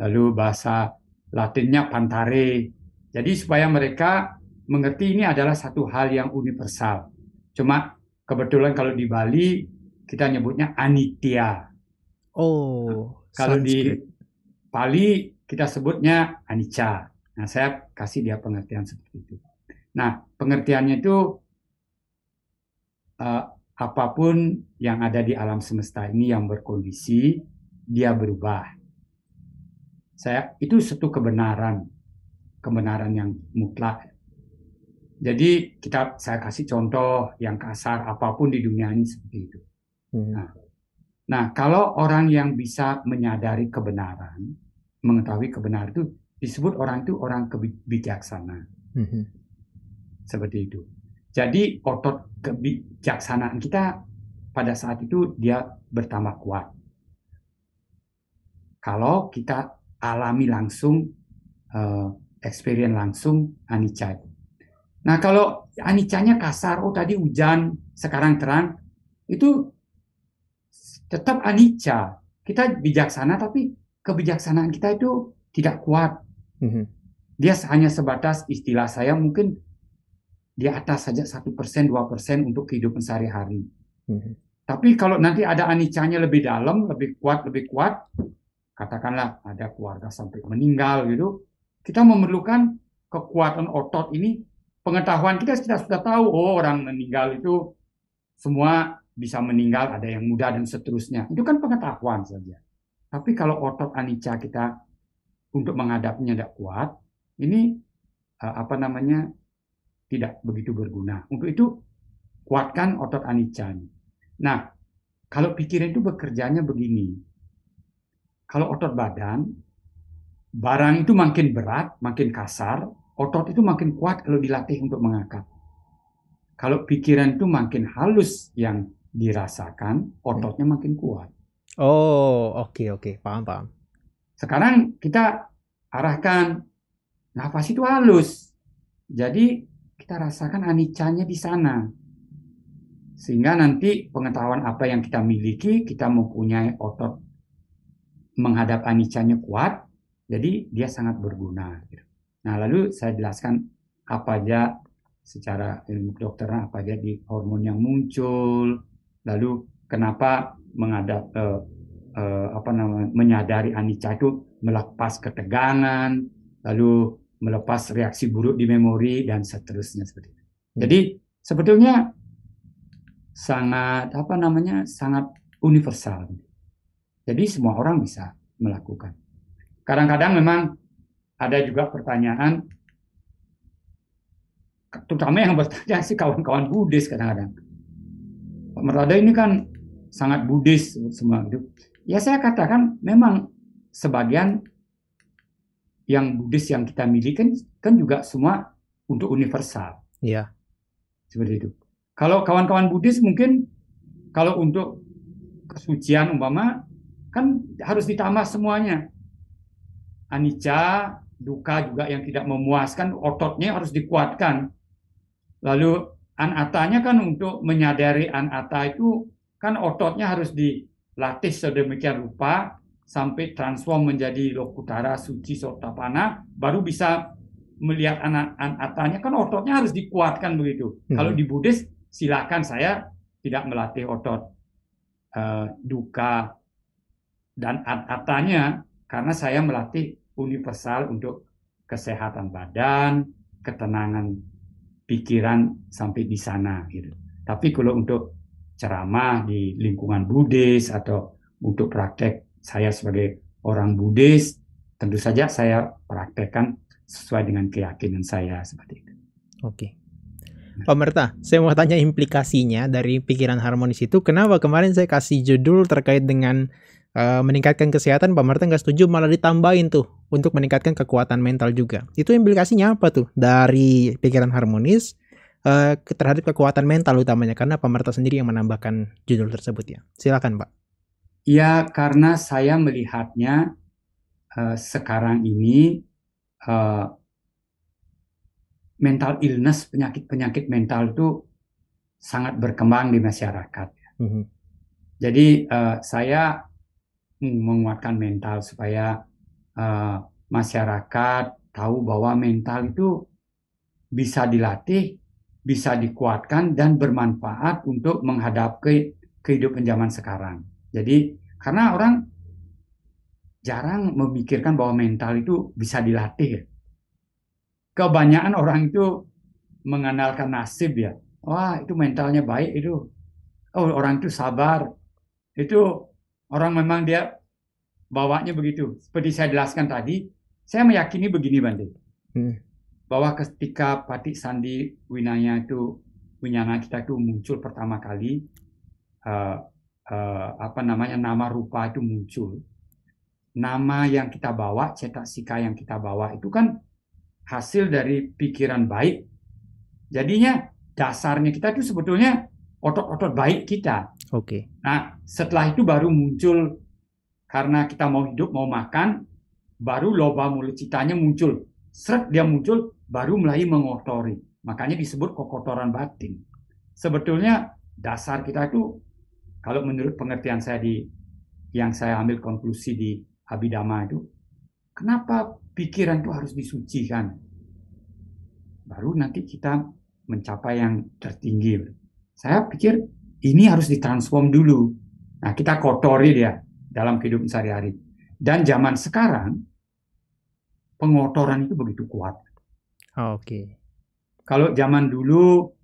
lalu bahasa Latinnya pantare jadi supaya mereka mengerti ini adalah satu hal yang universal cuma kebetulan kalau di Bali kita nyebutnya anitia oh kalau di Bali kita sebutnya anicca nah saya kasih dia pengertian seperti itu Nah, pengertiannya itu uh, apapun yang ada di alam semesta ini yang berkondisi, dia berubah. Saya itu satu kebenaran, kebenaran yang mutlak. Jadi kita saya kasih contoh yang kasar apapun di dunia ini seperti itu. Hmm. Nah, nah, kalau orang yang bisa menyadari kebenaran, mengetahui kebenaran itu disebut orang itu orang kebijaksana. Hmm, hmm seperti itu. Jadi otot kebijaksanaan kita pada saat itu dia bertambah kuat. Kalau kita alami langsung, uh, experience langsung anicca Nah kalau anicanya kasar, oh tadi hujan, sekarang terang, itu tetap anicca. Kita bijaksana tapi kebijaksanaan kita itu tidak kuat. Mm -hmm. Dia hanya sebatas istilah saya mungkin di atas saja satu persen dua persen untuk kehidupan sehari-hari. Mhm. Tapi kalau nanti ada anicanya lebih dalam, lebih kuat, lebih kuat, katakanlah ada keluarga sampai meninggal gitu, kita memerlukan kekuatan otot ini. Pengetahuan kita kita sudah tahu, oh orang meninggal itu semua bisa meninggal, ada yang muda dan seterusnya. Itu kan pengetahuan saja. Tapi kalau otot anicca kita untuk menghadapinya tidak kuat, ini eh, apa namanya tidak begitu berguna. Untuk itu kuatkan otot anicca. Nah, kalau pikiran itu bekerjanya begini. Kalau otot badan, barang itu makin berat, makin kasar, otot itu makin kuat kalau dilatih untuk mengangkat. Kalau pikiran itu makin halus yang dirasakan, ototnya makin kuat. Oh, oke okay, oke, okay. paham paham. Sekarang kita arahkan nafas itu halus. Jadi kita rasakan anicanya di sana. Sehingga nanti pengetahuan apa yang kita miliki, kita mempunyai otot menghadap anicanya kuat, jadi dia sangat berguna. Gitu. Nah, lalu saya jelaskan apa aja secara ilmu kedokteran apa aja di hormon yang muncul, lalu kenapa menghadap eh, eh, apa namanya menyadari anicca itu melepas ketegangan, lalu melepas reaksi buruk di memori dan seterusnya seperti itu. Hmm. Jadi sebetulnya sangat apa namanya sangat universal. Jadi semua orang bisa melakukan. Kadang-kadang memang ada juga pertanyaan terutama yang bertanya sih kawan-kawan Buddhis kadang-kadang. Pak Merada ini kan sangat Buddhis semua gitu. Ya saya katakan memang sebagian yang Buddhis yang kita miliki kan, kan juga semua untuk universal. Iya. Seperti itu. Kalau kawan-kawan Buddhis mungkin kalau untuk kesucian umpama kan harus ditambah semuanya. Anicca, duka juga yang tidak memuaskan, ototnya harus dikuatkan. Lalu anatanya kan untuk menyadari anata itu kan ototnya harus dilatih sedemikian rupa sampai transform menjadi lokutara suci sotapana baru bisa melihat anak anatanya kan ototnya harus dikuatkan begitu. Hmm. Kalau di Buddhis silakan saya tidak melatih otot uh, duka dan atanya karena saya melatih universal untuk kesehatan badan, ketenangan pikiran sampai di sana gitu. Tapi kalau untuk ceramah di lingkungan Buddhis atau untuk praktek saya sebagai orang Buddhis tentu saja saya praktekkan sesuai dengan keyakinan saya seperti itu. Oke. Pak Merta, saya mau tanya implikasinya dari pikiran harmonis itu. Kenapa kemarin saya kasih judul terkait dengan uh, meningkatkan kesehatan, Pak Merta nggak setuju malah ditambahin tuh untuk meningkatkan kekuatan mental juga. Itu implikasinya apa tuh dari pikiran harmonis uh, terhadap kekuatan mental utamanya? Karena Pak Merta sendiri yang menambahkan judul tersebut ya. Silakan Pak. Ya karena saya melihatnya uh, sekarang ini uh, mental illness penyakit-penyakit mental itu sangat berkembang di masyarakat. Mm -hmm. Jadi uh, saya menguatkan mental supaya uh, masyarakat tahu bahwa mental itu bisa dilatih, bisa dikuatkan dan bermanfaat untuk menghadapi kehidupan zaman sekarang. Jadi karena orang jarang memikirkan bahwa mental itu bisa dilatih. Kebanyakan orang itu mengandalkan nasib ya. Wah, itu mentalnya baik itu. Oh, orang itu sabar. Itu orang memang dia bawanya begitu. Seperti saya jelaskan tadi, saya meyakini begini Bante. Hmm. Bahwa ketika Patik Sandi Winanya itu Winyana kita itu muncul pertama kali uh, Eh, apa namanya nama rupa itu muncul nama yang kita bawa cetak sika yang kita bawa itu kan hasil dari pikiran baik jadinya dasarnya kita itu sebetulnya otot-otot baik kita oke okay. nah setelah itu baru muncul karena kita mau hidup mau makan baru loba mulut citanya muncul seret dia muncul baru mulai mengotori makanya disebut kekotoran batin sebetulnya dasar kita itu kalau menurut pengertian saya di yang saya ambil konklusi di Abidama itu, kenapa pikiran itu harus disucikan? Baru nanti kita mencapai yang tertinggi. Saya pikir ini harus ditransform dulu. Nah, kita kotori dia dalam kehidupan sehari-hari. Dan zaman sekarang pengotoran itu begitu kuat. Oh, Oke. Okay. Kalau zaman dulu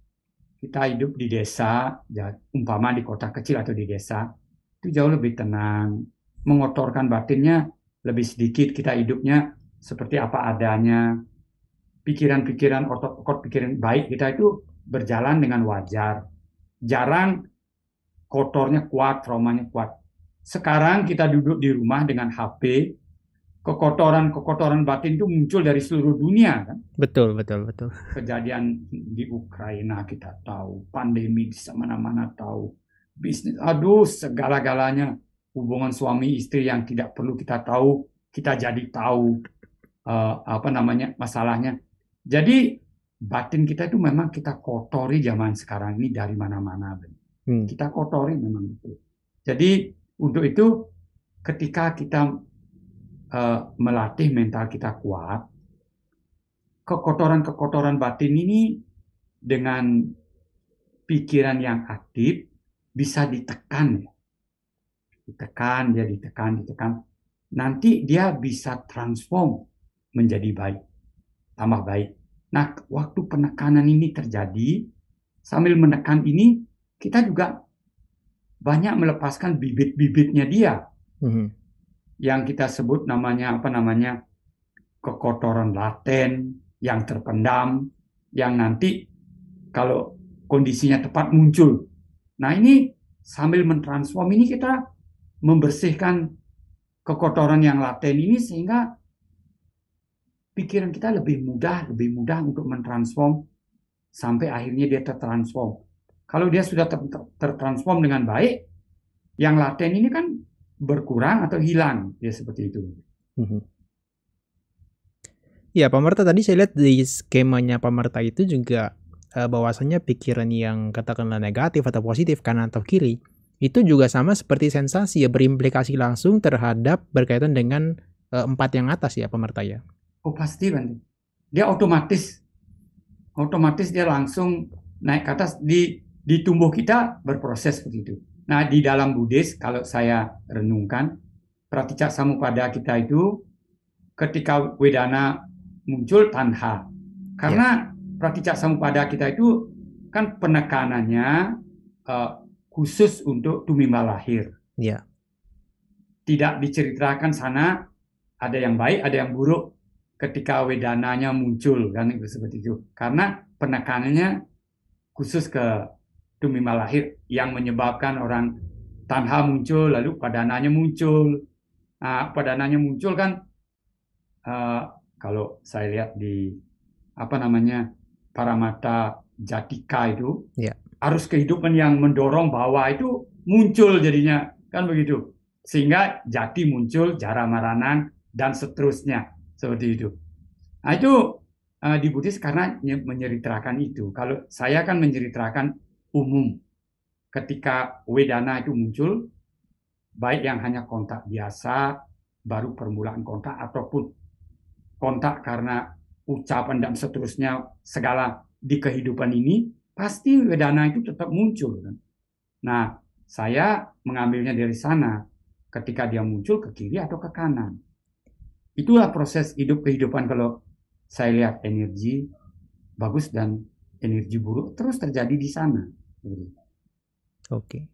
kita hidup di desa, ya, umpama di kota kecil atau di desa, itu jauh lebih tenang, mengotorkan batinnya lebih sedikit, kita hidupnya seperti apa adanya, pikiran-pikiran otot-otot pikiran baik kita itu berjalan dengan wajar, jarang kotornya kuat, traumanya kuat. Sekarang kita duduk di rumah dengan HP, kekotoran-kekotoran batin itu muncul dari seluruh dunia kan? Betul, betul, betul. Kejadian di Ukraina kita tahu, pandemi di mana-mana tahu, bisnis, aduh segala-galanya, hubungan suami istri yang tidak perlu kita tahu, kita jadi tahu uh, apa namanya masalahnya. Jadi batin kita itu memang kita kotori zaman sekarang ini dari mana-mana. Hmm. Kita kotori memang itu. Jadi untuk itu ketika kita uh, melatih mental kita kuat, kekotoran-kekotoran batin ini dengan pikiran yang aktif bisa ditekan ya. Ditekan, dia ditekan, ditekan. Nanti dia bisa transform menjadi baik, tambah baik. Nah, waktu penekanan ini terjadi, sambil menekan ini, kita juga banyak melepaskan bibit-bibitnya dia. Mm -hmm yang kita sebut namanya apa namanya kekotoran laten yang terpendam yang nanti kalau kondisinya tepat muncul. Nah ini sambil mentransform ini kita membersihkan kekotoran yang laten ini sehingga pikiran kita lebih mudah, lebih mudah untuk mentransform sampai akhirnya dia tertransform. Kalau dia sudah tertransform dengan baik, yang laten ini kan berkurang atau hilang ya seperti itu. Mm-hmm. Ya pemerta tadi saya lihat di skemanya Pak pemerta itu juga eh, bahwasannya pikiran yang katakanlah negatif atau positif kanan atau kiri itu juga sama seperti sensasi ya berimplikasi langsung terhadap berkaitan dengan eh, empat yang atas ya pemerta ya. Oh pasti kan, Dia otomatis otomatis dia langsung naik ke atas di di tumbuh kita berproses begitu. Nah, di dalam Buddhis, kalau saya renungkan, pratica samupada kita itu ketika wedana muncul tanha. Karena yeah. pratica samupada kita itu kan penekanannya uh, khusus untuk tumimba lahir. Yeah. Tidak diceritakan sana ada yang baik, ada yang buruk ketika wedananya muncul kan itu seperti itu. Karena penekanannya khusus ke Tumima lahir yang menyebabkan orang tanha muncul, lalu padananya muncul. Nah, padananya muncul kan uh, kalau saya lihat di apa namanya paramata jatika itu yeah. arus kehidupan yang mendorong bahwa itu muncul jadinya kan begitu sehingga jati muncul jara maranan dan seterusnya seperti itu nah itu uh, eh, dibutis karena menyeriterakan itu kalau saya kan menyeriterakan umum ketika wedana itu muncul, baik yang hanya kontak biasa, baru permulaan kontak, ataupun kontak karena ucapan dan seterusnya, segala di kehidupan ini, pasti wedana itu tetap muncul. Nah, saya mengambilnya dari sana, ketika dia muncul ke kiri atau ke kanan. Itulah proses hidup kehidupan kalau saya lihat energi bagus dan energi buruk terus terjadi di sana. Oke.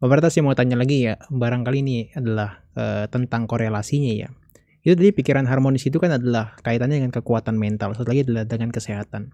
pemerintah oh, sih saya mau tanya lagi ya, barangkali ini adalah uh, tentang korelasinya ya. Itu tadi pikiran harmonis itu kan adalah kaitannya dengan kekuatan mental, satu lagi adalah dengan kesehatan.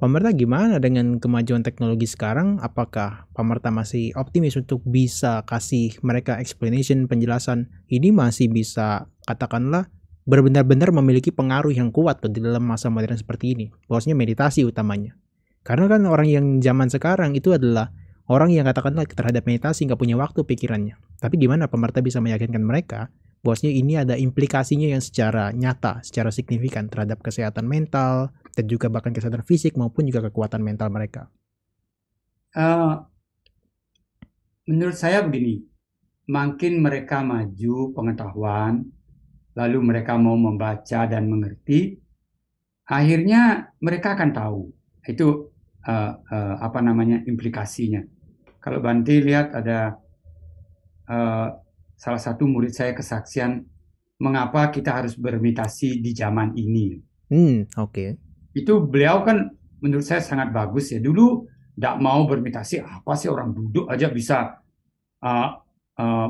Pemerintah gimana dengan kemajuan teknologi sekarang? Apakah pemerintah masih optimis untuk bisa kasih mereka explanation, penjelasan ini masih bisa katakanlah benar-benar memiliki pengaruh yang kuat di dalam masa modern seperti ini? Bosnya meditasi utamanya. Karena kan orang yang zaman sekarang itu adalah orang yang katakanlah terhadap meditasi nggak punya waktu pikirannya. Tapi gimana pemerintah bisa meyakinkan mereka bahwasanya ini ada implikasinya yang secara nyata, secara signifikan terhadap kesehatan mental dan juga bahkan kesehatan fisik maupun juga kekuatan mental mereka. Uh, menurut saya begini, makin mereka maju pengetahuan, lalu mereka mau membaca dan mengerti, akhirnya mereka akan tahu. Itu uh, uh, apa namanya implikasinya. Kalau Banti lihat ada uh, salah satu murid saya kesaksian mengapa kita harus bermitasi di zaman ini. Hmm, oke. Okay. Itu beliau kan menurut saya sangat bagus ya. Dulu tidak mau bermitasi apa sih orang duduk aja bisa uh, uh,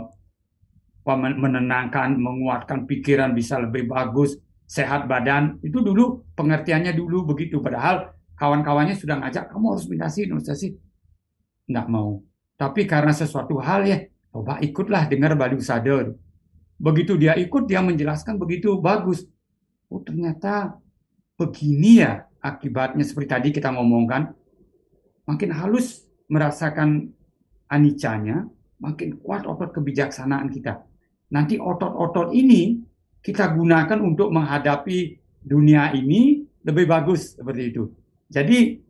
menenangkan, menguatkan pikiran bisa lebih bagus, sehat badan. Itu dulu pengertiannya dulu begitu. Padahal kawan-kawannya sudah ngajak kamu harus pindah sini, harus sini. Nggak mau. Tapi karena sesuatu hal ya, coba ikutlah dengar Bali Sadar. Begitu dia ikut, dia menjelaskan begitu bagus. Oh ternyata begini ya akibatnya seperti tadi kita ngomongkan. Makin halus merasakan anicanya, makin kuat otot kebijaksanaan kita. Nanti otot-otot ini kita gunakan untuk menghadapi dunia ini lebih bagus seperti itu. Jadi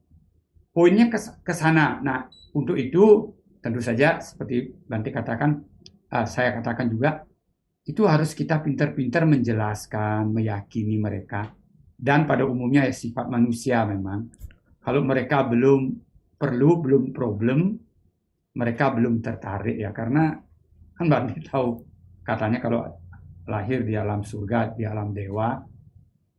poinnya ke sana. Nah, untuk itu tentu saja seperti nanti katakan, uh, saya katakan juga itu harus kita pintar-pintar menjelaskan, meyakini mereka. Dan pada umumnya ya sifat manusia memang. Kalau mereka belum perlu, belum problem, mereka belum tertarik ya. Karena kan Bandi tahu katanya kalau lahir di alam surga, di alam dewa,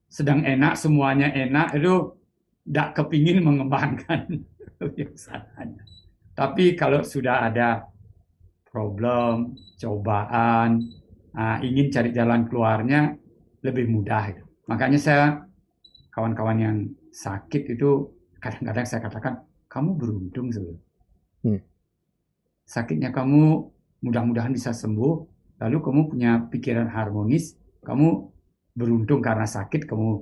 sedang enak, semuanya enak, itu tidak kepingin mengembangkan kebiasaannya. Tapi kalau sudah ada problem, cobaan, uh, ingin cari jalan keluarnya lebih mudah. Makanya saya kawan-kawan yang sakit itu kadang-kadang saya katakan kamu beruntung hmm. sakitnya kamu mudah-mudahan bisa sembuh. Lalu kamu punya pikiran harmonis, kamu beruntung karena sakit kamu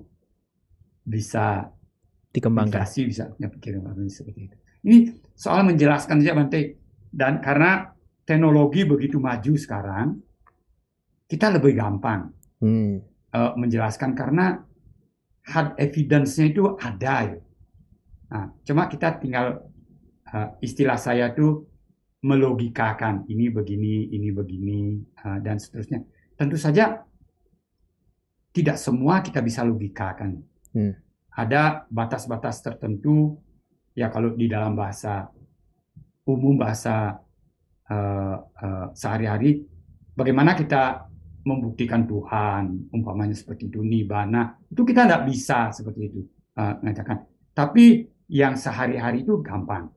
bisa dikembangkan. Inflasi bisa pikir seperti itu. Ini soal menjelaskan saja Bante dan karena teknologi begitu maju sekarang kita lebih gampang hmm. uh, menjelaskan karena hard evidence-nya itu ada ya. Nah, cuma kita tinggal uh, istilah saya itu melogikakan ini begini, ini begini uh, dan seterusnya. Tentu saja tidak semua kita bisa logikakan. Hmm ada batas-batas tertentu ya kalau di dalam bahasa umum bahasa uh, uh, sehari-hari bagaimana kita membuktikan Tuhan umpamanya seperti duni bana itu kita tidak bisa seperti itu uh, mengatakan tapi yang sehari-hari itu gampang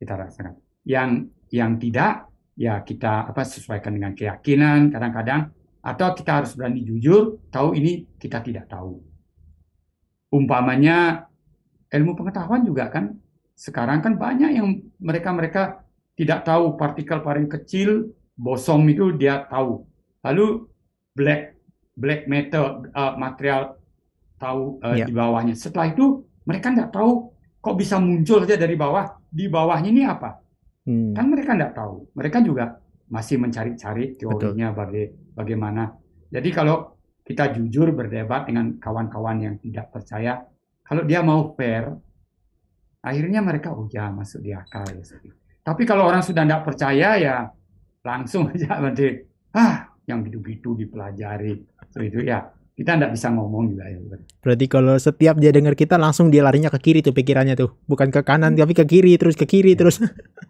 kita rasakan yang yang tidak ya kita apa sesuaikan dengan keyakinan kadang-kadang atau kita harus berani jujur tahu ini kita tidak tahu Umpamanya ilmu pengetahuan juga kan sekarang kan banyak yang mereka-mereka tidak tahu partikel paling kecil bosom itu dia tahu. Lalu black black matter uh, material tahu uh, eh, yeah. di bawahnya. Setelah itu mereka nggak tahu kok bisa muncul saja dari bawah. Di bawahnya ini apa? Hmm. Kan mereka nggak tahu. Mereka juga masih mencari-cari teorinya baga bagaimana. Jadi kalau kita jujur berdebat dengan kawan-kawan yang tidak percaya. Kalau dia mau fair, akhirnya mereka oh ya masuk di akal. Ya, tapi kalau orang sudah tidak percaya ya langsung aja nanti ah yang gitu-gitu dipelajari so, itu ya kita tidak bisa ngomong juga ya. Berarti kalau setiap dia dengar kita langsung dia larinya ke kiri tuh pikirannya tuh, bukan ke kanan tapi ke kiri terus ke kiri ya. terus.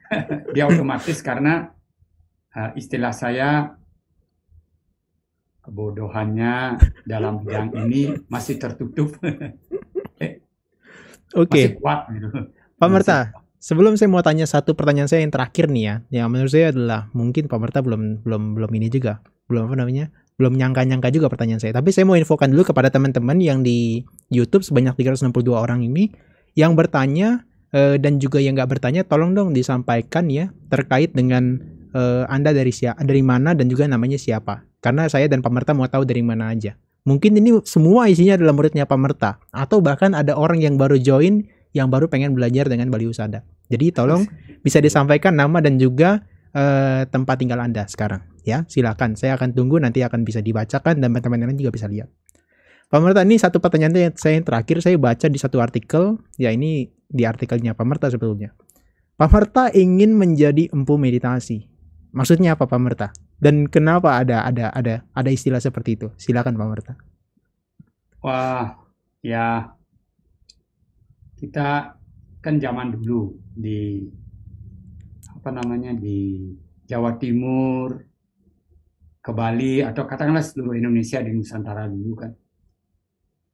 dia otomatis karena uh, istilah saya kebodohannya dalam bidang ini masih tertutup. Oke. Okay. kuat gitu. Pak Merta, sebelum saya mau tanya satu pertanyaan saya yang terakhir nih ya, yang menurut saya adalah mungkin Pak Merta belum belum belum ini juga, belum apa namanya, belum nyangka-nyangka juga pertanyaan saya. Tapi saya mau infokan dulu kepada teman-teman yang di YouTube sebanyak 362 orang ini yang bertanya eh, dan juga yang nggak bertanya, tolong dong disampaikan ya terkait dengan eh, Anda dari siapa, dari mana dan juga namanya siapa. Karena saya dan pemerta mau tahu dari mana aja. Mungkin ini semua isinya adalah muridnya pemerta. Atau bahkan ada orang yang baru join yang baru pengen belajar dengan Bali Usada. Jadi tolong bisa disampaikan nama dan juga eh, tempat tinggal Anda sekarang. Ya, silakan. Saya akan tunggu nanti akan bisa dibacakan dan teman-teman lain juga bisa lihat. Pemerta ini satu pertanyaan yang saya yang terakhir saya baca di satu artikel, ya ini di artikelnya Pemerta sebetulnya. Pemerta ingin menjadi empu meditasi. Maksudnya apa Pak Merta? Dan kenapa ada ada ada ada istilah seperti itu? Silakan Pak Merta. Wah, ya kita kan zaman dulu di apa namanya di Jawa Timur, ke Bali atau katakanlah seluruh Indonesia di Nusantara dulu kan.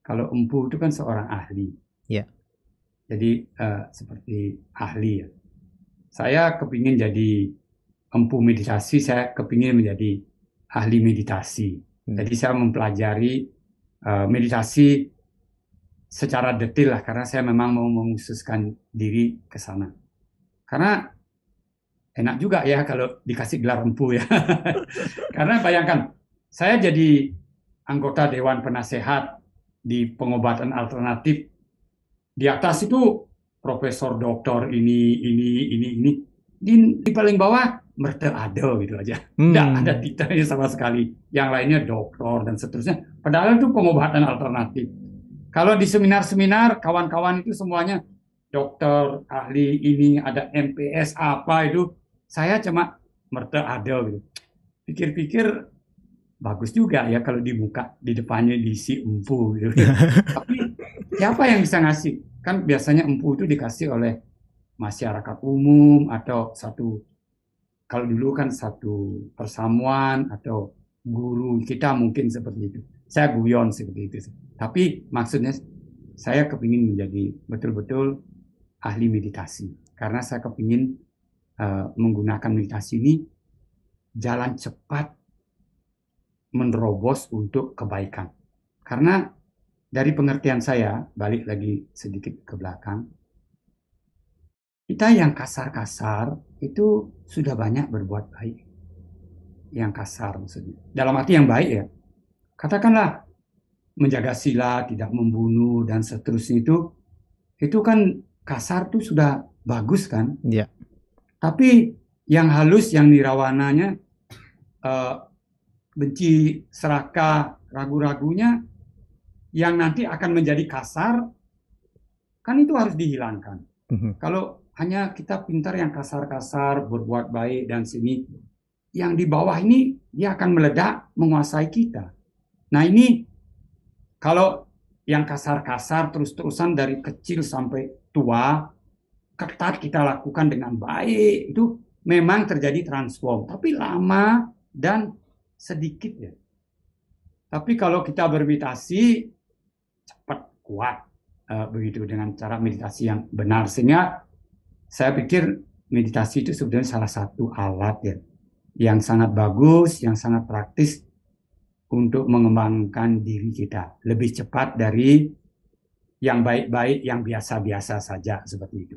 Kalau empu itu kan seorang ahli. Ya. Jadi uh, seperti ahli ya. Saya kepingin jadi empu meditasi, saya kepingin menjadi ahli meditasi. Hmm. Jadi saya mempelajari uh, meditasi secara detail lah karena saya memang mau mengususkan diri ke sana. Karena enak juga ya kalau dikasih gelar empu ya. karena bayangkan saya jadi anggota dewan penasehat di pengobatan alternatif di atas itu profesor doktor ini ini ini ini di, di paling bawah merder ada gitu aja. Hmm. Nggak ada titelnya sama sekali. Yang lainnya dokter dan seterusnya. Padahal itu pengobatan alternatif. Kalau di seminar-seminar kawan-kawan itu semuanya dokter, ahli ini ada MPS apa itu, saya cuma merter ada gitu. Pikir-pikir bagus juga ya kalau dibuka di depannya diisi empu gitu. Tapi siapa yang bisa ngasih? Kan biasanya empu itu dikasih oleh masyarakat umum atau satu kalau dulu kan satu persamuan atau guru kita mungkin seperti itu. Saya guyon seperti itu. Tapi maksudnya saya kepingin menjadi betul-betul ahli meditasi karena saya kepingin uh, menggunakan meditasi ini jalan cepat menerobos untuk kebaikan. Karena dari pengertian saya, balik lagi sedikit ke belakang, kita yang kasar-kasar itu sudah banyak berbuat baik. Yang kasar maksudnya. Dalam arti yang baik ya. Katakanlah menjaga sila, tidak membunuh dan seterusnya itu itu kan kasar tuh sudah bagus kan? Iya. Tapi yang halus yang nirawananya uh, benci seraka ragu-ragunya yang nanti akan menjadi kasar kan itu harus dihilangkan. Mm -hmm. Kalau hanya kita pintar yang kasar-kasar, berbuat baik dan sini. Yang di bawah ini dia akan meledak, menguasai kita. Nah ini kalau yang kasar-kasar terus-terusan dari kecil sampai tua, ketat kita lakukan dengan baik, itu memang terjadi transform. Tapi lama dan sedikit ya. Tapi kalau kita bermeditasi, cepat, kuat. Eh, begitu dengan cara meditasi yang benar. Sehingga saya pikir meditasi itu sebenarnya salah satu alat ya yang sangat bagus, yang sangat praktis untuk mengembangkan diri kita lebih cepat dari yang baik-baik, yang biasa-biasa saja seperti itu.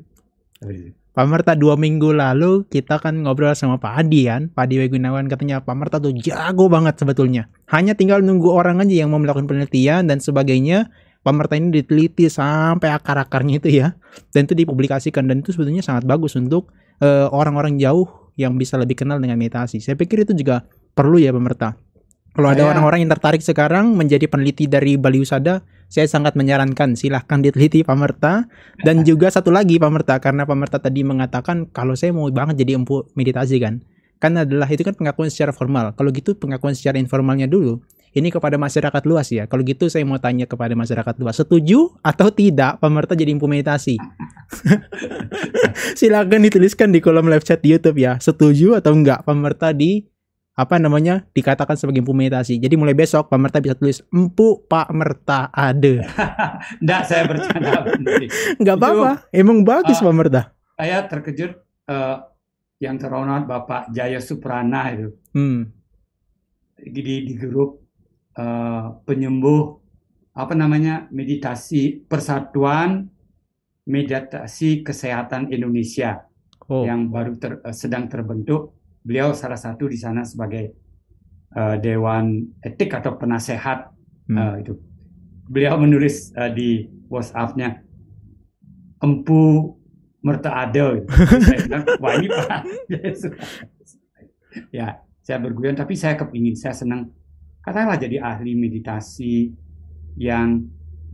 Pak Merta dua minggu lalu kita kan ngobrol sama Pak Adi kan, Pak Adi Wegunawan katanya Pak Merta tuh jago banget sebetulnya. Hanya tinggal nunggu orang aja yang mau melakukan penelitian dan sebagainya pemerintah ini diteliti sampai akar-akarnya itu ya dan itu dipublikasikan dan itu sebetulnya sangat bagus untuk orang eh, orang-orang jauh yang bisa lebih kenal dengan meditasi saya pikir itu juga perlu ya pemerintah kalau ada iya. orang-orang yang tertarik sekarang menjadi peneliti dari Bali Usada, saya sangat menyarankan silahkan diteliti Pamerta dan iya. juga satu lagi Pamerta karena Pamerta tadi mengatakan kalau saya mau banget jadi empu meditasi kan. Kan adalah itu kan pengakuan secara formal. Kalau gitu pengakuan secara informalnya dulu ini kepada masyarakat luas ya. Kalau gitu saya mau tanya kepada masyarakat luas, setuju atau tidak pemerintah jadi implementasi? Silakan dituliskan di kolom live chat di YouTube ya. Setuju atau enggak pemerintah di apa namanya dikatakan sebagai implementasi. Jadi mulai besok pemerintah bisa tulis empu Pak Merta ada. Enggak saya bercanda. Enggak apa-apa. Emang bagus uh, pemerintah. Saya terkejut uh, yang terhormat Bapak Jaya Suprana itu. Hmm. Di, di grup Eh, penyembuh apa namanya meditasi persatuan meditasi kesehatan Indonesia oh. yang baru ter, eh, sedang terbentuk. Beliau salah satu di sana sebagai uh, dewan etik atau penasehat hmm. uh, itu. Beliau menulis uh, di WhatsApp-nya empu merta adel wah ini pak. ya, saya berguyon tapi saya kepingin, saya senang katakanlah jadi ahli meditasi yang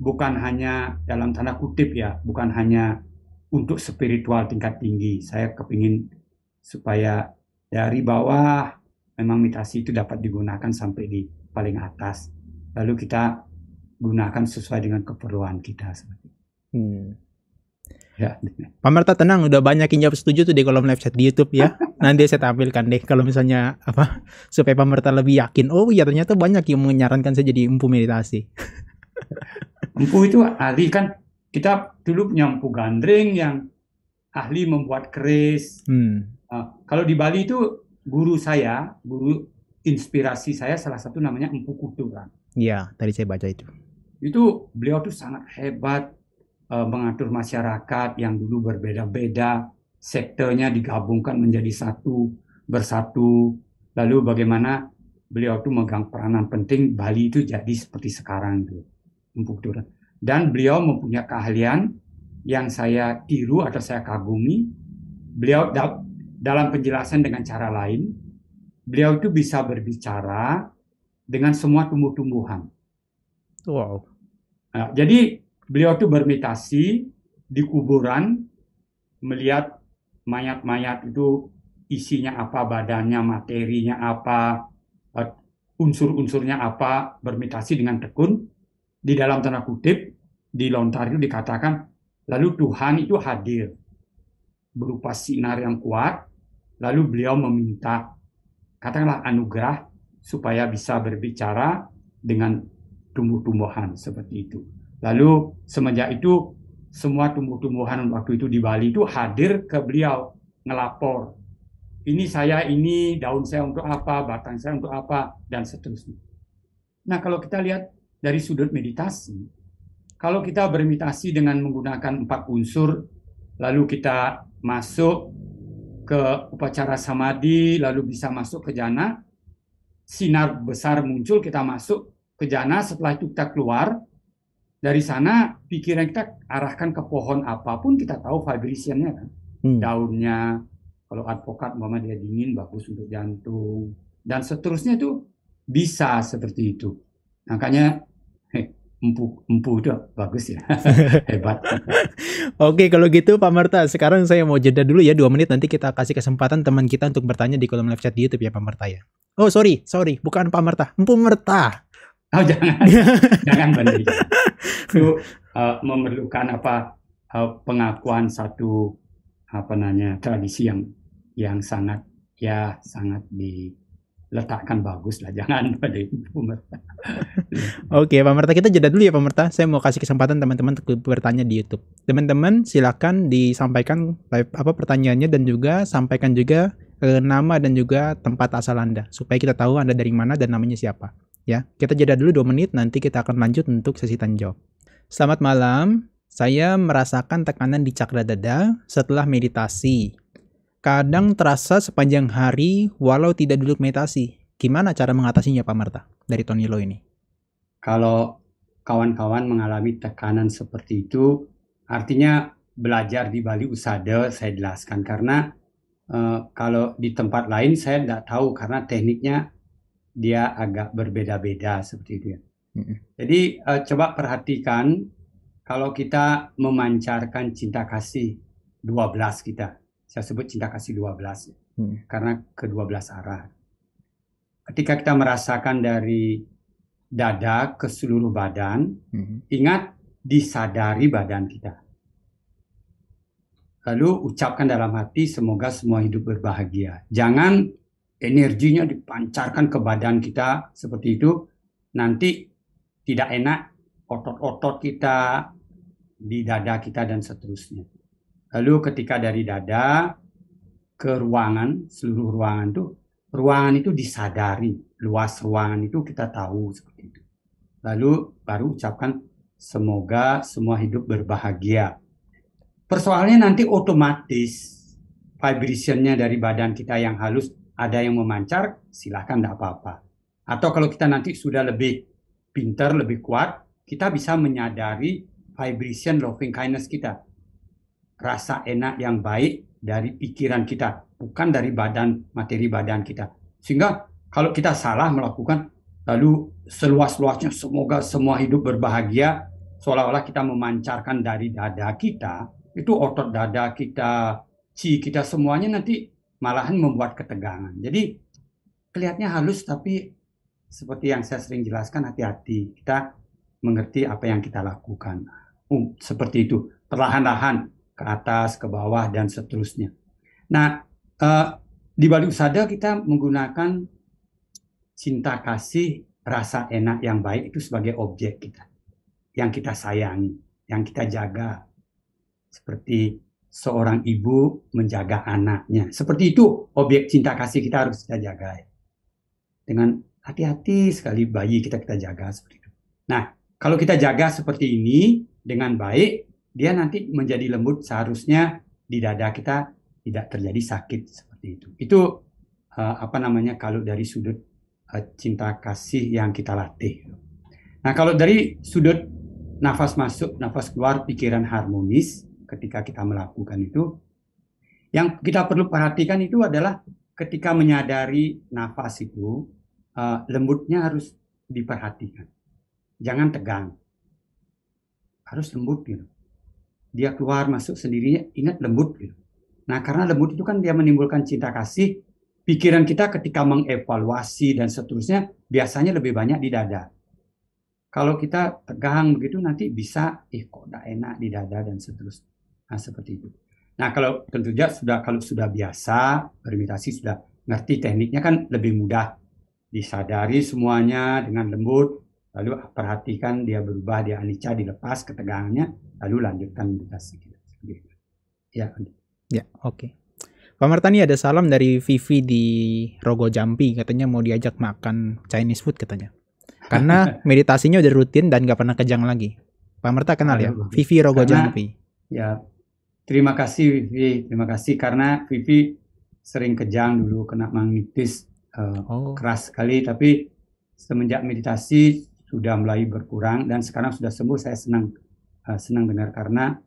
bukan hanya dalam tanda kutip ya, bukan hanya untuk spiritual tingkat tinggi. Saya kepingin supaya dari bawah memang meditasi itu dapat digunakan sampai di paling atas. Lalu kita gunakan sesuai dengan keperluan kita. Hmm. Ya. Pak Merta tenang, udah banyak yang jawab setuju tuh di kolom live chat di YouTube ya. Nanti saya tampilkan deh kalau misalnya apa supaya Pak Merta lebih yakin. Oh iya ternyata banyak yang menyarankan saya jadi empu meditasi. empu itu ahli kan. Kita dulu punya empu gandring yang ahli membuat keris. Hmm. Uh, kalau di Bali itu guru saya, guru inspirasi saya salah satu namanya Empu Kuturan. Iya, tadi saya baca itu. Itu beliau tuh sangat hebat Eh, mengatur masyarakat yang dulu berbeda-beda, sektornya digabungkan menjadi satu, bersatu. Lalu bagaimana beliau itu megang peranan penting Bali itu jadi seperti sekarang gitu. Dan beliau mempunyai keahlian yang saya tiru atau saya kagumi. Beliau dalam penjelasan dengan cara lain, beliau itu bisa berbicara dengan semua tumbuh-tumbuhan. Wow. Nah, jadi beliau itu bermeditasi di kuburan melihat mayat-mayat itu isinya apa badannya materinya apa eh, unsur-unsurnya apa bermeditasi dengan tekun di dalam tanda kutip di lontar itu dikatakan lalu Tuhan itu hadir berupa sinar yang kuat lalu beliau meminta katakanlah anugerah supaya bisa berbicara dengan tumbuh-tumbuhan seperti itu. Lalu semenjak itu semua tumbuh-tumbuhan waktu itu di Bali itu hadir ke beliau ngelapor. Ini saya ini daun saya untuk apa, batang saya untuk apa dan seterusnya. Nah, kalau kita lihat dari sudut meditasi, kalau kita bermeditasi dengan menggunakan empat unsur, lalu kita masuk ke upacara samadhi, lalu bisa masuk ke jana, sinar besar muncul, kita masuk ke jana, setelah itu kita keluar, dari sana pikiran kita arahkan ke pohon apapun kita tahu vibrationnya kan hmm. daunnya kalau advokat mama dia dingin bagus untuk jantung dan seterusnya itu bisa seperti itu makanya empu empu itu bagus ya hebat oke kalau gitu Pak Merta sekarang saya mau jeda dulu ya dua menit nanti kita kasih kesempatan teman kita untuk bertanya di kolom live chat di YouTube ya Pak Merta ya oh sorry sorry bukan Pak Merta empu Merta Oh jangan, jangan banding. Itu uh, memerlukan apa uh, pengakuan satu apa namanya tradisi yang yang sangat ya sangat diletakkan bagus lah jangan pada itu Oke, Pak Merta kita jeda dulu ya Pak Merta. Saya mau kasih kesempatan teman-teman untuk bertanya di YouTube. Teman-teman silakan disampaikan apa pertanyaannya dan juga sampaikan juga eh, nama dan juga tempat asal Anda supaya kita tahu Anda dari mana dan namanya siapa. Ya, kita jeda dulu 2 menit, nanti kita akan lanjut untuk sesi tanya jawab. Selamat malam, saya merasakan tekanan di cakra dada setelah meditasi. Kadang terasa sepanjang hari walau tidak duduk meditasi. Gimana cara mengatasinya Pak Marta dari Tony Lo ini? Kalau kawan-kawan mengalami tekanan seperti itu, artinya belajar di Bali Usada saya jelaskan karena uh, kalau di tempat lain saya tidak tahu karena tekniknya dia agak berbeda-beda seperti itu ya. Jadi uh, coba perhatikan kalau kita memancarkan cinta kasih 12 kita. Saya sebut cinta kasih 12 hmm. Ya, karena ke belas arah. Ketika kita merasakan dari dada ke seluruh badan, hmm. ingat disadari badan kita. Lalu ucapkan dalam hati semoga semua hidup berbahagia. Jangan energinya dipancarkan ke badan kita seperti itu nanti tidak enak otot-otot kita di dada kita dan seterusnya. Lalu ketika dari dada ke ruangan, seluruh ruangan itu, ruangan itu disadari, luas ruangan itu kita tahu seperti itu. Lalu baru ucapkan semoga semua hidup berbahagia. Persoalannya nanti otomatis vibrationnya dari badan kita yang halus ada yang memancar, silahkan tidak apa-apa. Atau kalau kita nanti sudah lebih pintar, lebih kuat, kita bisa menyadari vibration loving kindness kita. Rasa enak yang baik dari pikiran kita, bukan dari badan, materi badan kita. Sehingga kalau kita salah melakukan, lalu seluas-luasnya semoga semua hidup berbahagia, seolah-olah kita memancarkan dari dada kita, itu otot dada kita, chi kita semuanya nanti malahan membuat ketegangan. Jadi kelihatannya halus tapi seperti yang saya sering jelaskan hati-hati kita mengerti apa yang kita lakukan. Um, seperti itu, perlahan-lahan ke atas, ke bawah dan seterusnya. Nah, eh, di balik usada kita menggunakan cinta kasih, rasa enak yang baik itu sebagai objek kita yang kita sayangi, yang kita jaga. Seperti seorang ibu menjaga anaknya. Seperti itu objek cinta kasih kita harus kita jaga. Dengan hati-hati sekali bayi kita kita jaga seperti itu. Nah, kalau kita jaga seperti ini dengan baik, dia nanti menjadi lembut seharusnya di dada kita tidak terjadi sakit seperti itu. Itu eh, apa namanya kalau dari sudut eh, cinta kasih yang kita latih. Nah, kalau dari sudut nafas masuk, nafas keluar, pikiran harmonis, ketika kita melakukan itu yang kita perlu perhatikan itu adalah ketika menyadari nafas itu eh, lembutnya harus diperhatikan jangan tegang harus lembut gitu dia keluar masuk sendirinya ingat lembut gitu nah karena lembut itu kan dia menimbulkan cinta kasih pikiran kita ketika mengevaluasi dan seterusnya biasanya lebih banyak di dada kalau kita tegang begitu nanti bisa ih eh, kok enak di dada dan seterusnya Nah, seperti itu. Nah, kalau tentu saja sudah kalau sudah biasa bermeditasi sudah ngerti tekniknya kan lebih mudah disadari semuanya dengan lembut lalu perhatikan dia berubah dia anicca dilepas ketegangannya lalu lanjutkan meditasi kita ya ya oke okay. Pak Martani ada salam dari Vivi di Rogo Jampi katanya mau diajak makan Chinese food katanya karena meditasinya udah rutin dan gak pernah kejang lagi Pak Merta kenal ya Vivi Rogo karena, Jampi ya Terima kasih Vivi, terima kasih karena Vivi sering kejang dulu kena magnetis uh, eh, oh. keras sekali tapi semenjak meditasi sudah mulai berkurang dan sekarang sudah sembuh saya senang uh, senang dengar karena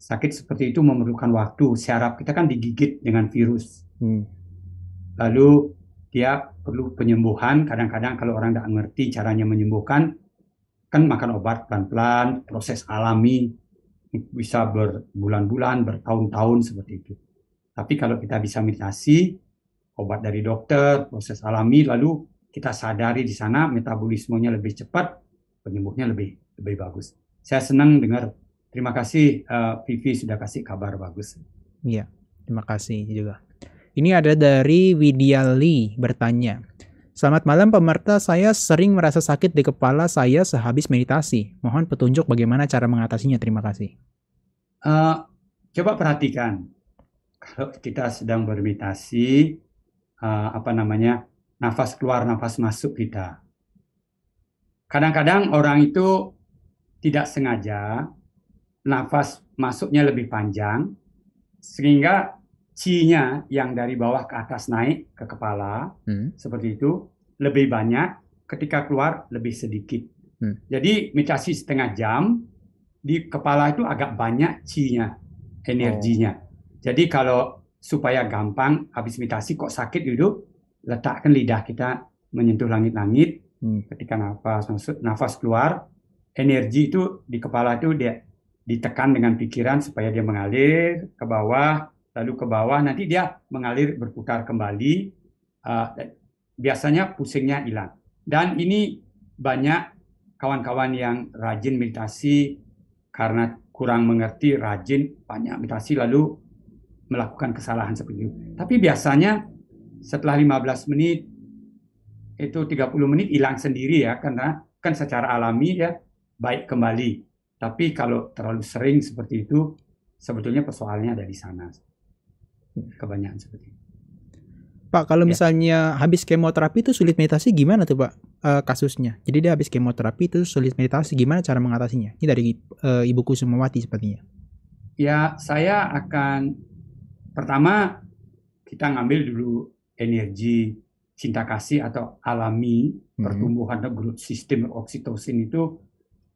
sakit seperti itu memerlukan waktu syaraf kita kan digigit dengan virus hmm. lalu dia perlu penyembuhan kadang-kadang kalau orang tidak ngerti caranya menyembuhkan kan makan obat pelan-pelan proses alami bisa berbulan-bulan, bertahun-tahun seperti itu. Tapi kalau kita bisa meditasi, obat dari dokter, proses alami, lalu kita sadari di sana metabolismenya lebih cepat, penyembuhnya lebih lebih bagus. Saya senang dengar. Terima kasih uh, Vivi sudah kasih kabar bagus. Iya, terima kasih juga. Ini ada dari Widya Lee bertanya. Selamat malam pemerta, saya sering merasa sakit di kepala saya sehabis meditasi. Mohon petunjuk bagaimana cara mengatasinya. Terima kasih. Uh, coba perhatikan, kalau kita sedang bermeditasi, uh, apa namanya, nafas keluar, nafas masuk kita. Kadang-kadang orang itu tidak sengaja, nafas masuknya lebih panjang, sehingga Cinya nya yang dari bawah ke atas naik ke kepala, hmm. seperti itu, lebih banyak, ketika keluar lebih sedikit. Hmm. Jadi meditasi setengah jam, di kepala itu agak banyak cinya nya energinya. Oh. Jadi kalau supaya gampang, habis meditasi kok sakit duduk, letakkan lidah kita menyentuh langit-langit, hmm. ketika nafas masuk, nafas keluar, energi itu di kepala itu dia ditekan dengan pikiran supaya dia mengalir ke bawah, lalu ke bawah nanti dia mengalir berputar kembali uh, biasanya pusingnya hilang dan ini banyak kawan-kawan yang rajin meditasi karena kurang mengerti rajin banyak meditasi lalu melakukan kesalahan seperti itu tapi biasanya setelah 15 menit itu 30 menit hilang sendiri ya karena kan secara alami ya baik kembali tapi kalau terlalu sering seperti itu sebetulnya persoalannya ada di sana kebanyakan seperti itu. Pak, kalau ya. misalnya habis kemoterapi itu sulit meditasi gimana tuh Pak uh, kasusnya? Jadi dia habis kemoterapi itu sulit meditasi gimana cara mengatasinya? Ini dari uh, ibuku Sumawati sepertinya. Ya, saya akan pertama kita ngambil dulu energi cinta kasih atau alami hmm. pertumbuhan atau growth system oksitosin itu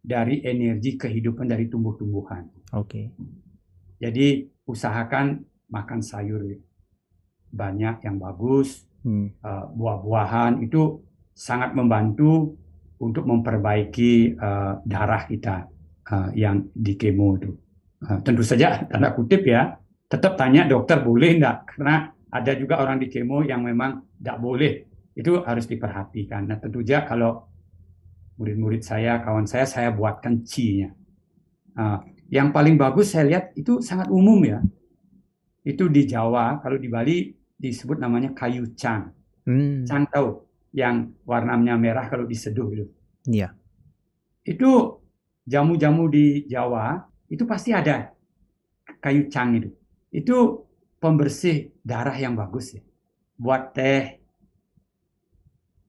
dari energi kehidupan dari tumbuh-tumbuhan. Oke. Okay. Jadi usahakan makan sayur banyak yang bagus, hmm. Eh, buah-buahan itu sangat membantu untuk memperbaiki eh, darah kita eh, yang di kemo itu. tentu saja tanda kutip ya, tetap tanya dokter boleh enggak karena ada juga orang di kemo yang memang tidak boleh. Itu harus diperhatikan. Nah tentu saja kalau murid-murid saya, kawan saya, saya buatkan C-nya. yang paling bagus saya lihat itu sangat umum ya. Itu di Jawa, kalau di Bali disebut namanya kayu cang. Hmm. Cang tahu yang warnanya merah kalau diseduh gitu. Iya. Itu jamu-jamu di Jawa itu pasti ada kayu cang itu. Itu pembersih darah yang bagus ya. Buat teh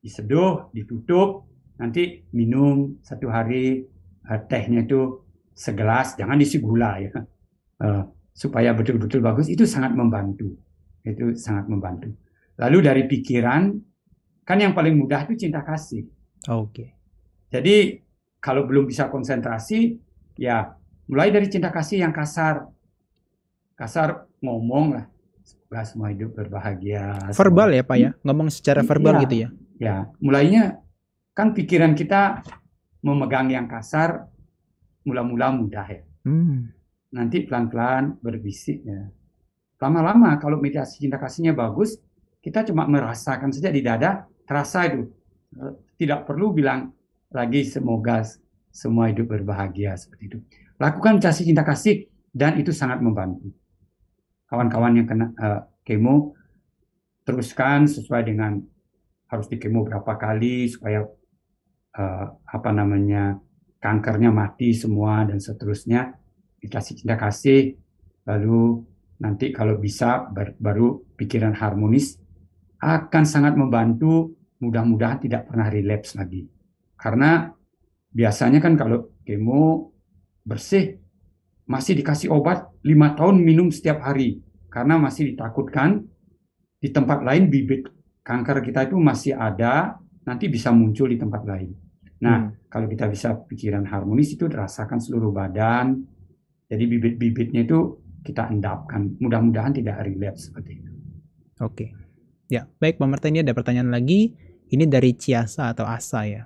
diseduh, ditutup, nanti minum satu hari tehnya itu segelas, jangan isi gula ya. Eh, supaya betul-betul bagus itu sangat membantu. Itu sangat membantu. Lalu dari pikiran kan yang paling mudah itu cinta kasih. Oke. Okay. Jadi kalau belum bisa konsentrasi ya mulai dari cinta kasih yang kasar. Kasar ngomong lah. Semoga semua hidup berbahagia. Verbal ya Pak ya? Hmm. Ngomong secara verbal ya, gitu ya? Ya, mulainya kan pikiran kita memegang yang kasar mula-mula mudah ya. Hmm nanti pelan-pelan berbisik ya. Lama-lama kalau meditasi cinta kasihnya bagus, kita cuma merasakan saja di dada, terasa itu. Eh, tidak perlu bilang lagi semoga semua hidup berbahagia seperti itu. Lakukan meditasi cinta kasih dan itu sangat membantu. Kawan-kawan yang kena uh, kemo teruskan sesuai dengan harus di kemo berapa kali supaya uh, apa namanya kankernya mati semua dan seterusnya dikasih cinta kasih, lalu nanti kalau bisa baru pikiran harmonis akan sangat membantu mudah-mudahan tidak pernah relapse lagi. Karena biasanya kan kalau kemo bersih masih dikasih obat lima tahun minum setiap hari karena masih ditakutkan di tempat lain bibit kanker kita itu masih ada nanti bisa muncul di tempat lain. Nah, hmm. kalau kita bisa pikiran harmonis itu rasakan seluruh badan, jadi bibit-bibitnya itu kita endapkan. Mudah-mudahan tidak relapse seperti itu. Oke. Ya, baik Pak Marta ini ada pertanyaan lagi. Ini dari Ciasa atau Asa ya.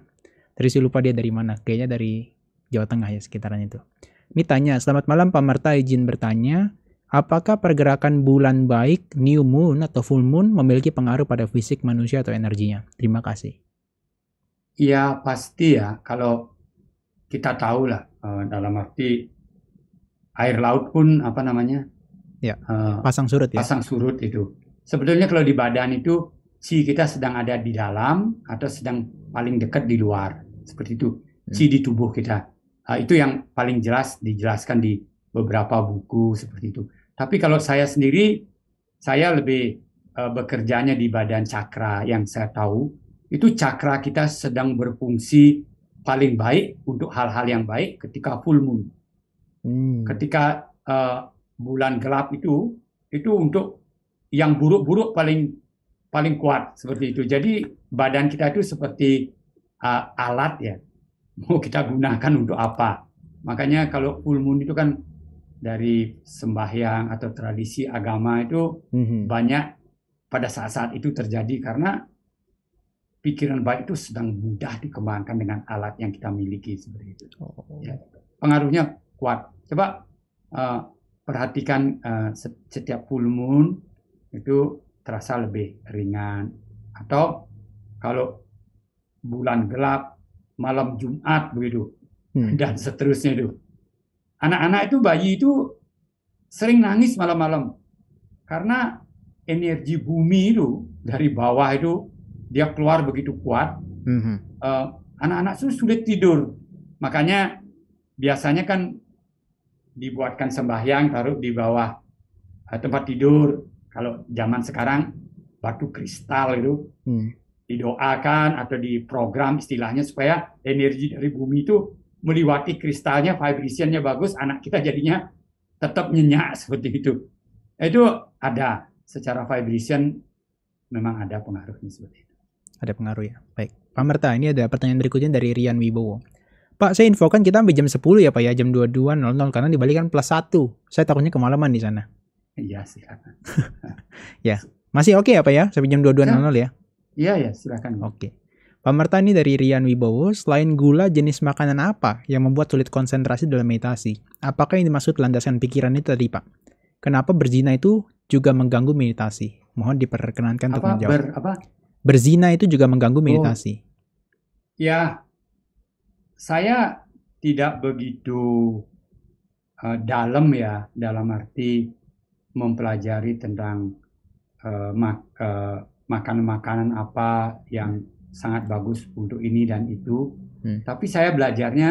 Terus saya lupa dia dari mana. Kayaknya dari Jawa Tengah ya sekitaran itu. Ini tanya, selamat malam Pak Marta izin bertanya. Apakah pergerakan bulan baik, new moon atau full moon memiliki pengaruh pada fisik manusia atau energinya? Terima kasih. Ya pasti ya, kalau kita tahu lah eh, dalam arti air laut pun apa namanya ya, uh, pasang surut ya pasang surut itu sebetulnya kalau di badan itu si kita sedang ada di dalam atau sedang paling dekat di luar seperti itu hmm. si di tubuh kita uh, itu yang paling jelas dijelaskan di beberapa buku seperti itu tapi kalau saya sendiri saya lebih uh, bekerjanya di badan cakra yang saya tahu itu cakra kita sedang berfungsi paling baik untuk hal-hal yang baik ketika full moon Hmm. Ketika uh, bulan gelap itu, itu untuk yang buruk-buruk paling paling kuat seperti itu. Jadi badan kita itu seperti uh, alat ya, mau kita gunakan untuk apa? Makanya kalau full itu kan dari sembahyang atau tradisi agama itu hmm banyak pada saat-saat itu terjadi karena pikiran baik itu sedang mudah dikembangkan dengan alat yang kita miliki seperti itu. Oh. Ya, pengaruhnya kuat. Coba uh, perhatikan uh, setiap full moon itu terasa lebih ringan. Atau kalau bulan gelap, malam Jumat begitu, hmm. dan seterusnya itu. Anak-anak itu bayi itu sering nangis malam-malam karena energi bumi itu dari bawah itu dia keluar begitu kuat. Mm-hmm. Uh, anak-anak itu sulit tidur, makanya biasanya kan dibuatkan sembahyang taruh di bawah eh, tempat tidur. Kalau zaman sekarang batu kristal itu hmm. didoakan atau diprogram istilahnya supaya energi dari bumi itu melewati kristalnya, vibrationnya bagus, anak kita jadinya tetap nyenyak seperti itu. Eh, itu ada secara vibration memang ada pengaruhnya seperti itu. Ada pengaruh ya. Baik. Pak Merta, ini ada pertanyaan berikutnya dari Rian Wibowo. Pak, saya infokan kita sampai jam 10 ya Pak ya, jam 22.00 karena di Bali kan plus 1. Saya takutnya kemalaman di sana. Iya, silakan. ya. Masih oke okay ya Pak ya, sampai jam 22.00 ya? Iya, ya, silakan. Oke. Okay. Pak ini dari Rian Wibowo, selain gula jenis makanan apa yang membuat sulit konsentrasi dalam meditasi? Apakah yang dimaksud landasan pikiran itu tadi Pak? Kenapa berzina itu juga mengganggu meditasi? Mohon diperkenankan apa, untuk menjawab. Ber, apa? Berzina itu juga mengganggu oh. meditasi. Oh. Ya, saya tidak begitu uh, dalam ya dalam arti mempelajari tentang uh, eh, mak uh, eh, makanan-makanan apa yang sangat bagus untuk ini dan itu. Hmm. Tapi saya belajarnya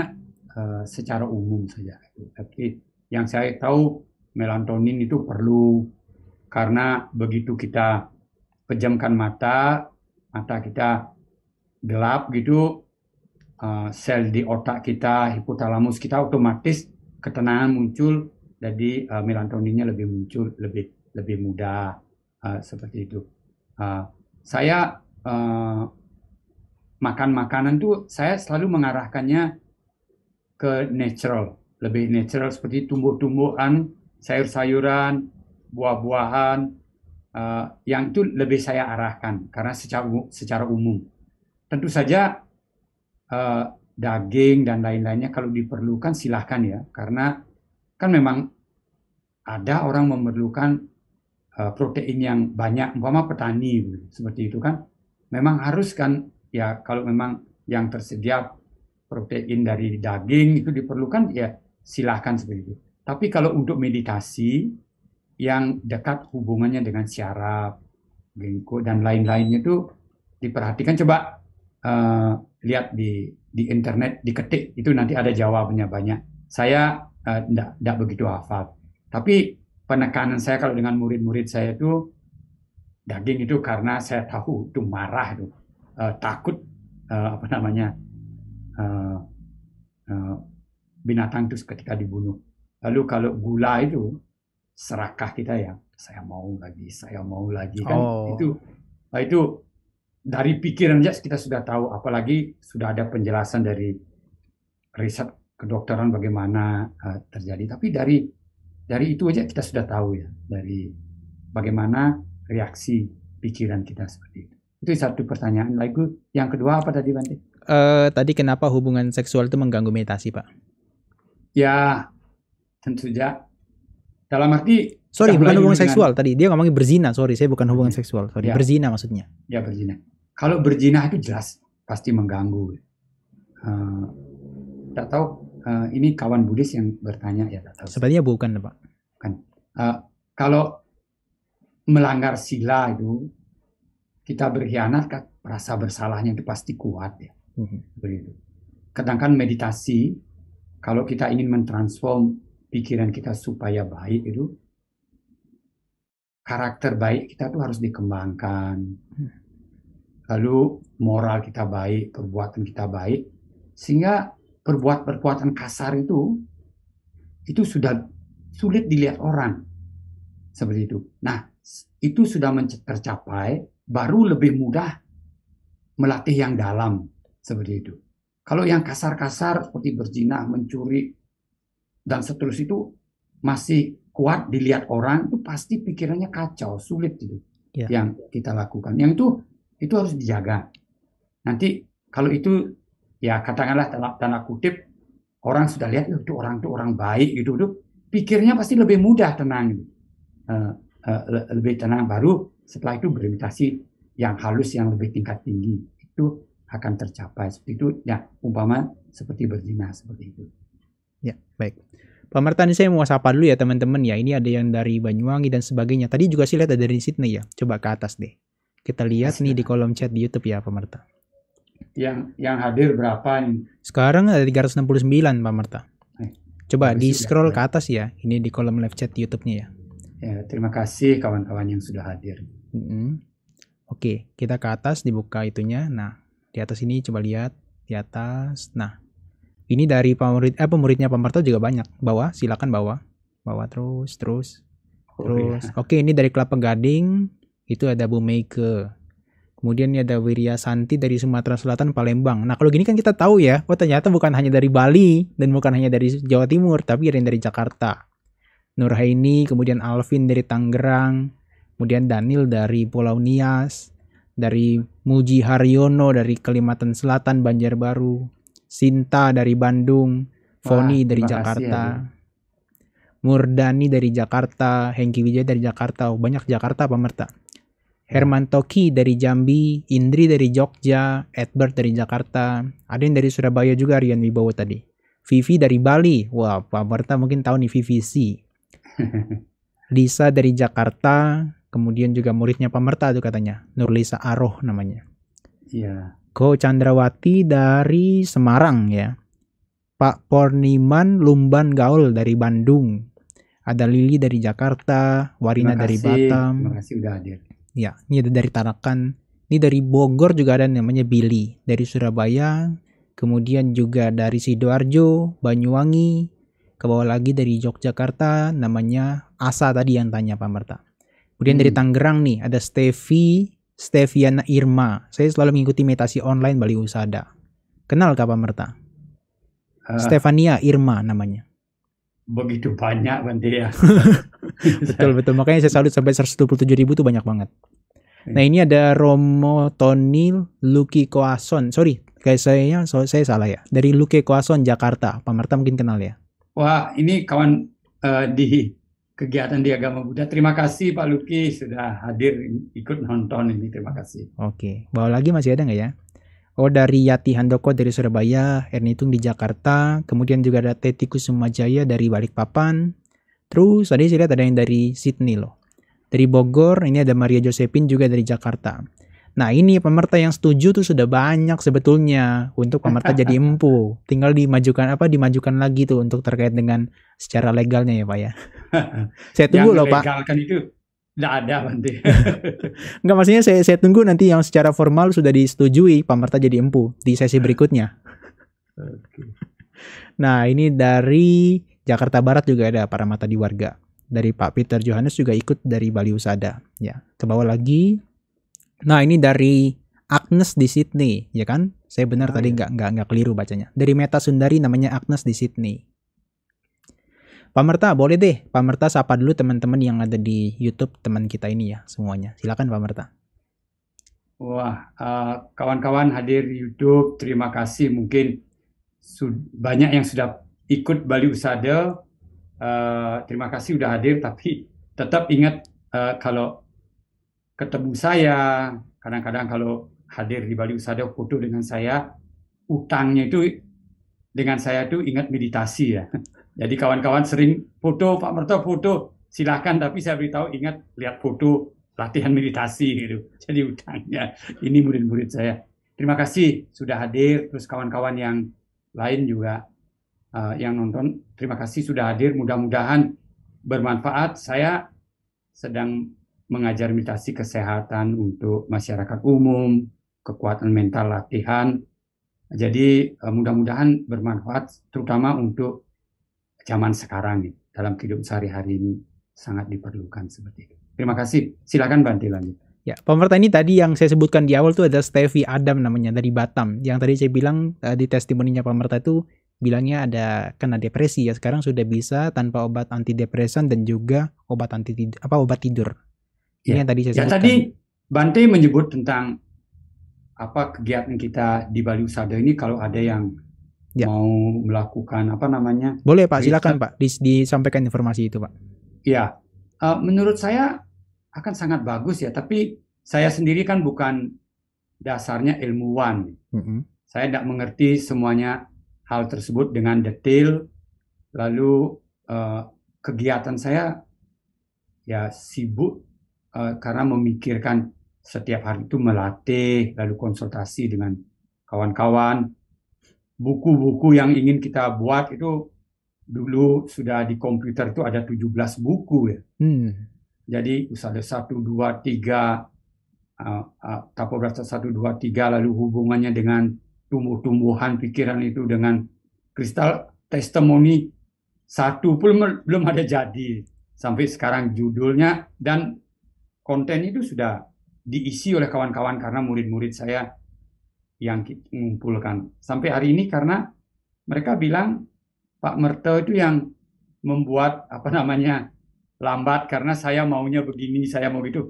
uh, secara umum saja. Tapi yang saya tahu melatonin itu perlu karena begitu kita pejamkan mata, mata kita gelap gitu, Eh, sel di otak kita, hipotalamus kita otomatis ketenangan muncul, jadi uh, melatoninnya lebih muncul, lebih lebih mudah uh, seperti itu. Uh, saya uh, makan makanan tuh saya selalu mengarahkannya ke natural, lebih natural seperti tumbuh-tumbuhan, sayur-sayuran, buah-buahan, uh, yang itu lebih saya arahkan karena secara secara umum. Tentu saja uh, daging dan lain-lainnya kalau diperlukan silahkan ya karena kan memang ada orang memerlukan uh, protein yang banyak umpama petani seperti itu kan memang harus kan ya kalau memang yang tersedia protein dari daging itu diperlukan ya silahkan seperti itu tapi kalau untuk meditasi yang dekat hubungannya dengan syaraf gengko dan lain-lainnya itu diperhatikan coba uh, lihat di di internet diketik itu nanti ada jawabannya banyak. Saya tidak eh, uh, tidak begitu hafal. Tapi penekanan saya kalau dengan murid-murid saya itu daging itu karena saya tahu itu marah itu uh, takut uh, apa namanya uh, uh, binatang itu ketika dibunuh. Lalu kalau gula itu serakah kita ya saya mau lagi saya mau lagi kan oh. itu itu dari pikiran saja kita sudah tahu, apalagi sudah ada penjelasan dari riset kedokteran bagaimana uh, terjadi. Tapi dari dari itu aja kita sudah tahu ya dari bagaimana reaksi pikiran kita seperti itu. Itu satu pertanyaan. Lagi yang kedua apa tadi Bante? Uh, tadi kenapa hubungan seksual itu mengganggu meditasi Pak? Ya tentu saja. Dalam arti sorry bukan hubungan dengan... seksual tadi dia ngomongin berzina sorry saya bukan hubungan seksual sorry ya. berzina maksudnya. Ya berzina. Kalau berzina itu jelas pasti mengganggu. Uh, tak tahu uh, ini kawan Buddhis yang bertanya ya tak tahu. Sepertinya bukan pak. Kan. Uh, kalau melanggar sila itu kita berkhianat kan rasa bersalahnya itu pasti kuat ya. Mhm. Begitu. Sedangkan meditasi kalau kita ingin mentransform pikiran kita supaya baik itu karakter baik kita tuh harus dikembangkan. Mhm lalu moral kita baik, perbuatan kita baik, sehingga perbuatan-perbuatan kasar itu itu sudah sulit dilihat orang seperti itu. Nah, itu sudah tercapai, baru lebih mudah melatih yang dalam seperti itu. Kalau yang kasar-kasar seperti berzina, mencuri dan seterusnya itu masih kuat dilihat orang itu pasti pikirannya kacau, sulit itu ya. yang kita lakukan. Yang itu itu harus dijaga. Nanti kalau itu ya katakanlah tanda, tanda kutip orang sudah lihat itu orang itu orang baik gitu, itu pikirnya pasti lebih mudah tenang, uh, uh, lebih tenang. Baru setelah itu bermeditasi yang halus yang lebih tingkat tinggi itu akan tercapai. Seperti itu ya umpama seperti berzina seperti itu. Ya baik. Pak Marta, saya mau sapa dulu ya teman-teman ya. Ini ada yang dari Banyuwangi dan sebagainya. Tadi juga sih lihat ada dari Sydney ya. Coba ke atas deh. Kita lihat Astaga. nih di kolom chat di YouTube ya, Pak Merta. Yang yang hadir berapa nih? Sekarang ada 369, Pak Merta. Eh, Coba di scroll ke atas ya, ini di kolom live chat YouTube-nya ya. Ya, terima kasih kawan-kawan yang sudah hadir. Mm -hmm. Oke, kita ke atas dibuka itunya. Nah, di atas ini coba lihat di atas. Nah, ini dari pemurid eh pemuridnya Merta juga banyak. bawa. silakan bawa, bawa terus, terus. Oh, iya. Terus, iya. oke ini dari Kelapa Gading, itu ada Bu Meike. Kemudian ini ada Wiria Santi dari Sumatera Selatan Palembang. Nah kalau gini kan kita tahu ya, oh ternyata bukan hanya dari Bali dan bukan hanya dari Jawa Timur, tapi ada yang dari Jakarta. Nurhaini, kemudian Alvin dari Tangerang, kemudian Daniel dari Pulau Nias, dari Muji Haryono dari Kalimantan Selatan Banjarbaru, Sinta dari Bandung, Foni Wah, dari Jakarta. Ya, Murdani dari Jakarta, Hengki Wijaya dari Jakarta, oh, banyak Jakarta pemerta. Herman Toki dari Jambi, Indri dari Jogja, Edward dari Jakarta, ada yang dari Surabaya juga Rian Wibowo tadi. Vivi dari Bali, wah Pak Marta mungkin tahu nih sih. Lisa dari Jakarta, kemudian juga muridnya Pak Merta tuh katanya, Nur Lisa Aroh namanya. Iya. Yeah. Ko Chandrawati dari Semarang ya. Pak Porniman Lumban Gaul dari Bandung. Ada Lili dari Jakarta, Warina dari Batam. Terima kasih udah hadir. Ya, ini ada dari Tarakan. Ini dari Bogor juga ada namanya Billy. Dari Surabaya, kemudian juga dari Sidoarjo, Banyuwangi, ke bawah lagi dari Yogyakarta namanya Asa tadi yang tanya Pak Merta. Kemudian hmm. dari Tangerang nih ada Stevi Steviana Irma. Saya selalu mengikuti meditasi online Bali Usada. Kenal Kak Pak Merta? Uh, ah. Stefania Irma namanya begitu banyak nanti ya. betul betul makanya saya salut sampai 127 ribu tuh banyak banget. Hmm. Nah ini ada Romo Tonil Luki Koason, sorry guys saya so, saya salah ya dari Luki Koason Jakarta, Pak Marta mungkin kenal ya. Wah ini kawan uh, di kegiatan di agama Buddha. Terima kasih Pak Luki sudah hadir ikut nonton ini terima kasih. Oke, bawa lagi masih ada nggak ya? Oh dari Yati Handoko dari Surabaya, Ernitung di Jakarta, kemudian juga ada Teti Kusuma Jaya dari Balikpapan. Terus tadi saya lihat ada yang dari Sydney loh. Dari Bogor, ini ada Maria Josephine juga dari Jakarta. Nah ini pemerta yang setuju tuh sudah banyak sebetulnya untuk pemerta jadi empu. Tinggal dimajukan apa dimajukan lagi tuh untuk terkait dengan secara legalnya ya Pak ya. saya tunggu loh Pak. Itu Nggak ada nanti. Enggak maksudnya saya, saya tunggu nanti yang secara formal sudah disetujui Pak Merta jadi empu di sesi berikutnya. okay. Nah ini dari Jakarta Barat juga ada para mata di warga. Dari Pak Peter Johannes juga ikut dari Bali Usada. Ya, ke bawah lagi. Nah ini dari Agnes di Sydney, ya kan? Saya benar oh, tadi iya. nggak iya. nggak nggak keliru bacanya. Dari Meta Sundari namanya Agnes di Sydney. Pak Merta, boleh deh. Pak Merta sapa dulu teman-teman yang ada di YouTube teman kita ini ya semuanya. Silakan Pak Merta. Wah, eh, kawan-kawan uh, hadir di YouTube, terima kasih. Mungkin banyak yang sudah ikut Bali Usada. Uh, terima kasih sudah hadir, tapi tetap ingat uh, kalau ketemu saya, kadang-kadang kalau hadir di Bali Usada foto dengan saya, utangnya itu dengan saya itu ingat meditasi ya. Jadi kawan-kawan sering foto, Pak Merto foto, silahkan tapi saya beritahu ingat lihat foto latihan meditasi gitu. Jadi ya. ini murid-murid saya. Terima kasih sudah hadir, terus kawan-kawan yang lain juga uh, yang nonton, terima kasih sudah hadir. Mudah-mudahan bermanfaat. Saya sedang mengajar meditasi kesehatan untuk masyarakat umum, kekuatan mental latihan. Jadi eh, mudah-mudahan bermanfaat terutama untuk zaman sekarang nih, dalam kehidupan sehari-hari ini sangat diperlukan seperti itu. Terima kasih. Silakan Banti lanjut. Ya, pemerintah ini tadi yang saya sebutkan di awal tuh ada Stevi Adam namanya dari Batam. Yang tadi saya bilang uh, di testimoninya pemerintah itu bilangnya ada kena depresi ya sekarang sudah bisa tanpa obat antidepresan dan juga obat anti apa obat tidur. Ya. Ini yang tadi saya ya, sebutkan. Ya, tadi Bante menyebut tentang apa kegiatan kita di Bali Usada ini kalau ada yang ya. mau melakukan apa namanya? Boleh Pak, silakan Pak Dis disampaikan informasi itu Pak. Ya, uh, menurut saya akan sangat bagus ya, tapi saya sendiri kan bukan dasarnya ilmuwan. Mm -hmm. Saya tidak mengerti semuanya hal tersebut dengan detail. Lalu uh, kegiatan saya ya sibuk uh, karena memikirkan setiap hari itu melatih, lalu konsultasi dengan kawan-kawan, buku-buku yang ingin kita buat itu dulu sudah di komputer itu ada 17 buku ya. Hmm. Jadi misalnya 1, 2, 3, uh, uh, Tapobrasa 1, 2, 3 lalu hubungannya dengan tumbuh-tumbuhan pikiran itu dengan kristal testimoni satu belum belum ada jadi sampai sekarang judulnya dan konten itu sudah diisi oleh kawan-kawan karena murid-murid saya yang kita mengumpulkan. Sampai hari ini karena mereka bilang Pak Merto itu yang membuat apa namanya lambat karena saya maunya begini, saya mau itu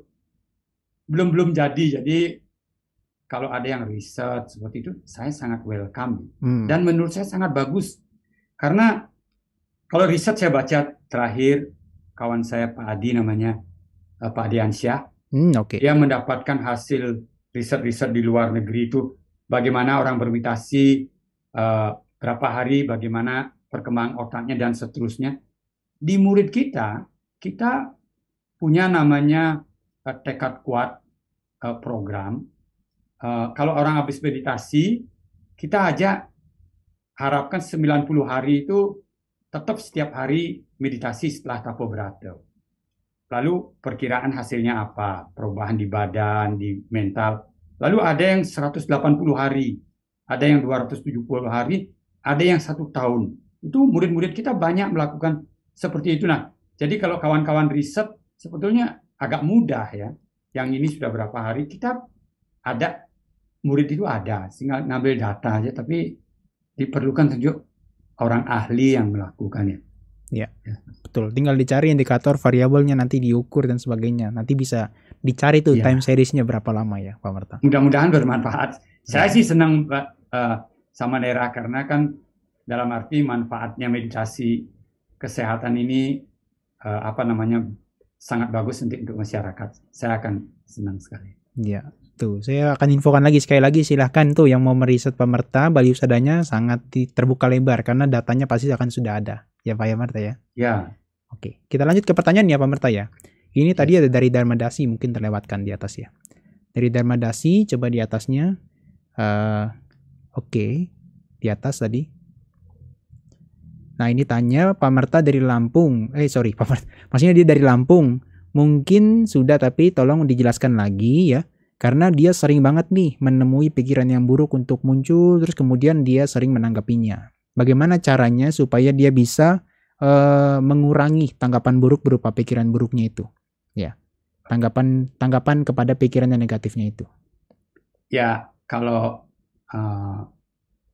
Belum belum jadi. Jadi kalau ada yang riset seperti itu, saya sangat welcome hmm. dan menurut saya sangat bagus karena kalau riset saya baca terakhir kawan saya Pak Adi namanya eh, Pak Adi Ansyah, hmm, okay. dia mendapatkan hasil riset-riset di luar negeri itu bagaimana orang bermeditasi uh, eh, berapa hari, bagaimana perkembangan otaknya dan seterusnya. Di murid kita, kita punya namanya uh, tekad kuat uh, program. Uh, kalau orang habis meditasi, kita aja harapkan 90 hari itu tetap setiap hari meditasi setelah tapo berato Lalu perkiraan hasilnya apa? Perubahan di badan, di mental, Lalu ada yang 180 hari, ada yang 270 hari, ada yang satu tahun. Itu murid-murid kita banyak melakukan seperti itu. Nah, jadi kalau kawan-kawan riset sebetulnya agak mudah ya. Yang ini sudah berapa hari kita ada murid itu ada, tinggal ngambil data aja. Tapi diperlukan tunjuk orang ahli yang melakukannya. Ya, betul. Tinggal dicari indikator variabelnya nanti diukur dan sebagainya. Nanti bisa dicari tuh ya. time seriesnya berapa lama ya, Pak Merta. Mudah-mudahan bermanfaat. Saya ya. sih senang uh, sama daerah karena kan dalam arti manfaatnya meditasi kesehatan ini uh, apa namanya sangat bagus untuk, untuk masyarakat. Saya akan senang sekali. Ya, tuh saya akan infokan lagi sekali lagi silahkan tuh yang mau meriset pemerta Bali Usadanya sangat terbuka lebar karena datanya pasti akan sudah ada ya Pak Yamarta ya? Ya. Oke, kita lanjut ke pertanyaan ya Pak Merta ya. Ini ya. tadi ada dari Dharma Dasi mungkin terlewatkan di atas ya. Dari Dharma Dasi coba di atasnya. Uh, Oke, okay. di atas tadi. Nah ini tanya Pak Merta dari Lampung. Eh sorry Pak Merta, maksudnya dia dari Lampung. Mungkin sudah tapi tolong dijelaskan lagi ya. Karena dia sering banget nih menemui pikiran yang buruk untuk muncul, terus kemudian dia sering menanggapinya. Bagaimana caranya supaya dia bisa uh, mengurangi tanggapan buruk berupa pikiran buruknya itu, ya. Tanggapan tanggapan kepada pikiran yang negatifnya itu. Ya, kalau uh,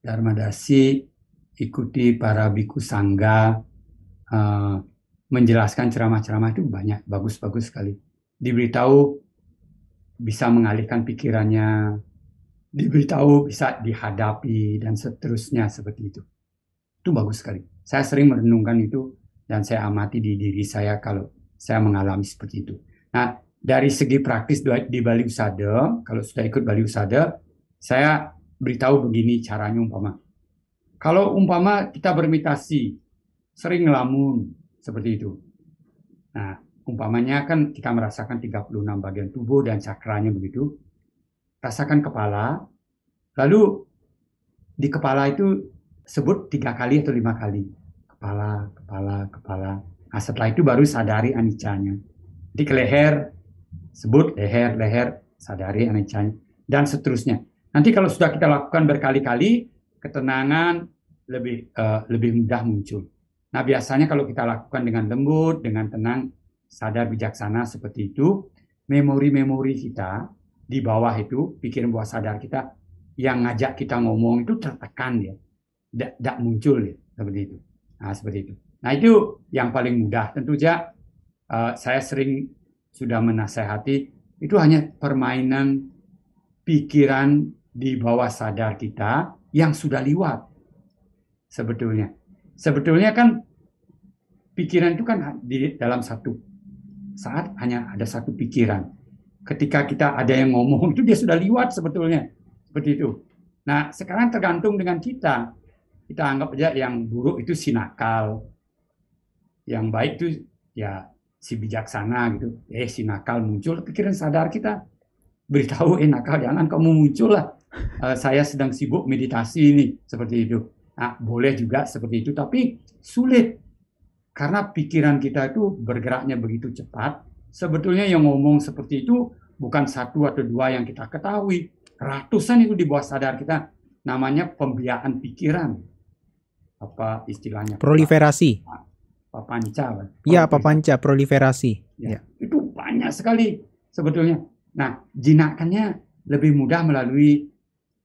Dharma Dasi ikuti para biku sangga uh, eh, menjelaskan ceramah-ceramah itu banyak bagus-bagus sekali. Diberitahu bisa mengalihkan pikirannya, diberitahu bisa dihadapi dan seterusnya seperti itu itu bagus sekali. Saya sering merenungkan itu dan saya amati di diri saya kalau saya mengalami seperti itu. Nah, dari segi praktis di Bali Usada, kalau sudah ikut Bali Usada, saya beritahu begini caranya umpama. Kalau umpama kita bermitasi, sering ngelamun seperti itu. Nah, umpamanya kan kita merasakan 36 bagian tubuh dan cakranya begitu. Rasakan kepala, lalu di kepala itu sebut tiga kali atau lima kali. Kepala, kepala, kepala. Nah setelah itu baru sadari anicanya. Jadi ke leher, sebut leher, leher, sadari anicanya. Dan seterusnya. Nanti kalau sudah kita lakukan berkali-kali, ketenangan lebih uh, lebih mudah muncul. Nah biasanya kalau kita lakukan dengan lembut, dengan tenang, sadar bijaksana seperti itu, memori-memori kita di bawah itu, pikiran bawah sadar kita yang ngajak kita ngomong itu tertekan ya tidak muncul ya, seperti itu. Nah, seperti itu. Nah, itu yang paling mudah. Tentu saja uh, saya sering sudah menasehati itu hanya permainan pikiran di bawah sadar kita yang sudah liwat sebetulnya. Sebetulnya kan pikiran itu kan di dalam satu saat hanya ada satu pikiran. Ketika kita ada yang ngomong itu dia sudah liwat sebetulnya. Seperti itu. Nah, sekarang tergantung dengan kita kita anggap aja yang buruk itu si nakal yang baik itu ya si bijaksana gitu eh si nakal muncul pikiran sadar kita beritahu eh nakal jangan kamu muncul lah uh, saya sedang sibuk meditasi ini seperti itu nah, boleh juga seperti itu tapi sulit karena pikiran kita itu bergeraknya begitu cepat sebetulnya yang ngomong seperti itu bukan satu atau dua yang kita ketahui ratusan itu di bawah sadar kita namanya pembiayaan pikiran apa istilahnya proliferasi papanca ya papanca proliferasi ya. ya. itu banyak sekali sebetulnya nah jinakannya lebih mudah melalui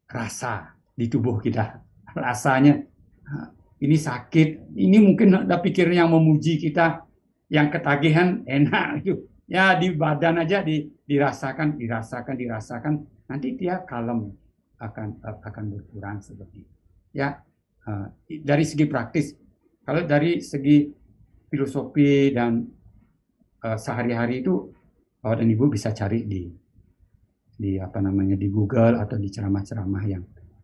rasa di tubuh kita rasanya ah, ini sakit ini mungkin ada pikir yang memuji kita yang ketagihan enak itu ya di badan aja di, dirasakan dirasakan dirasakan nanti dia kalem akan akan berkurang seperti itu. ya Ah, dari segi praktis, kalau dari segi filosofi dan uh, sehari-hari itu Bapak dan Ibu bisa cari di di apa namanya di Google atau di ceramah-ceramah yang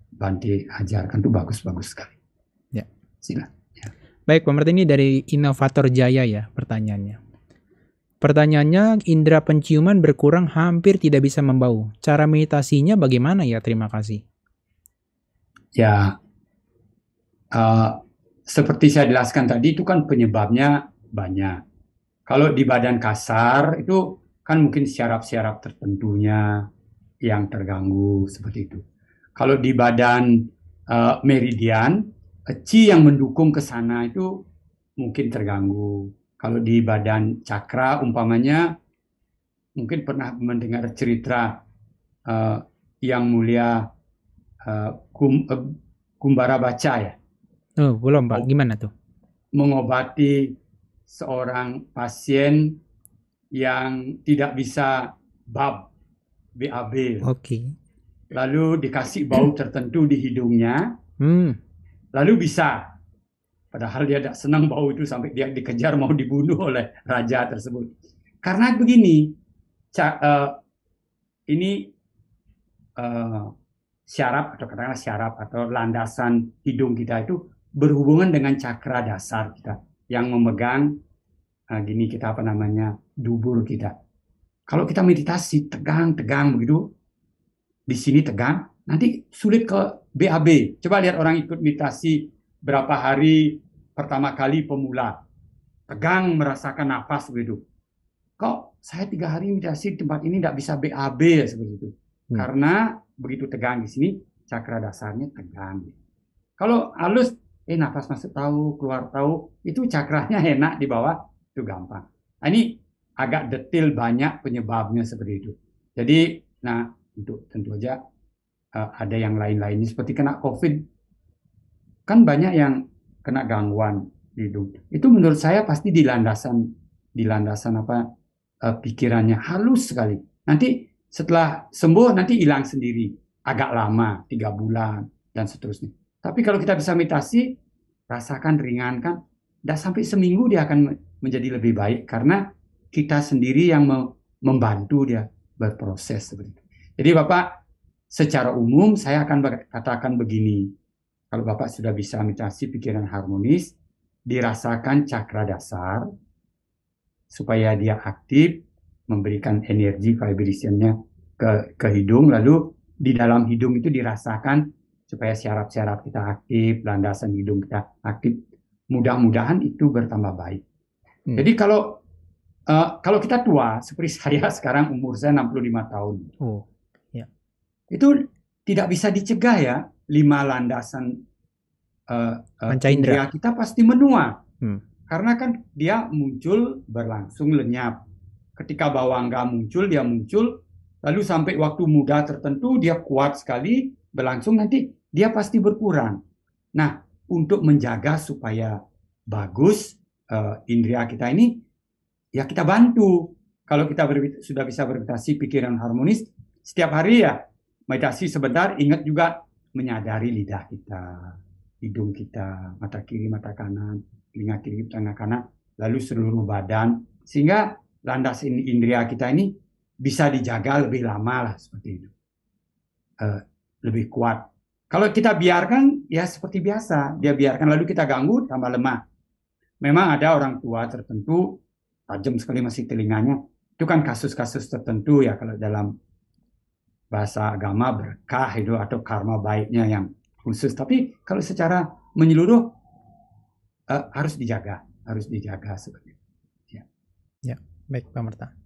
Bante ajarkan itu bagus-bagus sekali. Ya, sila. Ya. Baik, Pak ini dari Inovator Jaya ya pertanyaannya. Pertanyaannya, indera penciuman berkurang hampir tidak bisa membau. Cara meditasinya bagaimana ya? Terima kasih. Ya, uh, seperti saya jelaskan tadi itu kan penyebabnya banyak. Kalau di badan kasar itu kan mungkin syaraf-syaraf tertentunya yang terganggu seperti itu. Kalau di badan uh, meridian, ci eh, yang mendukung ke sana itu mungkin terganggu. Kalau di badan cakra umpamanya mungkin pernah mendengar cerita uh, yang mulia uh, kum, uh, Kumbara Baca ya Oh, belum, Pak. Gimana tuh? Mengobati seorang pasien yang tidak bisa bab BAB. Oke. Okay. Lalu dikasih bau tertentu di hidungnya. Hmm. Lalu bisa. Padahal dia tidak senang bau itu sampai dia dikejar mau dibunuh oleh raja tersebut. Karena begini, uh, ini uh, syaraf atau katakanlah syaraf atau landasan hidung kita itu berhubungan dengan cakra dasar kita yang memegang uh, gini kita apa namanya dubur kita. Kalau kita meditasi tegang-tegang begitu, di sini tegang, nanti sulit ke BAB. Coba lihat orang ikut meditasi berapa hari pertama kali pemula, tegang merasakan nafas begitu. Kok saya tiga hari meditasi di tempat ini tidak bisa BAB ya seperti itu? Hmm. Karena begitu tegang di sini, cakra dasarnya tegang. Kalau halus eh nafas masuk tahu, keluar tahu, itu cakranya enak di bawah, itu gampang. Nah, ini agak detail banyak penyebabnya seperti itu. Jadi, nah untuk tentu aja uh, ada yang lain-lainnya seperti kena COVID, kan banyak yang kena gangguan di hidung. Itu menurut saya pasti di landasan, di landasan apa uh, pikirannya halus sekali. Nanti setelah sembuh nanti hilang sendiri, agak lama, tiga bulan dan seterusnya. Tapi kalau kita bisa meditasi, rasakan, ringankan, dan sampai seminggu dia akan menjadi lebih baik karena kita sendiri yang membantu dia berproses seperti Jadi Bapak, secara umum saya akan katakan begini. Kalau Bapak sudah bisa meditasi pikiran harmonis, dirasakan cakra dasar supaya dia aktif memberikan energi vibrationnya ke, ke hidung lalu di dalam hidung itu dirasakan supaya syaraf-syaraf kita aktif, landasan hidung kita aktif. Mudah-mudahan itu bertambah baik. Hmm. Jadi kalau uh, kalau kita tua, seperti saya sekarang umur saya 65 tahun. Oh, ya. Itu tidak bisa dicegah ya lima landasan uh, uh, indera kita pasti menua. Hmm. Karena kan dia muncul berlangsung lenyap. Ketika bawangga muncul, dia muncul. Lalu sampai waktu muda tertentu, dia kuat sekali berlangsung nanti dia pasti berkurang. Nah, untuk menjaga supaya bagus uh, eh, indera kita ini, ya kita bantu. Kalau kita sudah bisa bermeditasi pikiran harmonis, setiap hari ya meditasi sebentar, ingat juga menyadari lidah kita, hidung kita, mata kiri, mata kanan, telinga kiri, telinga kanan, lalu seluruh badan, sehingga landas indera kita ini bisa dijaga lebih lama lah seperti itu, uh, lebih kuat kalau kita biarkan, ya seperti biasa, dia biarkan lalu kita ganggu tambah lemah. Memang ada orang tua tertentu tajam sekali masih telinganya. Itu kan kasus-kasus tertentu ya kalau dalam bahasa agama berkah itu atau karma baiknya yang khusus. Tapi kalau secara menyeluruh uh, harus dijaga, harus dijaga seperti itu. Ya. ya, baik Pak Merta.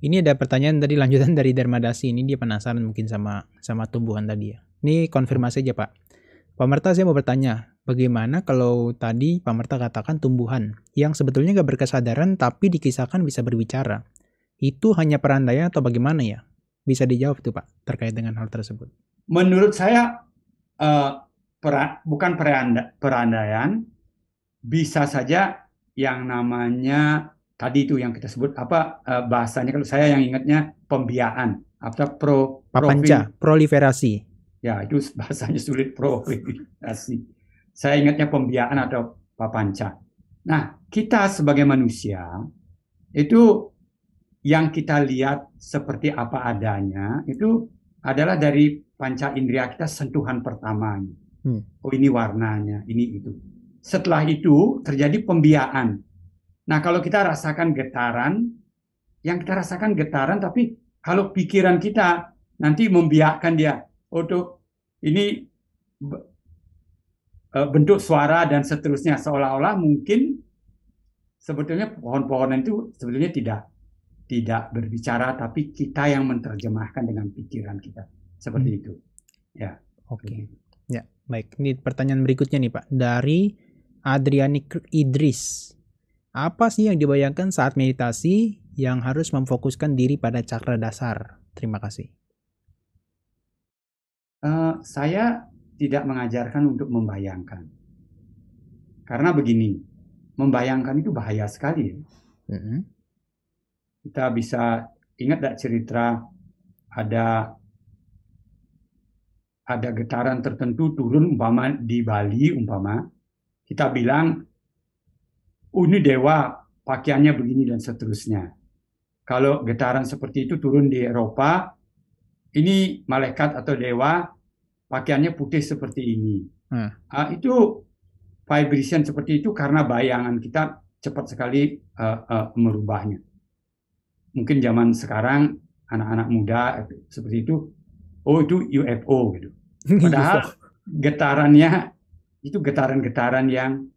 Ini ada pertanyaan dari lanjutan dari Dermadasi Ini dia penasaran mungkin sama sama tumbuhan tadi ya. Ini konfirmasi aja Pak. Pak Merta saya mau bertanya, bagaimana kalau tadi Pak Merta katakan tumbuhan yang sebetulnya gak berkesadaran tapi dikisahkan bisa berbicara? Itu hanya perandaian atau bagaimana ya? Bisa dijawab itu Pak terkait dengan hal tersebut. Menurut saya uh, pera, bukan peranda, perandaian, bisa saja yang namanya tadi itu yang kita sebut apa uh, bahasanya kalau saya yang ingatnya pembiayaan atau pro papanca proliferasi Ya itu bahasanya sulit probabilitasi. Saya ingatnya pembiayaan atau papanca. Nah kita sebagai manusia itu yang kita lihat seperti apa adanya itu adalah dari panca indera kita sentuhan pertamanya. Hmm. Oh ini warnanya, ini itu. Setelah itu terjadi pembiayaan. Nah kalau kita rasakan getaran, yang kita rasakan getaran tapi kalau pikiran kita nanti membiarkan dia untuk ini eh, bentuk suara dan seterusnya seolah-olah mungkin sebetulnya pohon pohon itu sebetulnya tidak tidak berbicara tapi kita yang menerjemahkan dengan pikiran kita seperti hmm. itu ya oke okay. ya baik ini pertanyaan berikutnya nih pak dari Adriani Idris apa sih yang dibayangkan saat meditasi yang harus memfokuskan diri pada cakra dasar terima kasih Eh, saya tidak mengajarkan untuk membayangkan. Karena begini, membayangkan itu bahaya sekali. Ya. Mm -hmm. Kita bisa ingat tak cerita ada ada getaran tertentu turun umpama di Bali umpama kita bilang oh, ini dewa pakaiannya begini dan seterusnya. Kalau getaran seperti itu turun di Eropa ini malaikat atau dewa pakaiannya putih seperti ini. Hmm. Uh, itu vibration seperti itu karena bayangan kita cepat sekali uh, uh, merubahnya. Mungkin zaman sekarang anak-anak muda seperti itu, oh itu UFO gitu. Padahal getarannya itu getaran-getaran yang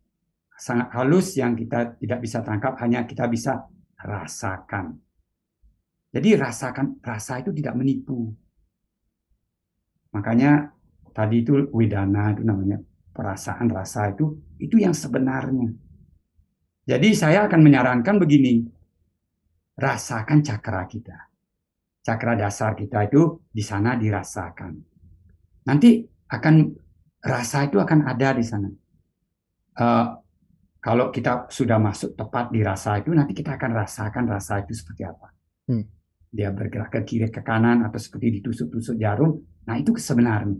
sangat halus yang kita tidak bisa tangkap, hanya kita bisa rasakan. Jadi rasakan rasa itu tidak menipu. Makanya tadi itu widana itu namanya perasaan rasa itu itu yang sebenarnya. Jadi saya akan menyarankan begini, rasakan cakra kita. Cakra dasar kita itu di sana dirasakan. Nanti akan rasa itu akan ada di sana. Uh, kalau kita sudah masuk tepat di rasa itu, nanti kita akan rasakan rasa itu seperti apa. Hmm dia bergerak ke kiri ke kanan atau seperti ditusuk-tusuk jarum. Nah, itu sebenarnya.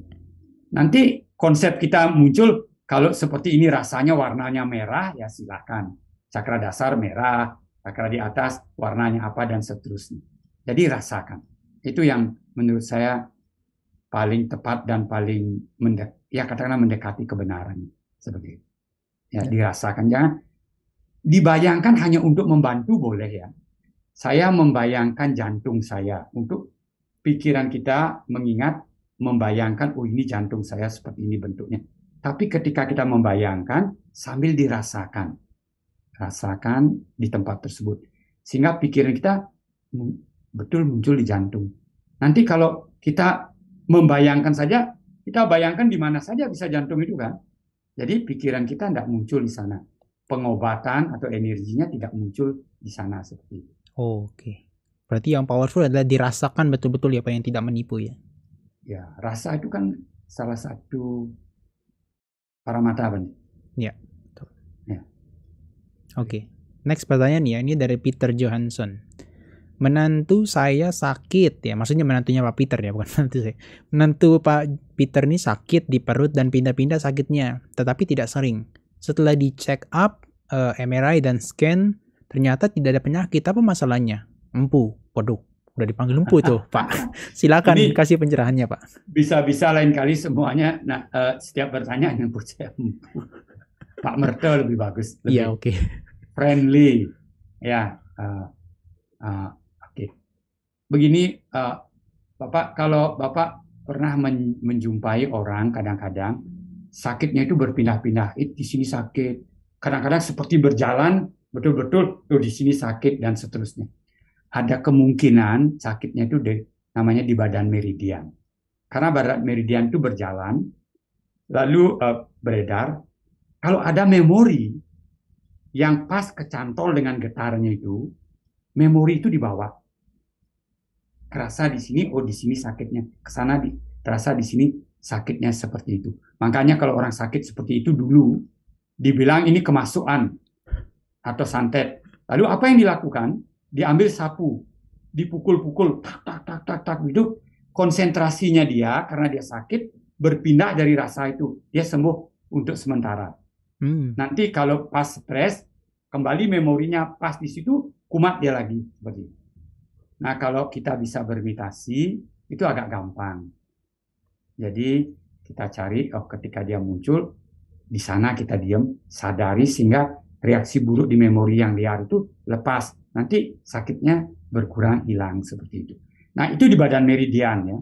Nanti konsep kita muncul kalau seperti ini rasanya warnanya merah, ya silakan. Cakra dasar merah, cakra di atas warnanya apa dan seterusnya. Jadi rasakan. Itu yang menurut saya paling tepat dan paling mendek ya katakanlah mendekati kebenaran seperti itu. Ya, ya, dirasakan jangan dibayangkan hanya untuk membantu boleh ya. Saya membayangkan jantung saya untuk pikiran kita mengingat membayangkan oh ini jantung saya seperti ini bentuknya. Tapi ketika kita membayangkan sambil dirasakan. Rasakan di tempat tersebut. Sehingga pikiran kita betul muncul di jantung. Nanti kalau kita membayangkan saja, kita bayangkan di mana saja bisa jantung itu kan. Jadi pikiran kita tidak muncul di sana. Pengobatan atau energinya tidak muncul di sana seperti itu. Oke. Okay. Berarti yang powerful adalah dirasakan betul-betul ya Pak yang tidak menipu ya. Ya, rasa itu kan salah satu para apa nih? Ya. Ya. Oke. Okay. Next pertanyaan ya, ini dari Peter Johansson. Menantu saya sakit ya, maksudnya menantunya Pak Peter ya, bukan menantu saya. Menantu Pak Peter ini sakit di perut dan pindah-pindah sakitnya, tetapi tidak sering. Setelah dicek up, uh, eh, MRI dan scan, ternyata tidak ada penyakit apa masalahnya empu waduh udah dipanggil empu itu pak silakan Ini kasih pencerahannya pak bisa-bisa lain kali semuanya nah uh, setiap bertanya empu saya empu hmm, Pak Merto lebih bagus lebih ya, okay. friendly ya uh, uh, oke okay. begini uh, bapak kalau bapak pernah men menjumpai orang kadang-kadang sakitnya itu berpindah-pindah di sini sakit kadang-kadang seperti berjalan betul-betul tuh di sini sakit dan seterusnya. Ada kemungkinan sakitnya itu di, namanya di badan meridian. Karena badan meridian itu berjalan, lalu uh, beredar. Kalau ada memori yang pas kecantol dengan getarnya itu, memori itu dibawa. Kerasa di sini, oh di sini sakitnya. Kesana di, terasa di sini sakitnya seperti itu. Makanya kalau orang sakit seperti itu dulu, dibilang ini kemasukan atau santet. Lalu apa yang dilakukan? Diambil sapu, dipukul-pukul, tak tak tak tak tak hidup. Konsentrasinya dia karena dia sakit berpindah dari rasa itu, dia sembuh untuk sementara. Hmm. Nanti kalau pas stres, kembali memorinya pas di situ kumat dia lagi seperti Nah kalau kita bisa bermitasi itu agak gampang. Jadi kita cari oh ketika dia muncul di sana kita diam sadari sehingga reaksi buruk di memori yang liar itu lepas. Nanti sakitnya berkurang, hilang seperti itu. Nah, itu di badan meridian ya.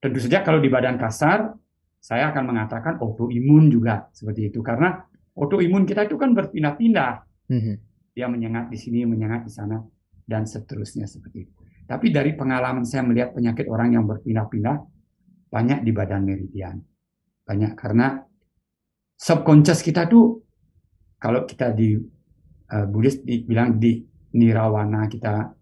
Tentu saja kalau di badan kasar, saya akan mengatakan autoimun juga seperti itu karena autoimun kita itu kan berpindah-pindah. Mm-hmm. Dia menyengat di sini, menyengat di sana dan seterusnya seperti itu. Tapi dari pengalaman saya melihat penyakit orang yang berpindah-pindah banyak di badan meridian. Banyak karena subconscious kita tuh kalau kita di uh, Buddhis dibilang di nirawana kita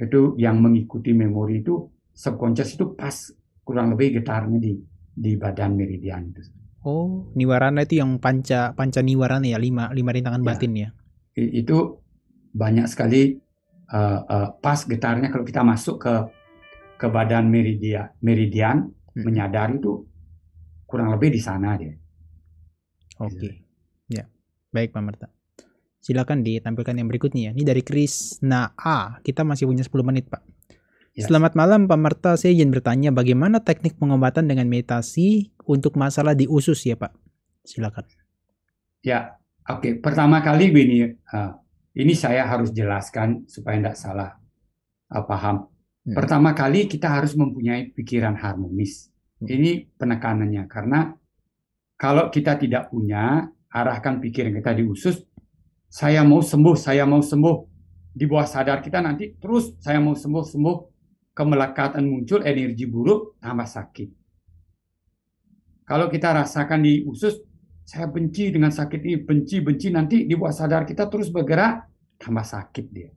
itu yang mengikuti memori itu subconscious itu pas kurang lebih getarnya di di badan meridian itu. Oh, niwarana itu yang panca panca niwarana ya lima lima rintangan ya. batin ya. Itu banyak sekali uh, uh, pas getarnya kalau kita masuk ke ke badan meridia meridian hmm. menyadari itu kurang lebih di sana dia. Oke. Okay. Iya. Baik, Pak Merta, Silakan ditampilkan yang berikutnya. Ya. Ini dari Krisna A. Kita masih punya 10 menit, Pak. Ya. Selamat malam, Pak Merta. Saya ingin bertanya, bagaimana teknik pengobatan dengan meditasi untuk masalah di usus ya, Pak? Silakan. Ya, oke. Okay. Pertama kali ini, ini saya harus jelaskan supaya tidak salah uh, paham. Ya. Pertama kali kita harus mempunyai pikiran harmonis. Hmm. Ini penekanannya karena kalau kita tidak punya arahkan pikiran kita di usus saya mau sembuh saya mau sembuh di bawah sadar kita nanti terus saya mau sembuh sembuh kemelekatan muncul energi buruk tambah sakit kalau kita rasakan di usus saya benci dengan sakit ini benci benci nanti di bawah sadar kita terus bergerak tambah sakit dia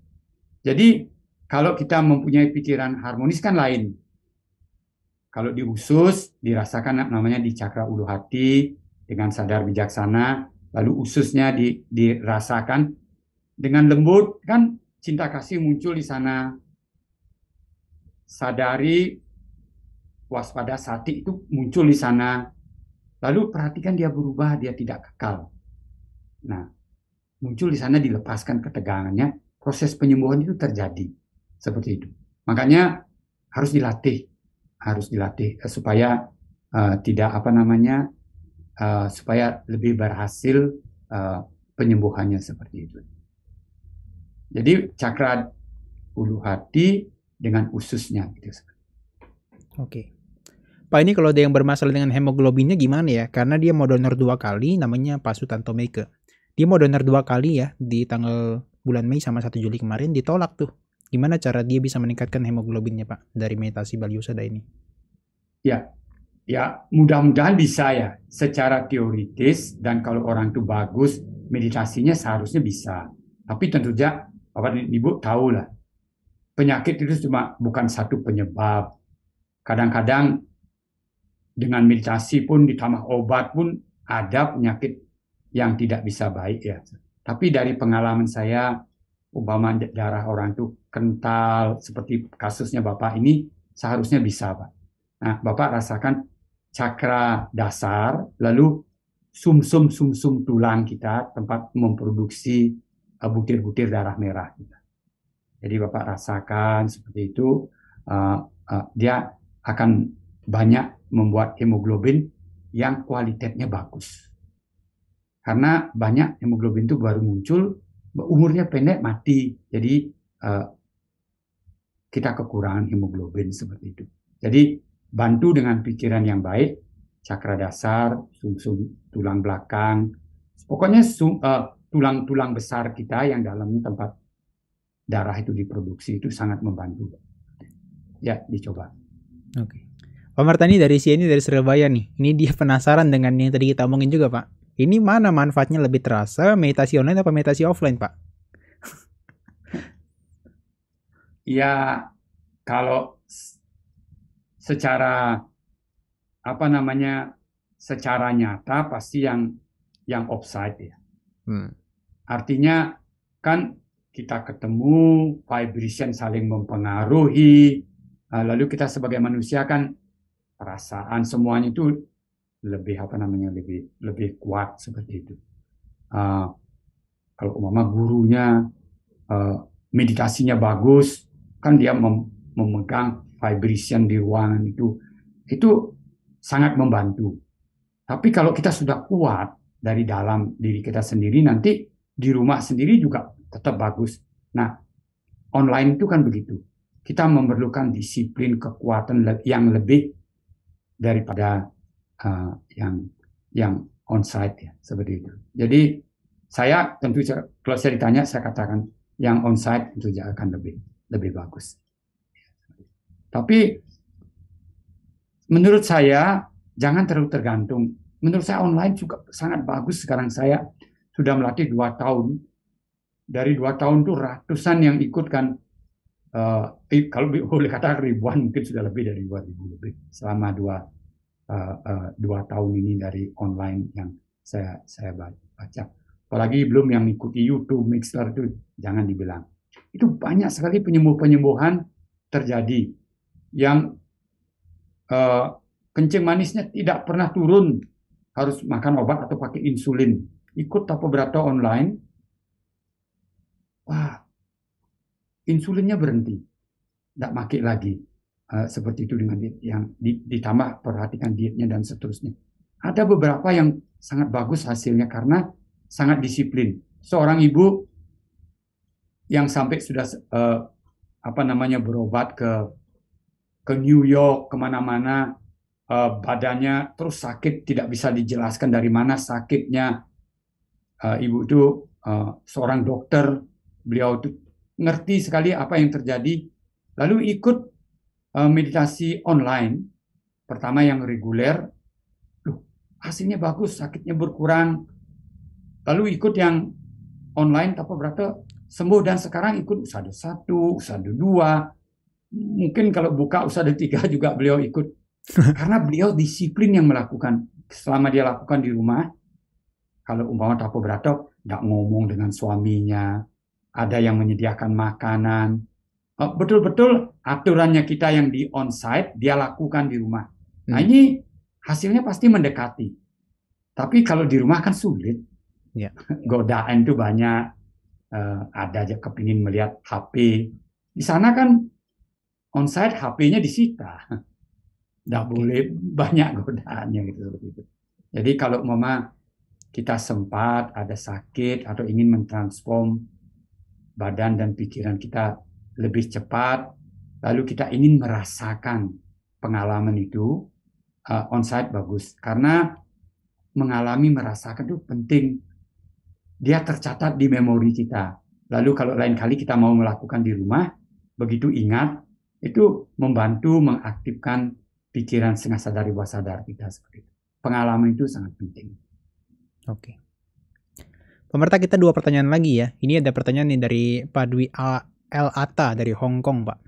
jadi kalau kita mempunyai pikiran harmonis kan lain kalau di usus dirasakan namanya di cakra ulu hati dengan sadar bijaksana, lalu ususnya di, dirasakan dengan lembut, kan cinta kasih muncul di sana. Sadari, waspada sati itu muncul di sana. Lalu perhatikan dia berubah, dia tidak kekal. Nah, muncul di sana dilepaskan ketegangannya, proses penyembuhan itu terjadi. Seperti itu. Makanya harus dilatih, harus dilatih eh, supaya uh, tidak apa namanya Eh, supaya lebih berhasil uh, penyembuhannya seperti itu. Jadi cakra ulu hati dengan ususnya gitu. Oke. Pak ini kalau ada yang bermasalah dengan hemoglobinnya gimana ya? Karena dia mau donor dua kali namanya Pak Sutanto Meike. Dia mau donor dua kali ya di tanggal bulan Mei sama 1 Juli kemarin ditolak tuh. Gimana cara dia bisa meningkatkan hemoglobinnya Pak dari metasi Baliusada ini? Ya, ya mudah-mudahan bisa ya secara teoritis dan kalau orang itu bagus meditasinya seharusnya bisa tapi tentu saja bapak dan ibu tahu lah penyakit itu cuma bukan satu penyebab kadang-kadang dengan meditasi pun ditambah obat pun ada penyakit yang tidak bisa baik ya tapi dari pengalaman saya umpama darah orang itu kental seperti kasusnya bapak ini seharusnya bisa pak nah bapak rasakan cakra dasar, lalu sumsum sumsum tulang kita tempat memproduksi eh, butir-butir darah merah kita. Jadi Bapak rasakan seperti itu uh, uh, dia akan banyak membuat hemoglobin yang kualitasnya bagus. Karena banyak hemoglobin itu baru muncul, umurnya pendek mati. Jadi uh, kita kekurangan hemoglobin seperti itu. Jadi bantu dengan pikiran yang baik, cakra dasar, sumsum tulang belakang, pokoknya sum, eh, tulang-tulang besar kita yang dalam tempat darah itu diproduksi itu sangat membantu. Ya, dicoba. Oke. Okay. Pak Martani dari sini dari Surabaya nih. Ini dia penasaran dengan yang tadi kita omongin juga, Pak. Ini mana manfaatnya lebih terasa, meditasi online apa meditasi offline, Pak? ya, kalau secara apa namanya secara nyata pasti yang yang offside ya. Hmm. Artinya kan kita ketemu vibration saling mempengaruhi nah, lalu kita sebagai manusia kan perasaan semuanya itu lebih apa namanya lebih lebih kuat seperti itu. Uh, kalau umama gurunya uh, meditasinya bagus kan dia mem memegang vibration di ruangan itu itu sangat membantu. Tapi kalau kita sudah kuat dari dalam diri kita sendiri nanti di rumah sendiri juga tetap bagus. Nah, online itu kan begitu. Kita memerlukan disiplin kekuatan yang lebih daripada uh, yang yang site ya seperti itu. Jadi saya tentu kalau saya ditanya saya katakan yang on site tentu akan lebih lebih bagus. Tapi menurut saya jangan terlalu tergantung. Menurut saya online juga sangat bagus sekarang saya sudah melatih dua tahun. Dari dua tahun itu ratusan yang ikut kan uh, eh, kalau boleh kata ribuan mungkin sudah lebih dari dua ribu lebih selama dua uh, uh, dua tahun ini dari online yang saya saya baca. Apalagi belum yang ikuti YouTube, Mixer itu jangan dibilang. Itu banyak sekali penyembuh penyembuhan terjadi yang uh, kencing manisnya tidak pernah turun harus makan obat atau pakai insulin. Ikut tapobrato online, wah, insulinnya berhenti, tidak pakai lagi. Uh, seperti itu dengan diet yang ditambah perhatikan dietnya dan seterusnya. Ada beberapa yang sangat bagus hasilnya karena sangat disiplin. Seorang ibu yang sampai sudah uh, apa namanya berobat ke ke New York kemana-mana uh, badannya terus sakit tidak bisa dijelaskan dari mana sakitnya uh, ibu itu uh, seorang dokter beliau itu ngerti sekali apa yang terjadi lalu ikut uh, meditasi online pertama yang reguler loh hasilnya bagus sakitnya berkurang lalu ikut yang online tapi berarti sembuh dan sekarang ikut usada satu usada dua mungkin kalau buka usaha tiga juga beliau ikut karena beliau disiplin yang melakukan selama dia lakukan di rumah kalau umpama tapo beratok nggak ngomong dengan suaminya ada yang menyediakan makanan oh, betul-betul aturannya kita yang di onsite dia lakukan di rumah nah hmm. ini hasilnya pasti mendekati tapi kalau di rumah kan sulit ya. godaan itu banyak eh, ada aja kepingin melihat HP di sana kan onsite HP-nya disita. Tidak okay. boleh banyak godaannya gitu seperti itu. Jadi kalau mama kita sempat ada sakit atau ingin mentransform badan dan pikiran kita lebih cepat, lalu kita ingin merasakan pengalaman itu uh, onsite bagus karena mengalami merasakan itu penting. Dia tercatat di memori kita. Lalu kalau lain kali kita mau melakukan di rumah, begitu ingat itu membantu mengaktifkan pikiran setengah sadar bawah sadar kita seperti itu. Pengalaman itu sangat penting. Oke. Pemerintah kita dua pertanyaan lagi ya. Ini ada pertanyaan nih dari Pak Dwi L. Ata dari Hong Kong, Pak.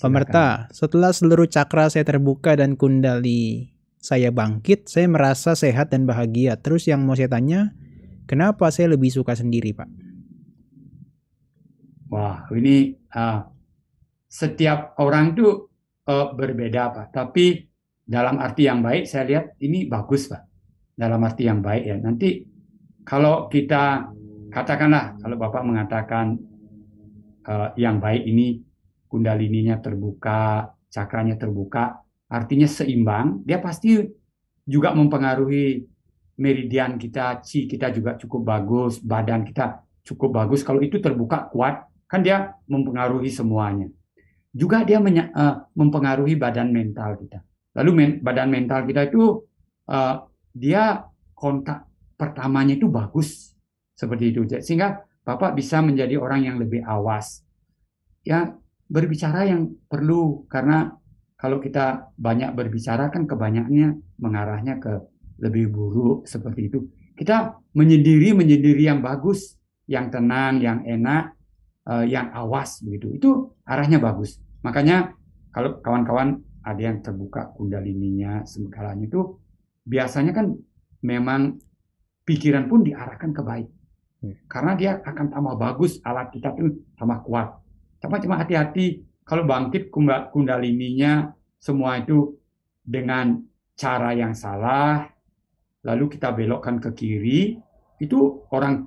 Pemirsa setelah seluruh cakra saya terbuka dan kundali saya bangkit, saya merasa sehat dan bahagia. Terus yang mau saya tanya, kenapa saya lebih suka sendiri, Pak? Wah, ini uh, setiap orang itu uh, berbeda Pak. Tapi dalam arti yang baik saya lihat ini bagus Pak. Dalam arti yang baik ya. Nanti kalau kita katakanlah kalau Bapak mengatakan uh, yang baik ini kundalininya terbuka, cakranya terbuka, artinya seimbang, dia pasti juga mempengaruhi meridian kita, chi kita juga cukup bagus, badan kita cukup bagus. Kalau itu terbuka kuat, kan dia mempengaruhi semuanya juga dia uh, mempengaruhi badan mental kita. Lalu men, badan mental kita itu uh, dia kontak pertamanya itu bagus seperti itu sehingga bapak bisa menjadi orang yang lebih awas ya berbicara yang perlu karena kalau kita banyak berbicara kan kebanyakannya mengarahnya ke lebih buruk seperti itu kita menyendiri menyendiri yang bagus yang tenang yang enak Eh, yang awas begitu. Itu arahnya bagus. Makanya kalau kawan-kawan ada yang terbuka kundalininya segalanya itu biasanya kan memang pikiran pun diarahkan ke baik. Hmm. Karena dia akan tambah bagus alat kita pun tambah kuat. Cuma cuma hati-hati kalau bangkit kundalininya semua itu dengan cara yang salah lalu kita belokkan ke kiri itu orang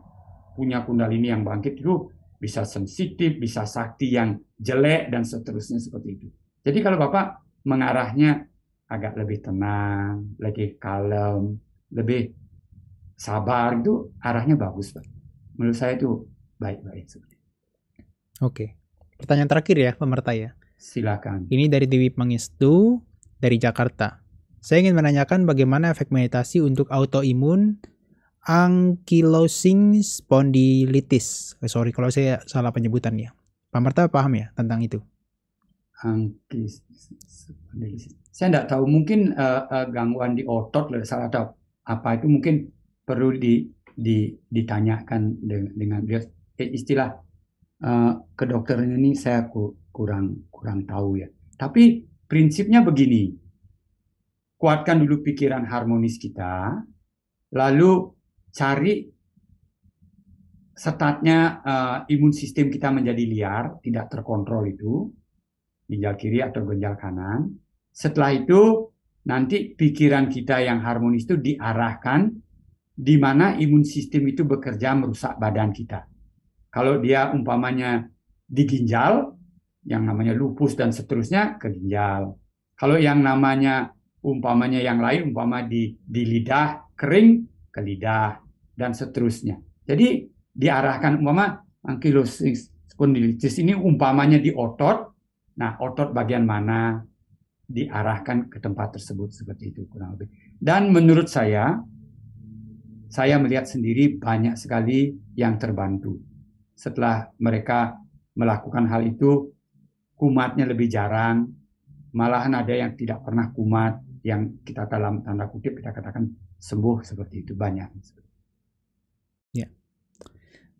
punya kundalini yang bangkit itu bisa sensitif, bisa sakti yang jelek dan seterusnya seperti itu. Jadi kalau Bapak mengarahnya agak lebih tenang, lebih kalem, lebih sabar itu arahnya bagus, Pak. Menurut saya itu baik-baik seperti itu. Oke. Pertanyaan terakhir ya, pemerta ya. Silakan. Ini dari Dewi Pangestu dari Jakarta. Saya ingin menanyakan bagaimana efek meditasi untuk autoimun ankylosing spondylitis. Eh, sorry kalau saya salah penyebutannya. Pak Marta paham ya tentang itu? Ankylosing Saya tidak tahu. Mungkin uh, uh, gangguan di otot lah, salah tahu apa itu mungkin perlu di, di ditanyakan dengan, dengan eh, istilah uh, dokter ini saya ku, kurang kurang tahu ya. Tapi prinsipnya begini. Kuatkan dulu pikiran harmonis kita, lalu cari setatnya uh, imun sistem kita menjadi liar, tidak terkontrol itu, ginjal kiri atau ginjal kanan. Setelah itu nanti pikiran kita yang harmonis itu diarahkan di mana imun sistem itu bekerja merusak badan kita. Kalau dia umpamanya di ginjal, yang namanya lupus dan seterusnya ke ginjal. Kalau yang namanya umpamanya yang lain, umpama di, di lidah kering ke lidah dan seterusnya. Jadi diarahkan umpama ankylosing spondylitis ini umpamanya di otot. Nah, otot bagian mana diarahkan ke tempat tersebut seperti itu kurang lebih. Dan menurut saya saya melihat sendiri banyak sekali yang terbantu. Setelah mereka melakukan hal itu, kumatnya lebih jarang, malahan ada yang tidak pernah kumat, yang kita dalam tanda kutip kita katakan sembuh seperti itu banyak.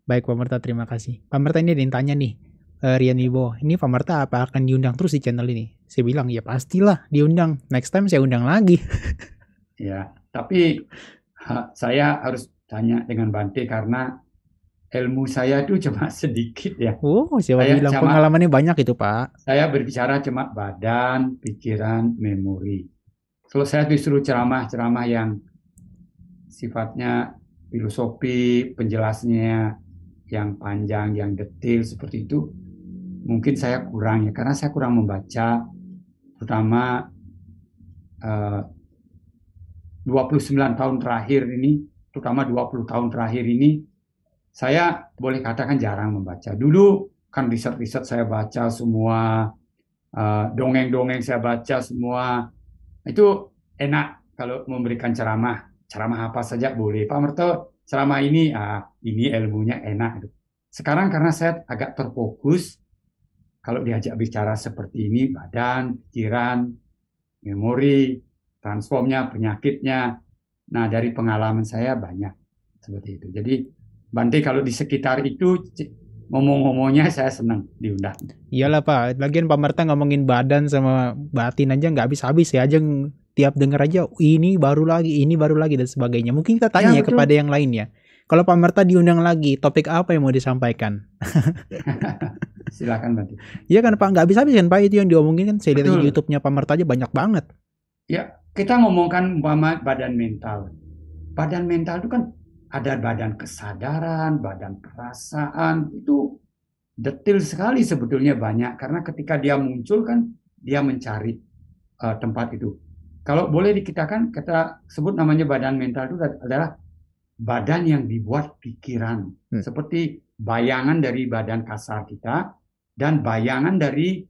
Baik Pak Merta, terima kasih. Pak Merta ini ada yang tanya nih, eh, Rian Wibowo, ini Pak Merta apa akan diundang terus di channel ini? Saya bilang, ya pastilah diundang. Next time saya undang lagi. ya, tapi ha, saya harus tanya dengan Bante karena ilmu saya itu cuma sedikit ya. Oh, siapa saya bilang cuma, pengalamannya banyak itu Pak. Saya berbicara cuma badan, pikiran, memori. Kalau saya disuruh ceramah-ceramah yang sifatnya filosofi, penjelasnya yang panjang, yang detail seperti itu, mungkin saya kurang ya, karena saya kurang membaca, terutama eh, uh, 29 tahun terakhir ini, terutama 20 tahun terakhir ini, saya boleh katakan jarang membaca. Dulu kan riset-riset saya baca semua, uh, dongeng-dongeng saya baca semua, itu enak kalau memberikan ceramah. Ceramah apa saja boleh. Pak Merto, selama ini ah ini ilmunya enak. Gitu. Sekarang karena saya agak terfokus kalau diajak bicara seperti ini badan, pikiran, memori, transformnya, penyakitnya. Nah, dari pengalaman saya banyak seperti itu. Jadi Bante kalau di sekitar itu ngomong-ngomongnya saya senang diundang. Iyalah Pak, bagian Pak Merta ngomongin badan sama batin aja nggak habis-habis ya aja tiap dengar aja ini baru lagi, ini baru lagi dan sebagainya. Mungkin kita iya, tanya ya, ya kepada yang lain ya. Kalau Pak Merta diundang lagi, topik apa yang mau disampaikan? Silakan bantu ya kan Pak, nggak bisa habis kan Pak itu yang diomongin kan. Saya lihat YouTube-nya Pak Merta aja banyak banget. Ya, kita ngomongkan umpama badan mental. Badan mental itu kan ada badan kesadaran, badan perasaan itu detil sekali sebetulnya banyak karena ketika dia muncul kan dia mencari uh, tempat itu kalau boleh dikatakan kita sebut namanya badan mental itu adalah badan yang dibuat pikiran. Hmm. Seperti bayangan dari badan kasar kita dan bayangan dari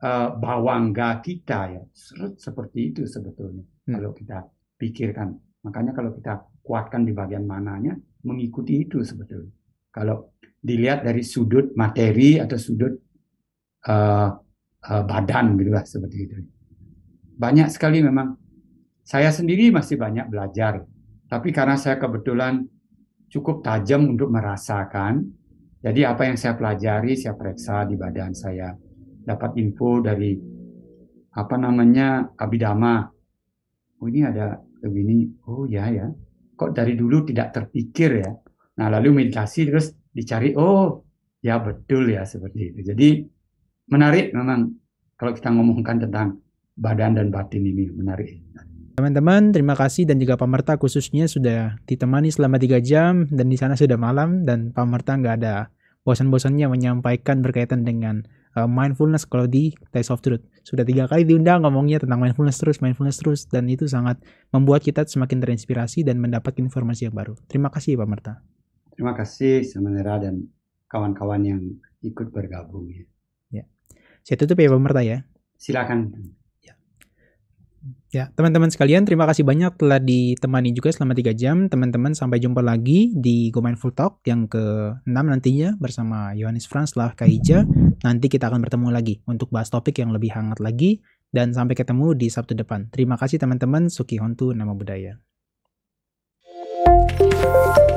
uh, eh, bawangga kita ya. Serut seperti itu sebetulnya hmm. kalau kita pikirkan. Makanya kalau kita kuatkan di bagian mananya mengikuti itu sebetulnya. Kalau dilihat dari sudut materi atau sudut uh, uh, badan gitu lah seperti itu banyak sekali memang. Saya sendiri masih banyak belajar, tapi karena saya kebetulan cukup tajam untuk merasakan, jadi apa yang saya pelajari saya periksa di badan saya. Dapat info dari apa namanya abidama. Oh ini ada begini, oh ya ya. Kok dari dulu tidak terpikir ya. Nah lalu meditasi terus dicari, oh ya betul ya seperti itu. Jadi menarik memang kalau kita ngomongkan tentang badan dan batin ini menarik. Teman-teman, terima kasih dan juga Pak Merta khususnya sudah ditemani selama tiga jam dan di sana sudah malam dan Pak Merta nggak ada bosan-bosannya menyampaikan berkaitan dengan uh, mindfulness kalau di Taste of Truth. Sudah tiga kali diundang ngomongnya tentang mindfulness terus, mindfulness terus dan itu sangat membuat kita semakin terinspirasi dan mendapat informasi yang baru. Terima kasih Pak Merta. Terima kasih Semenera dan kawan-kawan yang ikut bergabung ya. ya. Saya tutup ya Pak Merta ya. Silakan. Ya, teman-teman sekalian, terima kasih banyak telah ditemani juga selama 3 jam. Teman-teman, sampai jumpa lagi di Go Mindful Talk yang ke-6 nantinya bersama Yohanes Franz lah Kaija. Nanti kita akan bertemu lagi untuk bahas topik yang lebih hangat lagi. Dan sampai ketemu di Sabtu depan. Terima kasih teman-teman. Suki Hontu, Nama Budaya. thank you